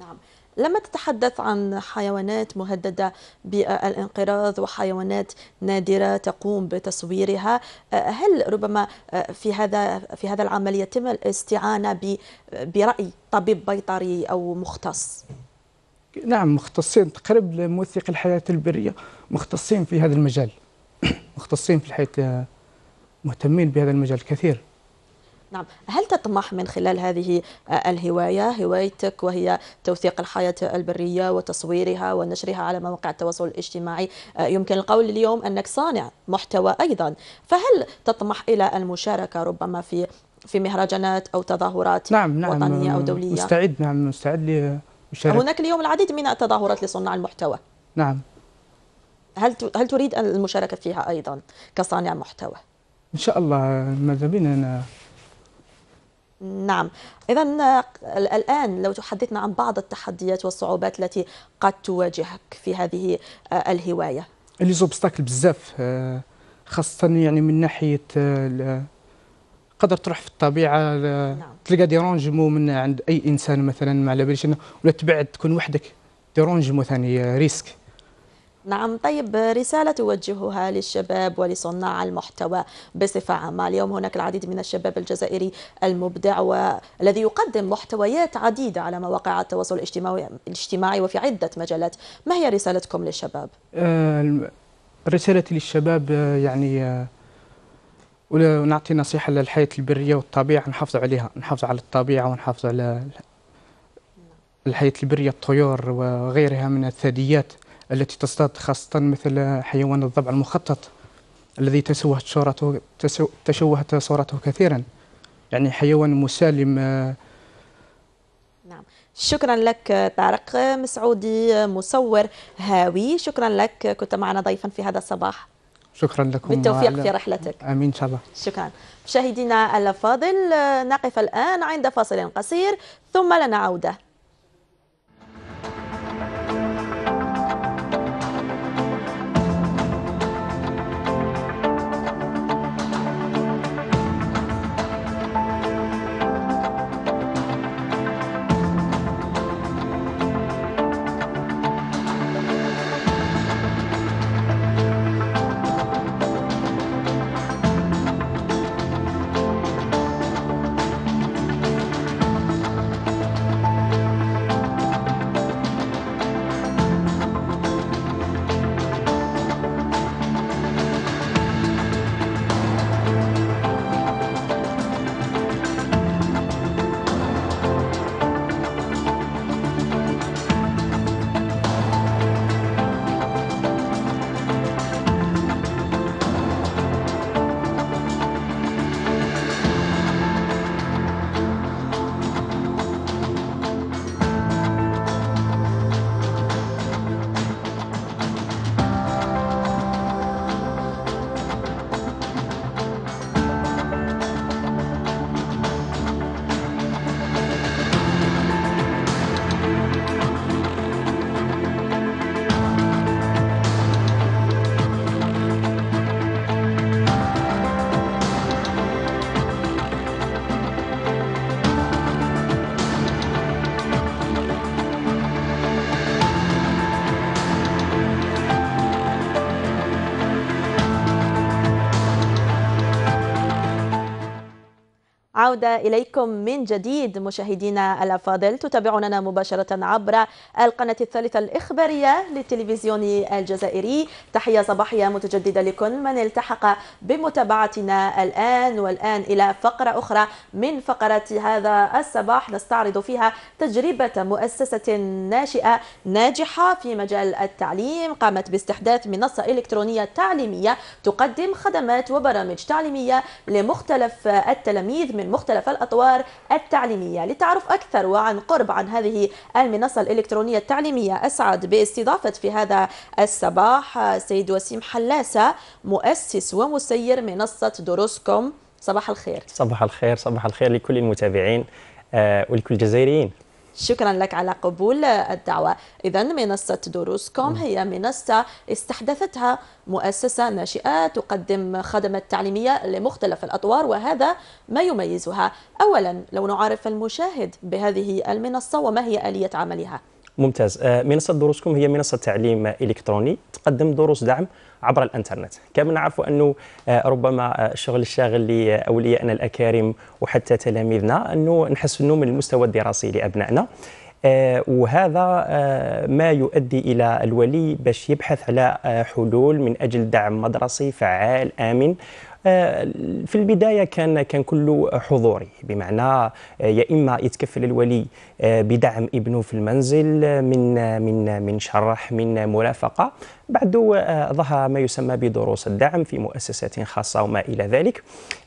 نعم لما تتحدث عن حيوانات مهددة بالانقراض وحيوانات نادرة تقوم بتصويرها هل ربما في هذا في هذا العمل يتم الاستعانة برأي طبيب بيطري أو مختص؟ نعم مختصين تقرب لموثق الحياة البرية مختصين في هذا المجال مختصين في الحياة مهتمين بهذا المجال كثير نعم هل تطمح من خلال هذه آه، الهواية هوايتك وهي توثيق الحياة البرية وتصويرها ونشرها على مواقع التواصل الاجتماعي آه، يمكن القول اليوم أنك صانع محتوى أيضا فهل تطمح إلى المشاركة ربما في في مهرجانات أو تظاهرات نعم نعم وطنية أو دولية مستعد نعم مستعد لمشاركة هناك اليوم العديد من التظاهرات لصناع المحتوى نعم هل هل تريد المشاركة فيها أيضا كصانع محتوى؟ إن شاء الله ماذا بنا نعم إذا الآن لو تحدثنا عن بعض التحديات والصعوبات التي قد تواجهك في هذه آه، الهواية لي زوبستاكل بزاف آه، خاصة يعني من ناحية آه، قدر تروح في الطبيعة نعم. تلقى ديرونجمو من عند أي إنسان مثلا ما على باليش ولا تبعد تكون وحدك ديرونجمو ثاني ريسك نعم طيب رسالة توجهها للشباب ولصناع المحتوى بصفة عامة اليوم هناك العديد من الشباب الجزائري المبدع والذي يقدم محتويات عديدة على مواقع التواصل الاجتماعي, وفي عدة مجالات ما هي رسالتكم للشباب؟ آه، رسالتي للشباب آه، يعني آه، ونعطي نصيحة للحياة البرية والطبيعة نحافظوا عليها نحافظوا على الطبيعة ونحافظوا على الحياة البرية الطيور وغيرها من الثدييات التي تصطاد خاصة مثل حيوان الضبع المخطط الذي تشوهت صورته تشوهت صورته كثيرا يعني حيوان مسالم آه، نعم شكرا لك طارق مسعودي مصور هاوي شكرا لك كنت معنا ضيفا في هذا الصباح شكرا لكم بالتوفيق في رحلتك امين ان شاء الله شكرا مشاهدينا الافاضل نقف الان عند فاصل قصير ثم لنا عوده العودة إليكم من جديد مشاهدينا الأفاضل تتابعوننا مباشرة عبر القناة الثالثة الإخبارية للتلفزيون الجزائري تحية صباحية متجددة لكل من التحق بمتابعتنا الآن والآن إلى فقرة أخرى من فقرة هذا الصباح نستعرض فيها تجربة مؤسسة ناشئة ناجحة في مجال التعليم قامت باستحداث منصة إلكترونية تعليمية تقدم خدمات وبرامج تعليمية لمختلف التلاميذ من مختلف الأطوار التعليمية لتعرف أكثر وعن قرب عن هذه المنصة الإلكترونية التعليمية أسعد باستضافة في هذا الصباح سيد وسيم حلاسة مؤسس ومسير مدير منصة دروسكم صباح الخير صباح الخير صباح الخير لكل المتابعين آه، ولكل الجزائريين شكرا لك على قبول الدعوة إذا منصة دروس كوم هي منصة استحدثتها مؤسسة ناشئة تقدم خدمة تعليمية لمختلف الأطوار وهذا ما يميزها أولا لو نعرف المشاهد بهذه المنصة وما هي آلية عملها ممتاز آه، منصة دروسكم هي منصة تعليم إلكتروني تقدم دروس دعم عبر الانترنت كما نعرف انه آه، ربما آه، الشغل الشاغل لاوليائنا الاكارم وحتى تلاميذنا انه نحسنوا من المستوى الدراسي لابنائنا آه، وهذا ما يؤدي الى الولي باش يبحث على حلول من اجل دعم مدرسي فعال امن في البداية كان كان كله حضوري بمعنى يا إما يتكفل الولي بدعم ابنه في المنزل من من من شرح من مرافقه بعد آه، ظهر ما يسمى بدروس الدعم في مؤسسات خاصه وما الى ذلك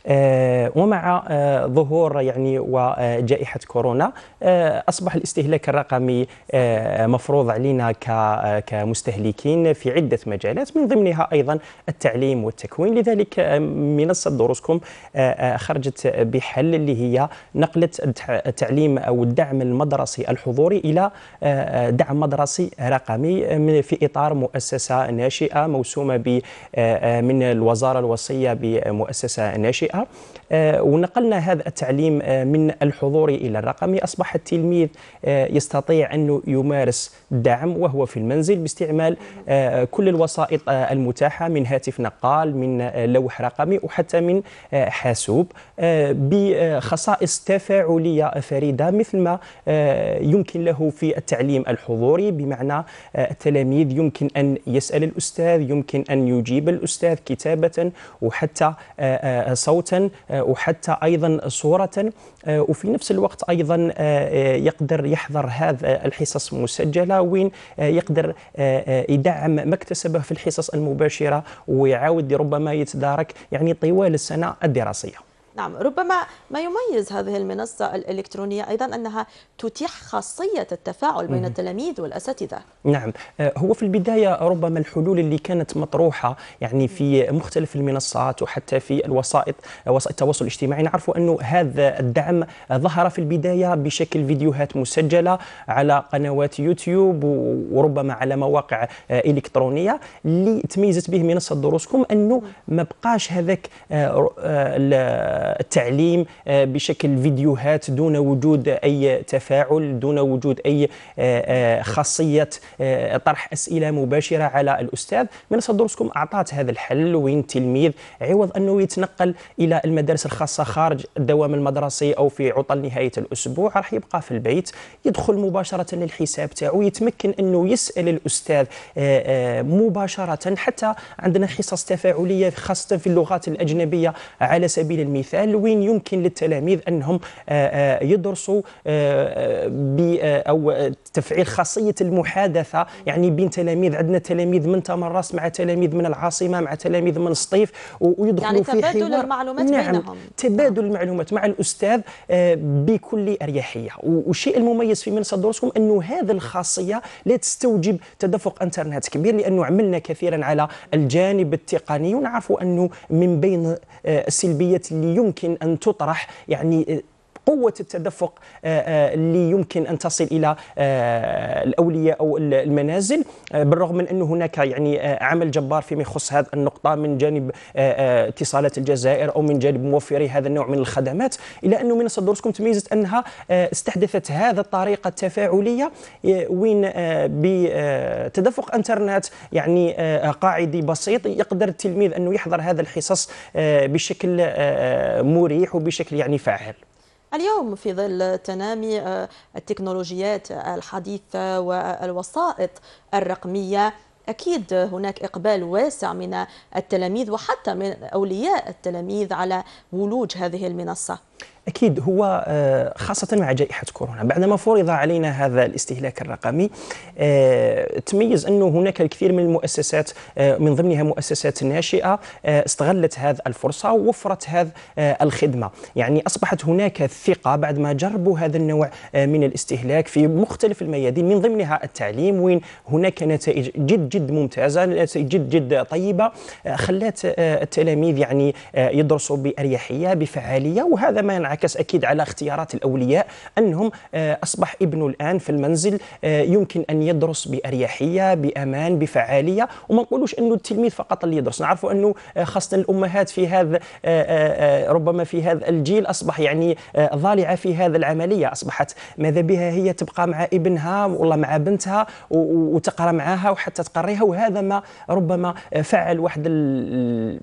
آه، ومع آه، ظهور يعني وجائحه كورونا اصبح الاستهلاك الرقمي مفروض علينا كمستهلكين في عده مجالات من ضمنها ايضا التعليم والتكوين لذلك منصه دروسكم خرجت بحل اللي هي نقله التعليم او الدعم المدرسي الحضوري إلى آه، آه، دعم مدرسي رقمي آه، في إطار مؤسسة ناشئة موسومة من الوزارة الوصية بمؤسسة ناشئة آه، ونقلنا هذا التعليم آه، من الحضوري الى الرقمي اصبح التلميذ آه، يستطيع انه يمارس الدعم وهو في المنزل باستعمال كل الوسائط المتاحه من هاتف نقال من لوح رقمي وحتى من حاسوب بخصائص تفاعليه فريده مثل ما يمكن له في التعليم الحضوري بمعنى التلاميذ يمكن ان يسال الاستاذ يمكن ان يجيب الاستاذ كتابه وحتى صوتا آه، وحتى ايضا صوره آه، وفي نفس الوقت ايضا آه، يقدر يحضر هذا الحصص مسجله وين يقدر يدعم ما اكتسبه في الحصص المباشره ويعاود ربما يتدارك يعني طوال السنه الدراسيه نعم ربما ما يميز هذه المنصة الإلكترونية أيضا أنها تتيح خاصية التفاعل بين التلاميذ والأساتذة نعم آه، هو في البداية ربما الحلول اللي كانت مطروحة يعني في مختلف المنصات وحتى في الوسائط وسائط التواصل الاجتماعي نعرف أن هذا الدعم ظهر في البداية بشكل فيديوهات مسجلة على قنوات يوتيوب وربما على مواقع آه، إلكترونية اللي تميزت به منصة دروسكم أنه ما بقاش هذاك آه، التعليم آه، بشكل فيديوهات دون وجود أي تفاعل دون وجود أي آه، آه، خاصية طرح أسئلة مباشرة على الأستاذ منصة دروسكم أعطت هذا الحل وين التلميذ عوض أنه يتنقل إلى المدارس الخاصة خارج الدوام المدرسي أو في عطل نهاية الأسبوع راح يبقى في البيت يدخل مباشرة للحساب تاعو يتمكن أنه يسأل الأستاذ مباشرة حتى عندنا حصص تفاعلية خاصة في اللغات الأجنبية على سبيل المثال مثال وين يمكن للتلاميذ انهم آه، آه، يدرسوا آه، او تفعيل خاصيه المحادثه يعني بين تلاميذ عندنا تلاميذ من تمرس مع تلاميذ من العاصمه مع تلاميذ من سطيف ويدخلوا يعني في حوار تبادل نعم، المعلومات نعم بينهم تبادل المعلومات مع الاستاذ بكل اريحيه والشيء المميز في منصه دروسكم انه هذه الخاصيه لا تستوجب تدفق انترنت كبير لانه عملنا كثيرا على الجانب التقني ونعرفوا انه من بين آه، السلبيه اللي يمكن ان تطرح يعني آه، قوه التدفق آه، آه، اللي يمكن ان تصل الى آه، الاولياء او المنازل بالرغم من انه هناك يعني عمل جبار فيما يخص هذه النقطه من جانب اتصالات الجزائر او من جانب موفري هذا النوع من الخدمات الا انه منصه دروسكم تميزت انها استحدثت هذا الطريقه التفاعليه وين بتدفق انترنت يعني قاعدي بسيط يقدر التلميذ انه يحضر هذا الحصص بشكل مريح وبشكل يعني فاعل اليوم في ظل تنامي آه، التكنولوجيات آه، الحديثة آه، والوسائط الرقمية أكيد هناك إقبال واسع من التلاميذ وحتى من أولياء التلاميذ على ولوج هذه المنصة اكيد هو آه، خاصه مع جائحه كورونا بعدما فرض علينا هذا الاستهلاك الرقمي آه، تميز انه هناك الكثير من المؤسسات آه، من ضمنها مؤسسات ناشئه استغلت هذه الفرصه ووفرت هذه الخدمه يعني اصبحت هناك الثقه بعد ما جربوا هذا النوع من الاستهلاك في مختلف الميادين من ضمنها التعليم وين هناك نتائج جد جد ممتازه نتائج جد جد طيبه خلات التلاميذ يعني يدرسوا باريحيه بفعاليه وهذا ما انعكس اكيد على اختيارات الاولياء انهم آه، اصبح ابنه الان في المنزل آه، يمكن ان يدرس باريحيه بامان بفعاليه وما نقولوش انه التلميذ فقط اللي يدرس نعرفوا انه آه، خاصه الامهات في هذا ربما في هذا الجيل اصبح يعني ضالعه في هذا العمليه اصبحت ماذا بها هي تبقى مع ابنها والله مع بنتها وتقرا معاها وحتى تقريها وهذا ما ربما فعل واحد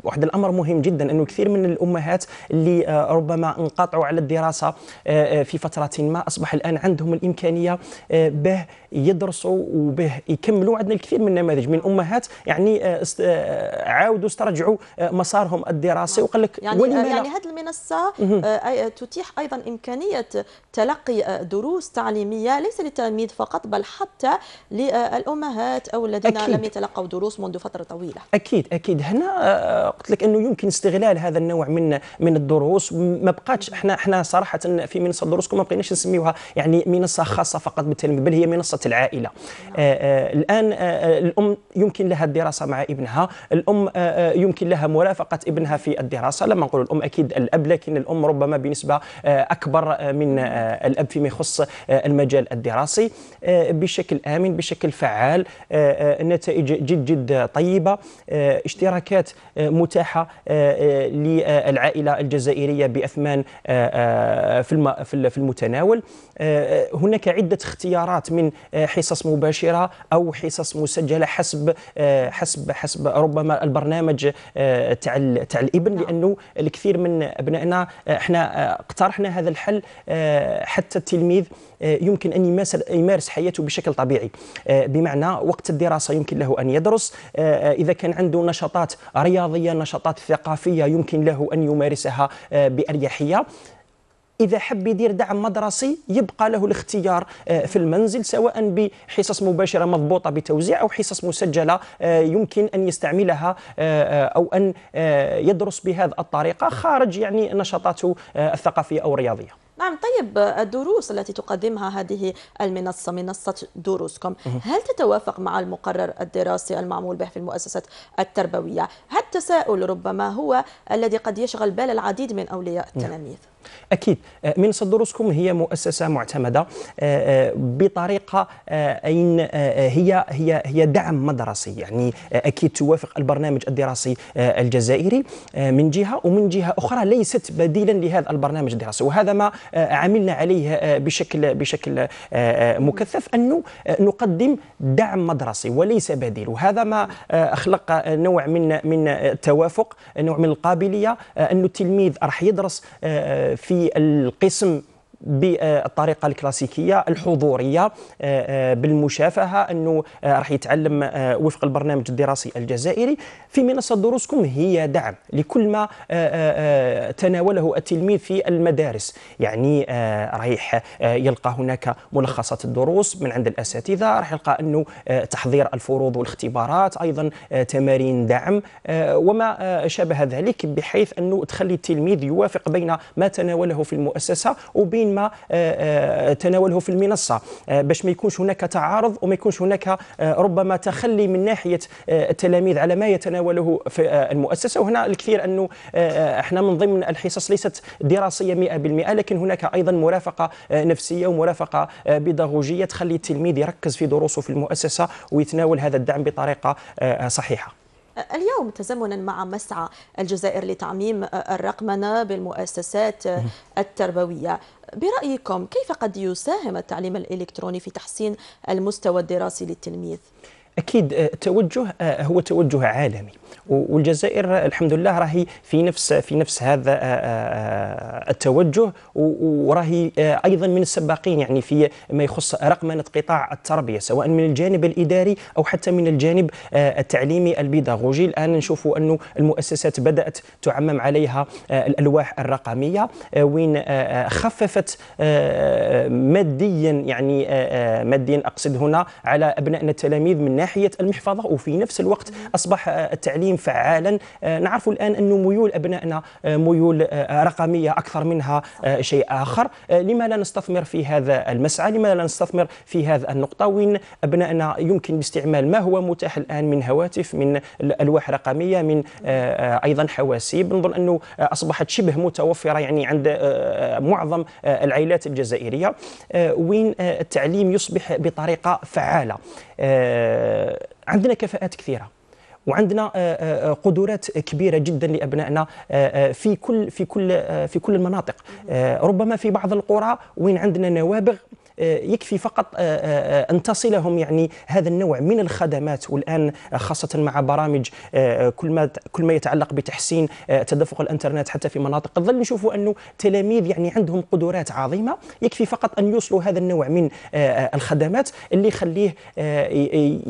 واحد الامر مهم جدا انه كثير من الامهات اللي ربما انقطعوا اطلعوا على الدراسه آه، آه، في فتره ما اصبح الان عندهم الامكانيه آه، به يدرسوا وبه يكملوا عندنا الكثير من النماذج من امهات يعني عاودوا استرجعوا مسارهم الدراسي نعم. وقال لك يعني يعني هذه المنصه تتيح ايضا امكانيه تلقي دروس تعليميه ليس للتلاميذ فقط بل حتى للامهات او الذين أكيد. لم يتلقوا دروس منذ فتره طويله اكيد اكيد هنا قلت لك انه يمكن استغلال هذا النوع من من الدروس ما بقاتش احنا احنا احنا صراحه في منصه دروسكم ما بقيناش نسميوها يعني منصه خاصه فقط بالتلميذ بل هي منصه العائله آآ آه، آه، الان آآ آه، الام يمكن لها الدراسه مع ابنها الام يمكن لها مرافقه ابنها في الدراسه لما نقول الام اكيد الاب لكن الام ربما بنسبه اكبر من الاب فيما يخص المجال الدراسي بشكل امن بشكل فعال نتائج جد جد طيبه اشتراكات متاحه للعائله الجزائريه باثمان آه، آه، في في المتناول آه، آه، هناك عدة اختيارات من آه، حصص مباشرة أو حصص مسجلة حسب حسب حسب ربما البرنامج تاع تاع الابن نعم. لأنه الكثير من أبنائنا احنا اقترحنا هذا الحل حتى التلميذ يمكن أن يمارس حياته بشكل طبيعي بمعنى وقت الدراسة يمكن له أن يدرس إذا كان عنده نشاطات رياضية نشاطات ثقافية يمكن له أن يمارسها بأريحية إذا حب يدير دعم مدرسي يبقى له الاختيار آه، في المنزل سواء بحصص مباشرة مضبوطة بتوزيع أو حصص مسجلة آه، يمكن أن يستعملها آه، أو أن يدرس بهذه الطريقة خارج يعني نشاطاته الثقافية أو الرياضية نعم طيب الدروس التي تقدمها هذه المنصة منصة دروسكم هل تتوافق مع المقرر الدراسي المعمول به في المؤسسات التربوية هذا التساؤل ربما هو الذي قد يشغل بال العديد من أولياء نعم. التلاميذ اكيد منصه دروسكم هي مؤسسه معتمده آه، آه، بطريقه آه، اين هي هي هي دعم مدرسي يعني اكيد توافق البرنامج الدراسي الجزائري من جهه ومن جهه اخرى ليست بديلا لهذا البرنامج الدراسي وهذا ما آه، عملنا عليه آه، بشكل بشكل آه، مكثف انه نقدم دعم مدرسي وليس بديل وهذا ما اخلق نوع من من التوافق نوع من القابليه انه التلميذ راح يدرس في القسم بالطريقه الكلاسيكيه الحضوريه آه، آه، بالمشافهه انه آه، راح يتعلم وفق البرنامج الدراسي الجزائري في منصه دروسكم هي دعم لكل ما تناوله التلميذ في المدارس يعني رايح يلقى هناك ملخصات الدروس من عند الاساتذه راح يلقى انه تحضير الفروض والاختبارات ايضا تمارين دعم وما شابه ذلك بحيث انه تخلي التلميذ يوافق بين ما تناوله في المؤسسه وبين ما آه، آه، تناوله في المنصه آه، باش ما يكونش هناك تعارض وما يكونش هناك ربما تخلي من ناحيه التلاميذ على ما يتناوله في المؤسسه وهنا الكثير انه احنا من ضمن الحصص ليست دراسيه 100% لكن هناك ايضا مرافقه نفسيه ومرافقه بيداغوجيه تخلي التلميذ يركز في دروسه في المؤسسه ويتناول هذا الدعم بطريقه صحيحه اليوم تزامنا مع مسعى الجزائر لتعميم الرقمنه بالمؤسسات التربويه برأيكم كيف قد يساهم التعليم الإلكتروني في تحسين المستوى الدراسي للتلميذ؟ أكيد التوجه آه، آه، هو توجه عالمي والجزائر الحمد لله راهي في نفس في نفس هذا آه، آه، آه، التوجه وراهي ايضا من السباقين يعني في ما يخص رقمنه قطاع التربيه سواء من الجانب الاداري او حتى من الجانب التعليمي البيداغوجي الان نشوفوا انه المؤسسات بدات تعمم عليها الالواح الرقميه وين خففت ماديا يعني ماديا اقصد هنا على ابنائنا التلاميذ من ناحيه المحفظه وفي نفس الوقت اصبح التعليم التعليم فعالا آه، نعرف الآن أن ميول أبنائنا آه، ميول آه، رقمية أكثر منها شيء آخر لما لا نستثمر في هذا المسعى لما لا نستثمر في هذا النقطة وين أبنائنا يمكن باستعمال ما هو متاح الآن من هواتف من ألواح رقمية من أيضا حواسيب نظن أنه أصبحت شبه متوفرة يعني عند معظم العائلات الجزائرية وين التعليم يصبح بطريقة فعالة عندنا كفاءات كثيره وعندنا آه، آه، آه، قدرات كبيره جدا لابنائنا في كل في كل في كل المناطق ربما في بعض القرى وين عندنا نوابغ آه، يكفي فقط آه، آه، أن تصلهم يعني هذا النوع من الخدمات والآن خاصة مع برامج كل ما كل ما يتعلق بتحسين تدفق الانترنت حتى في مناطق الظل نشوفوا انه تلاميذ يعني عندهم قدرات عظيمه يكفي فقط ان يوصلوا هذا النوع من الخدمات اللي يخليه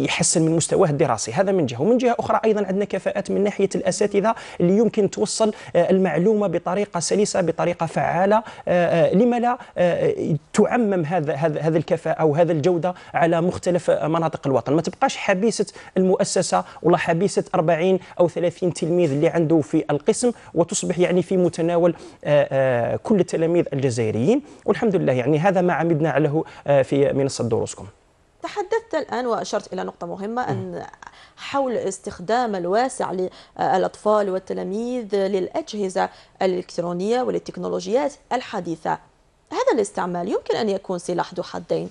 يحسن من مستواه الدراسي هذا من جهه ومن جهه اخرى ايضا عندنا كفاءات من ناحيه الاساتذه اللي يمكن توصل المعلومه بطريقه سلسه بطريقه فعاله لما لا تعمم هذا هذا الكفاءه او هذا الجوده على مختلف مناطق الوطن ما تبقاش حبيسه المؤسسه ولا حبيسه 40 او 30 تلميذ اللي عنده في القسم وتصبح يعني في متناول آه، آه، كل التلاميذ الجزائريين والحمد لله يعني هذا ما عمدنا عليه آه، في منصه دروسكم تحدثت الآن وأشرت إلى نقطة مهمة أن حول استخدام الواسع للأطفال والتلاميذ للأجهزة الإلكترونية والتكنولوجيات الحديثة هذا الاستعمال يمكن أن يكون سلاح ذو حدين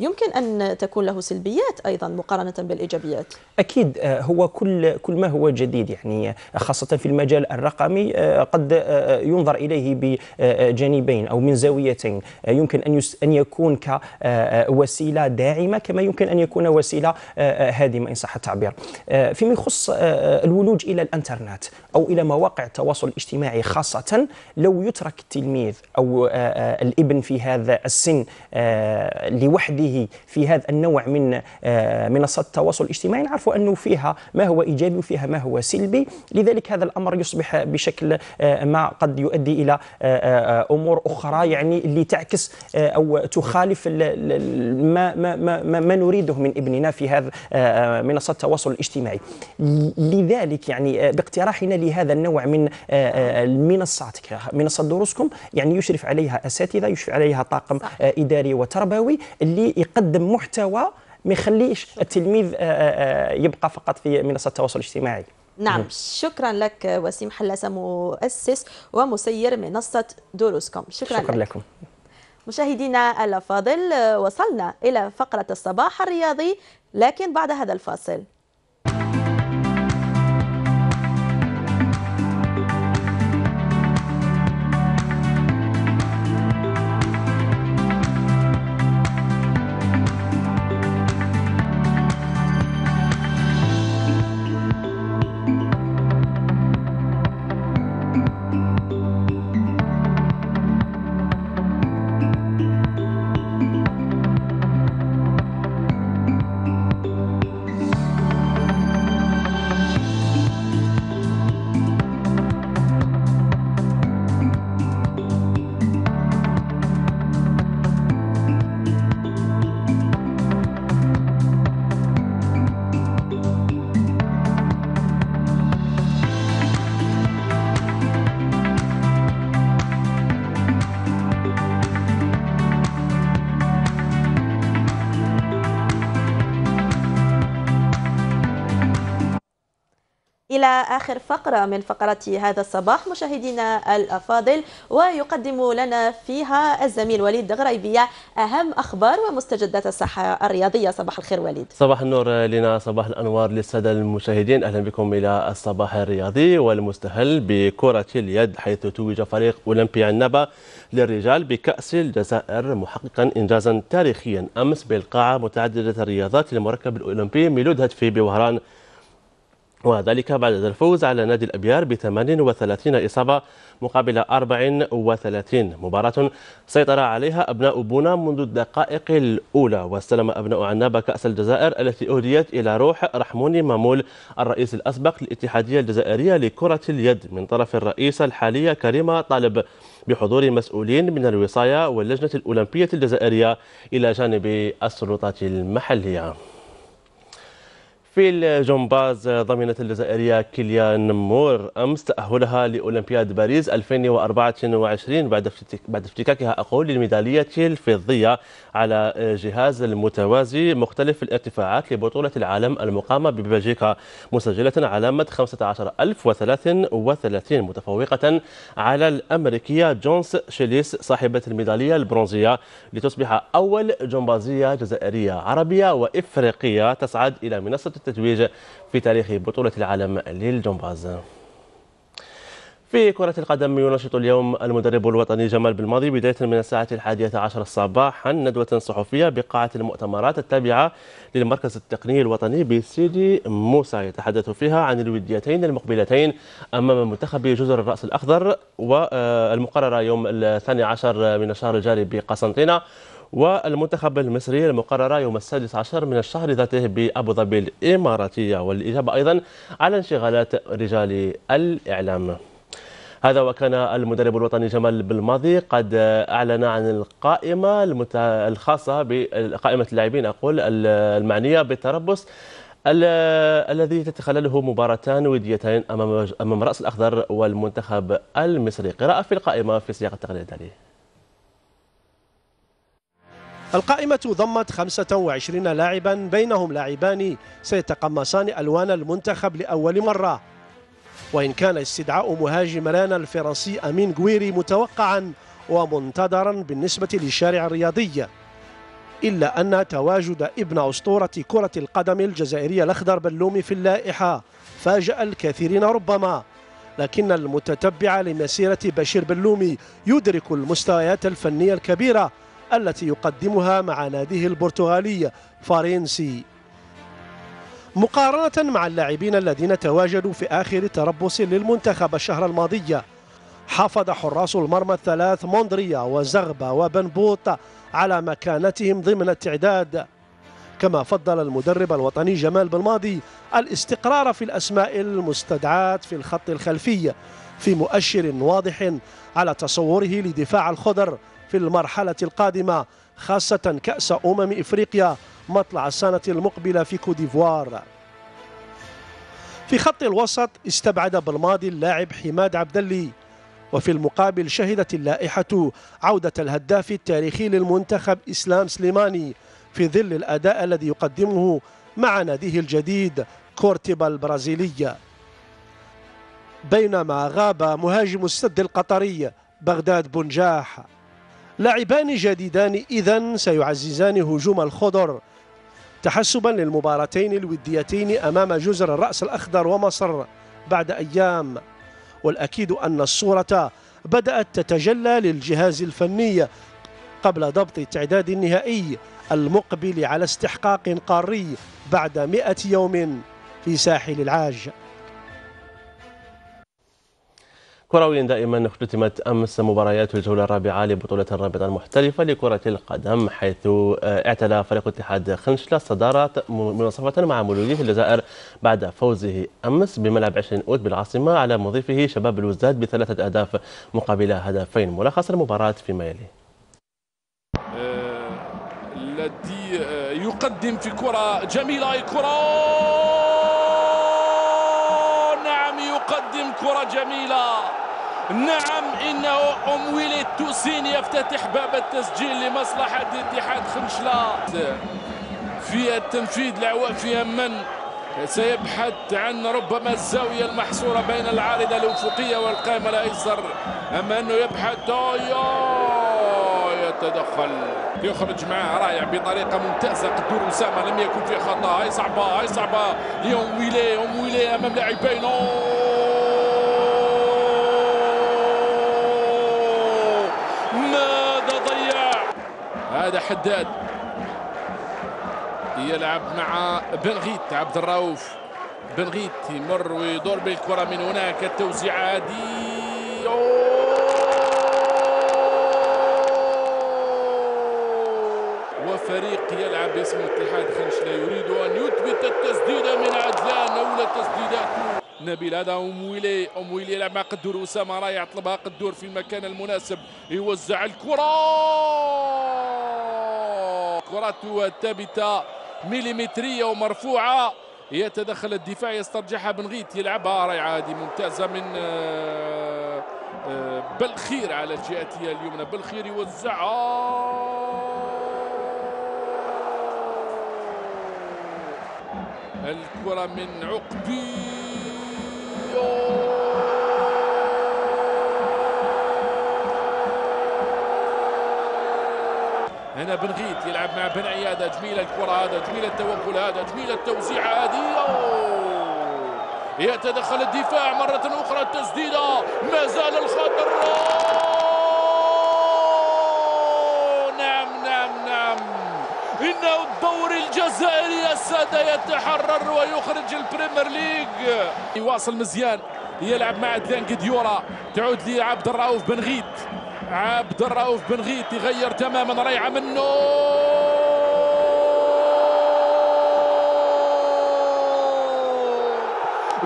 يمكن أن تكون له سلبيات أيضا مقارنة بالإيجابيات أكيد آه، هو كل كل ما هو جديد يعني آه، خاصة في المجال الرقمي آه، قد ينظر إليه بجانبين أو من زاويتين يمكن أن أن يكون كوسيلة داعمة كما يمكن أن يكون وسيلة هادمة إن صح التعبير فيما يخص الولوج إلى الإنترنت أو إلى مواقع التواصل الاجتماعي خاصة لو يترك التلميذ أو الابن في هذا السن لوحده فيه في هذا النوع من آه، منصات التواصل الاجتماعي نعرفوا انه فيها ما هو ايجابي وفيها ما هو سلبي لذلك هذا الامر يصبح بشكل آه، ما قد يؤدي الى آه، امور اخرى يعني اللي تعكس او تخالف ما ما ما, ما نريده من ابننا في هذا منصات التواصل الاجتماعي لذلك يعني باقتراحنا لهذا النوع من المنصات منصات دروسكم يعني يشرف عليها اساتذه يشرف عليها طاقم اداري وتربوي اللي يقدم محتوى ما يخليش التلميذ آه، آه، آه، يبقى فقط في منصه التواصل الاجتماعي نعم شكرا لك وسيم حلاسه مؤسس ومسير منصه دروسكم شكرا, شكرا لك. لكم مشاهدينا الافاضل وصلنا الى فقره الصباح الرياضي لكن بعد هذا الفاصل آخر فقرة من فقرات هذا الصباح مشاهدينا الأفاضل ويقدم لنا فيها الزميل وليد دغريبية أهم أخبار ومستجدات الصحة الرياضية صباح الخير وليد صباح النور لنا صباح الأنوار للسادة المشاهدين أهلا بكم إلى الصباح الرياضي والمستهل بكرة اليد حيث توج فريق أولمبيا النبا للرجال بكأس الجزائر محققا إنجازا تاريخيا أمس بالقاعة متعددة الرياضات المركب الأولمبي ميلود هتفي بوهران وذلك بعد الفوز على نادي الأبيار ب 38 إصابة مقابل 34 مباراة سيطر عليها أبناء بونا منذ الدقائق الأولى واستلم أبناء عنابة كأس الجزائر التي أهديت إلى روح رحموني مامول الرئيس الأسبق للاتحادية الجزائرية لكرة اليد من طرف الرئيسة الحالية كريمة طالب بحضور مسؤولين من الوصاية واللجنة الأولمبية الجزائرية إلى جانب السلطات المحلية في الجمباز ضمنت الجزائرية كيليان مور أمس تأهلها لأولمبياد باريس 2024 بعد بعد افتكاكها أقول للميدالية الفضية على جهاز المتوازي مختلف الارتفاعات لبطولة العالم المقامة ببلجيكا مسجلة علامة 15033 متفوقة على الأمريكية جونس شيليس صاحبة الميدالية البرونزية لتصبح أول جمبازية جزائرية عربية وإفريقية تصعد إلى منصة التتويج في تاريخ بطولة العالم للجمباز في كرة القدم ينشط اليوم المدرب الوطني جمال بالماضي بداية من الساعة الحادية عشر صباحا ندوة صحفية بقاعة المؤتمرات التابعة للمركز التقني الوطني بسيدي موسى يتحدث فيها عن الوديتين المقبلتين أمام منتخب جزر الرأس الأخضر والمقررة آه، يوم الثاني عشر من الشهر الجاري بقسنطينة والمنتخب المصري المقررة يوم السادس عشر من الشهر ذاته بأبو ظبي الإماراتية والإجابة أيضا على انشغالات رجال الإعلام هذا وكان المدرب الوطني جمال بالماضي قد اعلن عن القائمه المت... الخاصه بقائمه اللاعبين اقول المعنيه بالتربص ال... الذي تتخلله مباراتان وديتين امام امام راس الاخضر والمنتخب المصري قراءه في القائمه في سياق التقرير التالي القائمة ضمت 25 لاعبا بينهم لاعبان سيتقمصان ألوان المنتخب لأول مرة وإن كان استدعاء مهاجم رانا الفرنسي أمين جويري متوقعا ومنتظرا بالنسبة للشارع الرياضي إلا أن تواجد ابن أسطورة كرة القدم الجزائرية الأخضر بلومي في اللائحة فاجأ الكثيرين ربما لكن المتتبع لمسيرة بشير بلومي يدرك المستويات الفنية الكبيرة التي يقدمها مع ناديه البرتغالي فارينسي مقارنة مع اللاعبين الذين تواجدوا في آخر تربص للمنتخب الشهر الماضي حافظ حراس المرمى الثلاث موندريا وزغبة وبنبوط على مكانتهم ضمن التعداد كما فضل المدرب الوطني جمال بالماضي الاستقرار في الأسماء المستدعاة في الخط الخلفي في مؤشر واضح على تصوره لدفاع الخضر في المرحلة القادمة خاصة كأس أمم إفريقيا مطلع السنة المقبلة في كوديفوار في خط الوسط استبعد بالماضي اللاعب حماد عبدلي وفي المقابل شهدت اللائحة عودة الهداف التاريخي للمنتخب إسلام سليماني في ظل الأداء الذي يقدمه مع ناديه الجديد كورتيبا البرازيلية بينما غاب مهاجم السد القطري بغداد بنجاح لاعبان جديدان إذا سيعززان هجوم الخضر تحسبا للمباراتين الوديتين أمام جزر الرأس الأخضر ومصر بعد أيام والأكيد أن الصورة بدأت تتجلى للجهاز الفني قبل ضبط التعداد النهائي المقبل على استحقاق قاري بعد 100 يوم في ساحل العاج كروي دائما اختتمت أمس مباريات الجولة الرابعة لبطولة الرابطة المحترفة لكرة القدم حيث آه، اعتلى فريق اتحاد خنشلة الصدارة مناصفة مع مولودية الجزائر بعد فوزه أمس بملعب 20 أوت بالعاصمة على مضيفه شباب الوزداد بثلاثة أهداف مقابل هدفين ملخص المباراة فيما يلي آه، الذي آه، يقدم في كرة جميلة كرة كرة جميلة نعم إنه أمويلي توسين يفتتح باب التسجيل لمصلحة اتحاد خنشلة في التنفيذ العوافية من سيبحث عن ربما الزاوية المحصورة بين العارضة الأفقية والقائمة الأيسر أما أنه يبحث يتدخل يخرج معاه رائع بطريقة ممتازة قدور أسامة لم يكن فيه خطأ هاي صعبة هاي صعبة يوم ويلي أم ويلي أمام لاعبين هذا حداد يلعب مع بنغيت عبد الرؤوف بنغيت يمر ويدور بالكره من هناك التوزيعه هذه وفريق يلعب باسم اتحاد خنش لا يريد ان يثبت التسديد من عدلان اولى تسديدات نبيل هذا امويلي امويلي يلعب مع قدور اسامه راه طلبها قدور في المكان المناسب يوزع الكره سرعته ثابته مليمتريه ومرفوعه يتدخل الدفاع يسترجعها بن غيت يلعبها رائعه هذه ممتازه من آه، آه، بالخير على الجهتيه اليمنى بالخير يوزعها الكره من عقبي هنا بن غيت يلعب مع بن عياده جميلة الكرة هذا جميلة التوكل هذا جميلة التوزيعة هذه يتدخل الدفاع مرة أخرى التسديدة ما زال الخطر نعم نعم نعم إنه الدوري الجزائري السادة يتحرر ويخرج البريمير ليج يواصل مزيان يلعب مع دلانك ديورا تعود لعبد الرؤوف بن غيت عبد الرؤوف بن غيث يغير تماما ريعه منه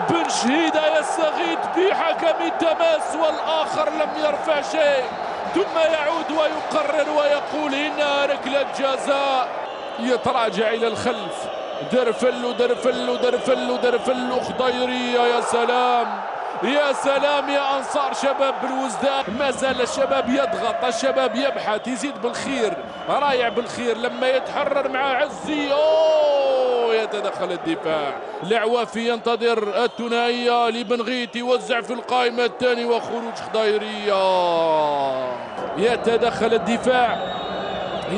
بن شهيده يستغيث بحكم التماس والاخر لم يرفع شيء ثم يعود ويقرر ويقول انها ركله جزاء يتراجع الى الخلف درفل ودرفل ودرفل ودرفل وخضيريه يا سلام يا سلام يا انصار شباب بالوزدان ما زال الشباب يضغط الشباب يبحث يزيد بالخير رايع بالخير لما يتحرر مع عزي اوه يتدخل الدفاع العوافي ينتظر الثنائيه لبن غيت يوزع في القائمه الثاني وخروج خضيريه يتدخل الدفاع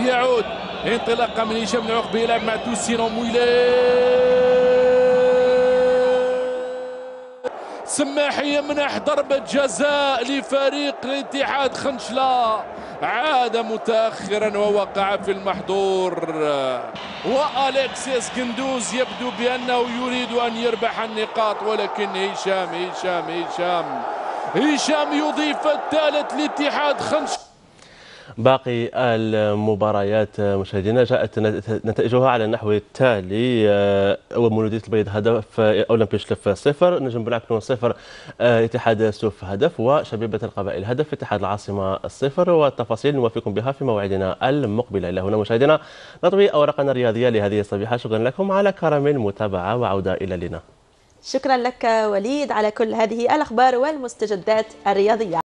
يعود انطلاقه من هشام العقبي يلعب مع توسينو مويلي سماحي يمنح ضربة جزاء لفريق الاتحاد خنشلة عاد متأخرا ووقع في المحظور وأليكسيس كندوز يبدو بأنه يريد أن يربح النقاط ولكن هشام هشام هشام هشام يضيف الثالث لاتحاد خنشلة باقي المباريات مشاهدينا جاءت نتائجها على النحو التالي آه، ومولودية البيض هدف آه، أولمبي شلف صفر نجم بلاكنون صفر آه، اتحاد سوف هدف وشبيبة القبائل هدف اتحاد العاصمة الصفر والتفاصيل نوافيكم بها في موعدنا المقبلة إلى هنا مشاهدينا نطوي أوراقنا الرياضية لهذه الصبيحة شكرا لكم على كرم المتابعة وعودة إلى لنا شكرا لك وليد على كل هذه الأخبار والمستجدات الرياضية